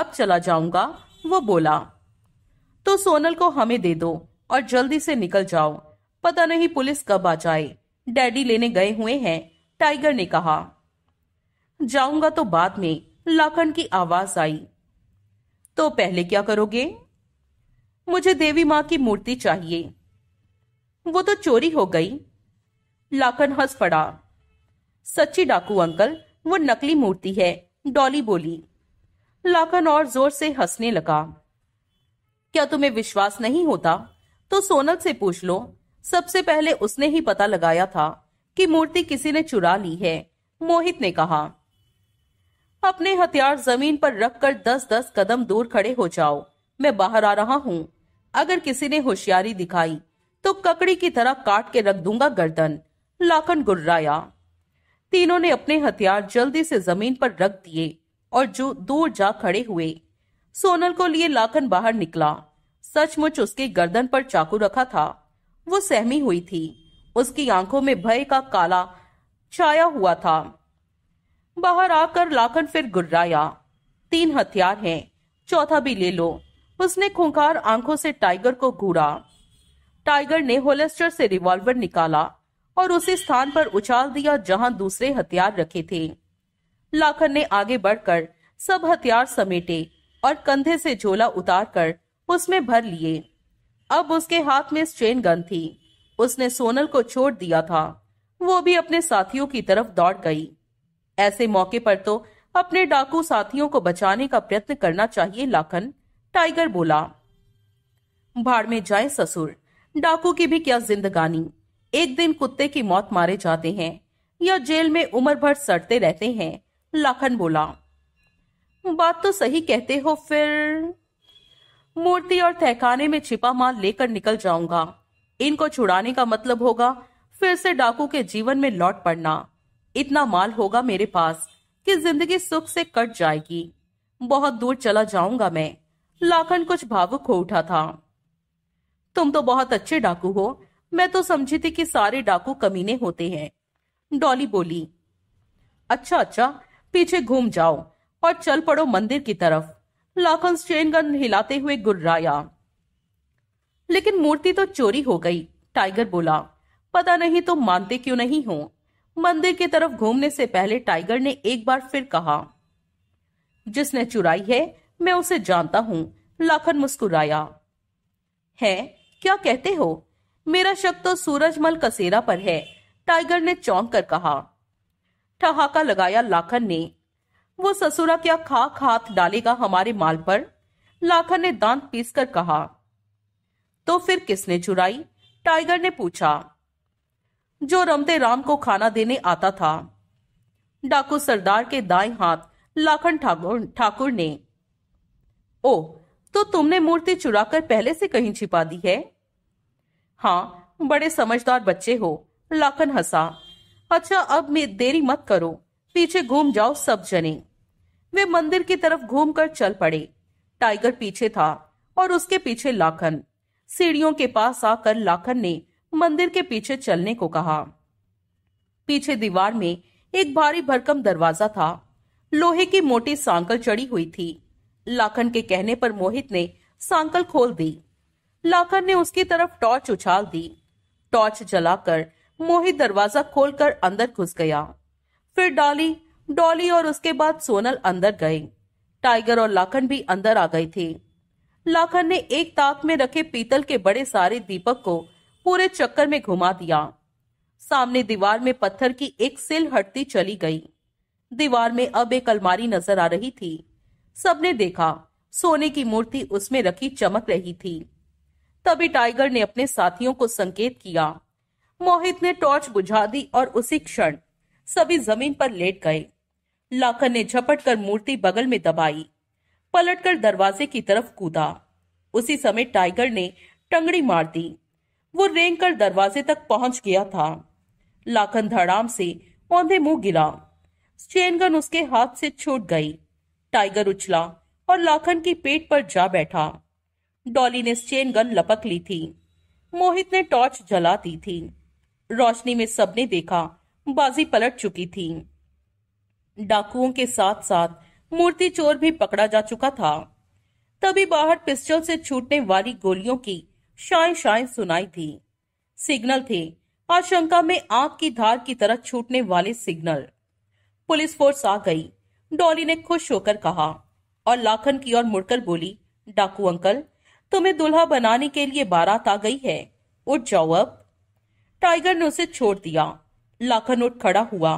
अब चला जाऊंगा वो बोला तो सोनल को हमें दे दो और जल्दी से निकल जाओ पता नहीं पुलिस कब आ जाए डैडी लेने गए हुए हैं टाइगर ने कहा जाऊंगा तो बाद में लाखन की आवाज आई तो पहले क्या करोगे मुझे देवी माँ की मूर्ति चाहिए वो तो चोरी हो गई लाखन हंस पड़ा सच्ची डाकू अंकल वो नकली मूर्ति है डॉली बोली लाखन और जोर से हंसने लगा क्या तुम्हें विश्वास नहीं होता तो सोनल से पूछ लो सबसे पहले उसने ही पता लगाया था कि मूर्ति किसी ने चुरा ली है मोहित ने कहा अपने हथियार जमीन पर रखकर दस दस कदम दूर खड़े हो जाओ मैं बाहर आ रहा हूँ अगर किसी ने होशियारी दिखाई तो ककड़ी की तरह काट के रख दूंगा गर्दन लाखन गुर्राया तीनों ने अपने हथियार जल्दी से जमीन पर रख दिए और जो दूर जा खड़े हुए सोनल को लिए लाखन बाहर निकला सचमुच उसकी गर्दन पर चाकू रखा था वो सहमी हुई थी उसकी आंखों में भय का काला छाया हुआ था बाहर आकर लाखन फिर गुर्राया तीन हथियार हैं चौथा भी ले लो उसने खूंखार आंखों से टाइगर को घूरा टाइगर ने होलेस्टर से रिवॉल्वर निकाला और उसे स्थान पर उछाल दिया जहां दूसरे हथियार रखे थे लाखन ने आगे बढ़कर सब हथियार समेटे और कंधे से झोला उतारकर उसमें भर लिए अब उसके हाथ में स्ट्रेन गन थी उसने सोनल को छोड़ दिया था वो भी अपने साथियों की तरफ दौड़ गई ऐसे मौके पर तो अपने डाकू साथियों को बचाने का प्रयत्न करना चाहिए लाखन टाइगर बोला भाड़ में जाए ससुर डाकू की भी क्या जिंदगानी एक दिन कुत्ते की मौत मारे जाते हैं या जेल में उम्र भर सड़ते रहते हैं लाखन बोला बात तो सही कहते हो फिर मूर्ति और तहखाने में छिपा माल लेकर निकल जाऊंगा इनको छुड़ाने का मतलब होगा फिर से डाकू के जीवन में लौट पड़ना इतना माल होगा मेरे पास कि जिंदगी सुख से कट जाएगी बहुत दूर चला जाऊंगा मैं लाखन कुछ भावुक हो उठा था तुम तो बहुत अच्छे डाकू हो मैं तो समझी थी कि सारे डाकू कमीने होते हैं डॉली बोली अच्छा अच्छा पीछे घूम जाओ और चल पड़ो मंदिर की तरफ लाखन स्ट्रेन गन हिलाते हुए गुर्राया लेकिन मूर्ति तो चोरी हो गई टाइगर बोला पता नहीं तुम तो मानते क्यों नहीं हो मंदिर की तरफ घूमने से पहले टाइगर ने एक बार फिर कहा जिसने चुराई है मैं उसे जानता हूं लाखन मुस्कुराया है क्या कहते हो मेरा शक तो सूरजमल कसेरा पर है टाइगर ने चौंक कर कहा ठहाका लगाया लाखन ने वो ससुरा क्या खाक हाथ डालेगा हमारे माल पर लाखन ने दांत पीस कर कहा तो फिर किसने चुराई टाइगर ने पूछा जो रमते राम को खाना देने आता था डाकू सरदार के दाएं हाथ लाखन ठाकुर ठाकुर ने ओ तो तुमने मूर्ति चुराकर पहले से कहीं छिपा दी है हाँ बड़े समझदार बच्चे हो लाखन हंसा अच्छा अब मैं देरी मत करो पीछे घूम जाओ सब जने वे मंदिर की तरफ घूमकर चल पड़े टाइगर पीछे था और उसके पीछे लाखन सीढ़ियों के पास आकर लाखन ने मंदिर के पीछे चलने को कहा पीछे दीवार में एक भारी भरकम दरवाजा था लोहे की मोटी सांकल चढ़ी हुई थी लाखन के कहने पर मोहित ने सांकल खोल दी लाखन ने उसकी तरफ टॉर्च उछाल दी टॉर्च जलाकर मोहित दरवाजा खोलकर अंदर घुस गया फिर डॉली डॉली और उसके बाद सोनल अंदर गए टाइगर और लाखन भी अंदर आ गए थे लाखन ने एक ताक में रखे पीतल के बड़े सारे दीपक को पूरे चक्कर में घुमा दिया सामने दीवार में पत्थर की एक सिल हटती चली गई दीवार में अब एक अलमारी नजर आ रही थी सबने देखा सोने की मूर्ति उसमें रखी चमक रही थी तभी टाइगर ने अपने साथियों को संकेत किया मोहित ने टॉर्च बुझा दी और उसी क्षण सभी जमीन पर लेट गए लाखन ने झपट कर मूर्ति बगल में दबाई पलटकर दरवाजे की तरफ कूदा उसी समय टाइगर ने टंगड़ी मार दी वो रेंग कर दरवाजे तक पहुंच गया था लाखन धड़ाम से औंधे मुंह गिरा चेनगन उसके हाथ से छूट गई टाइगर उछला और लाखन के पेट पर जा बैठा डॉली ने चेन गन लपक ली थी मोहित ने टॉर्च जला दी थी रोशनी में सबने देखा बाजी पलट चुकी थी डाकुओं के साथ साथ मूर्ति चोर भी पकड़ा जा चुका था तभी बाहर पिस्टल से छूटने वाली गोलियों की शाय शाय सुनाई थी सिग्नल थे आशंका में आग की धार की तरह छूटने वाले सिग्नल पुलिस फोर्स आ गई डॉली ने खुश होकर कहा और लाखन की ओर मुड़कर बोली डाकू अंकल तुम्हें दुल्हा बनाने के लिए बारात आ गई है उठ जाओ अब टाइगर ने उसे छोड़ दिया लाखन उठ खड़ा हुआ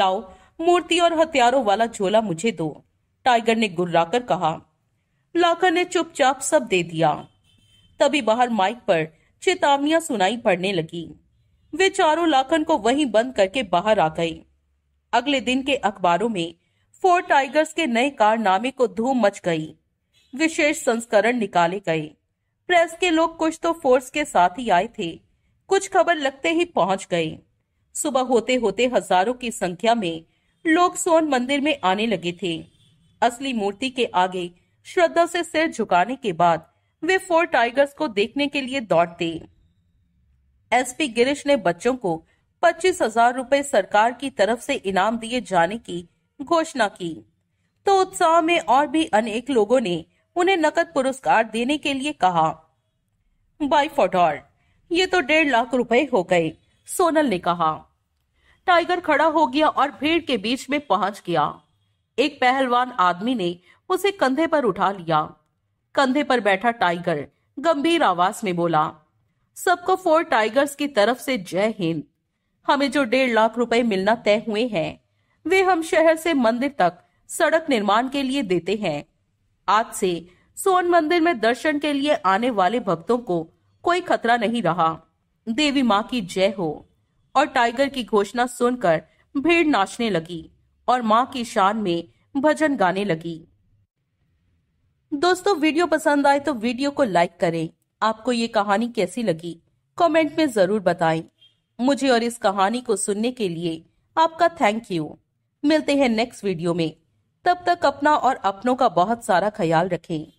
लाओ मूर्ति और हथियारों वाला झोला मुझे दो टाइगर ने गुर्राकर कहा लाखन ने चुपचाप सब दे दिया तभी बाहर माइक पर चेतावनिया सुनाई पड़ने लगी वे चारों लाखन को वहीं बंद करके बाहर आ गए अगले दिन के अखबारों में फोर टाइगर्स के नए कारनामे को धूम मच गई विशेष संस्करण निकाले गए प्रेस के लोग कुछ तो फोर्स के साथ ही आए थे कुछ खबर लगते ही पहुंच गए सुबह होते होते हजारों की संख्या में लोग सोन मंदिर में आने लगे थे असली मूर्ति के आगे श्रद्धा से सिर झुकाने के बाद वे फोर टाइगर्स को देखने के लिए दौड़ते एसपी गिरीश ने बच्चों को पच्चीस हजार रूपए सरकार की तरफ से इनाम दिए जाने की घोषणा की तो उत्साह में और भी अनेक लोगों ने उन्हें नकद पुरस्कार देने के लिए कहा बाई फॉटॉल ये तो डेढ़ लाख रुपए हो गए सोनल ने कहा टाइगर खड़ा हो गया और भीड़ के बीच में पहुंच गया एक पहलवान आदमी ने उसे कंधे पर उठा लिया कंधे पर बैठा टाइगर गंभीर आवाज में बोला सबको फोर टाइगर्स की तरफ से जय हिंद हमें जो डेढ़ लाख रुपए मिलना तय हुए हैं वे हम शहर से मंदिर तक सड़क निर्माण के लिए देते हैं आज से सोन मंदिर में दर्शन के लिए आने वाले भक्तों को कोई खतरा नहीं रहा देवी माँ की जय हो और टाइगर की घोषणा सुनकर भीड़ नाचने लगी और माँ की शान में भजन गाने लगी दोस्तों वीडियो पसंद आए तो वीडियो को लाइक करें आपको ये कहानी कैसी लगी कमेंट में जरूर बताएं मुझे और इस कहानी को सुनने के लिए आपका थैंक यू मिलते हैं नेक्स्ट वीडियो में तब तक अपना और अपनों का बहुत सारा ख्याल रखें